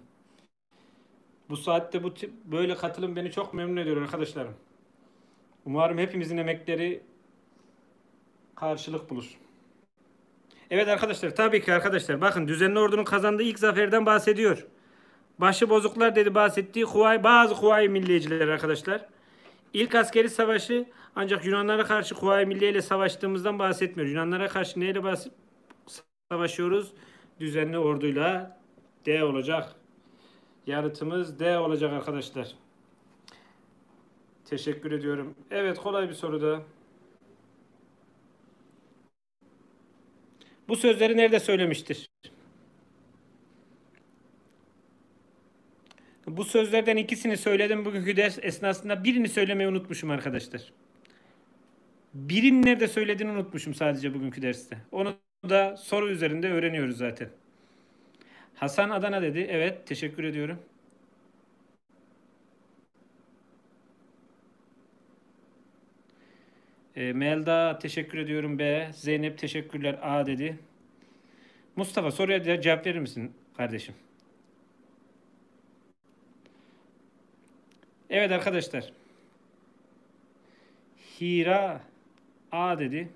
Bu saatte bu tip, böyle katılım beni çok memnun ediyor arkadaşlarım. Umarım hepimizin emekleri karşılık bulur. Evet arkadaşlar tabii ki arkadaşlar bakın düzenli ordunun kazandığı ilk zaferden bahsediyor. Başı bozuklar dedi bahsettiği Huay, bazı Huay milliyeciler arkadaşlar. İlk askeri savaşı ancak Yunanlara karşı Huay milliyle savaştığımızdan bahsetmiyor. Yunanlara karşı neyle bahsediyor? savaşıyoruz. Düzenli orduyla D olacak. Yanıtımız D olacak arkadaşlar. Teşekkür ediyorum. Evet kolay bir soru da. Bu sözleri nerede söylemiştir? Bu sözlerden ikisini söyledim bugünkü ders esnasında birini söylemeyi unutmuşum arkadaşlar. Birini nerede söylediğini unutmuşum sadece bugünkü derste. Onu da soru üzerinde öğreniyoruz zaten. Hasan Adana dedi. Evet, teşekkür ediyorum. E, Melda teşekkür ediyorum B. Zeynep teşekkürler A dedi. Mustafa soruya cevap verir misin kardeşim? Evet arkadaşlar. Hira A dedi.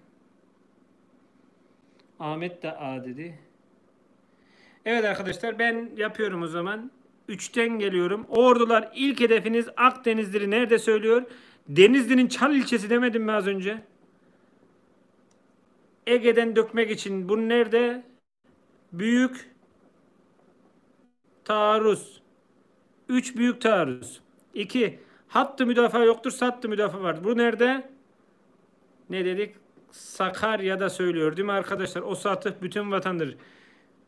Ahmet de A dedi. Evet arkadaşlar ben yapıyorum o zaman. 3'ten geliyorum. Ordular ilk hedefiniz Akdeniz'dir. Nerede söylüyor? Denizli'nin Çal ilçesi demedim mi az önce? Ege'den dökmek için. Bu nerede? Büyük taarruz. 3 büyük taarruz. 2. Hattı müdafaa yoktur, sattı müdafaa vardır. Bu nerede? Ne dedik? Sakarya'da söylüyor değil mi arkadaşlar? O saati bütün vatandır.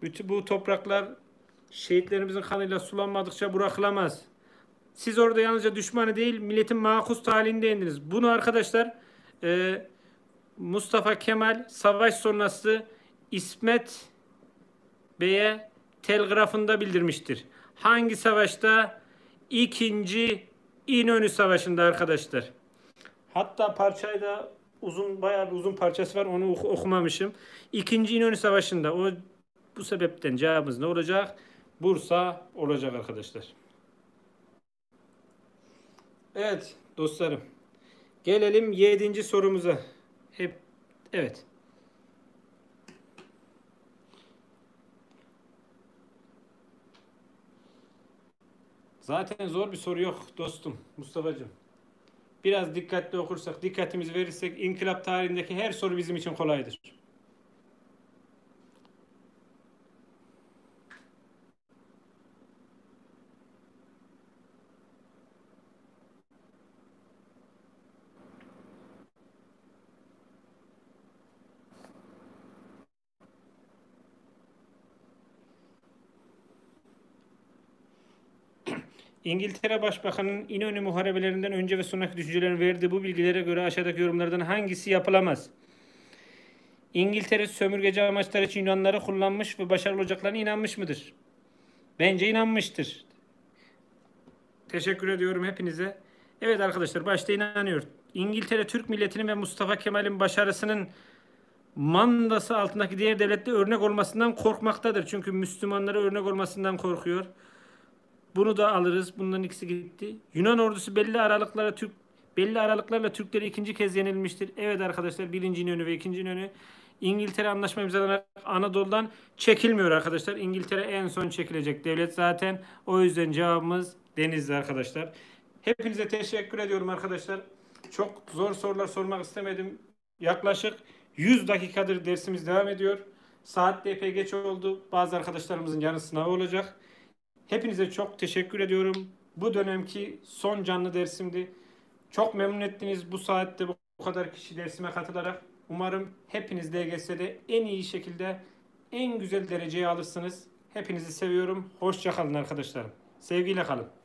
Bütün bu topraklar şehitlerimizin kanıyla sulanmadıkça bırakılamaz. Siz orada yalnızca düşmanı değil milletin makus talihindeyindiniz. Bunu arkadaşlar e, Mustafa Kemal savaş sonrası İsmet Bey'e telgrafında bildirmiştir. Hangi savaşta? İkinci İnönü Savaşı'nda arkadaşlar. Hatta parçayı da uzun bayağı bir uzun parçası var. Onu ok- okumamışım. İkinci İnönü Savaşı'nda o bu sebepten cevabımız ne olacak? Bursa olacak arkadaşlar. Evet dostlarım. Gelelim yedinci sorumuza. Hep evet. Zaten zor bir soru yok dostum Mustafa'cığım. Biraz dikkatli okursak, dikkatimizi verirsek inkılap tarihindeki her soru bizim için kolaydır. İngiltere Başbakanı'nın İnönü muharebelerinden önce ve sonraki düşüncelerini verdiği bu bilgilere göre aşağıdaki yorumlardan hangisi yapılamaz? İngiltere sömürgeci amaçlar için Yunanları kullanmış ve başarılı olacaklarına inanmış mıdır? Bence inanmıştır. Teşekkür ediyorum hepinize. Evet arkadaşlar başta inanıyor. İngiltere Türk milletinin ve Mustafa Kemal'in başarısının mandası altındaki diğer devlette örnek olmasından korkmaktadır. Çünkü Müslümanlara örnek olmasından korkuyor. Bunu da alırız. Bunların ikisi gitti. Yunan ordusu belli aralıklarla Türk belli aralıklarla Türkleri ikinci kez yenilmiştir. Evet arkadaşlar birinci önü ve ikinci önü. İngiltere anlaşma imzalanarak Anadolu'dan çekilmiyor arkadaşlar. İngiltere en son çekilecek devlet zaten. O yüzden cevabımız Denizli arkadaşlar. Hepinize teşekkür ediyorum arkadaşlar. Çok zor sorular sormak istemedim. Yaklaşık 100 dakikadır dersimiz devam ediyor. Saat de epey geç oldu. Bazı arkadaşlarımızın yarın sınavı olacak. Hepinize çok teşekkür ediyorum. Bu dönemki son canlı dersimdi. Çok memnun ettiniz bu saatte bu kadar kişi dersime katılarak. Umarım hepiniz DGS'de en iyi şekilde en güzel dereceyi alırsınız. Hepinizi seviyorum. Hoşçakalın arkadaşlarım. Sevgiyle kalın.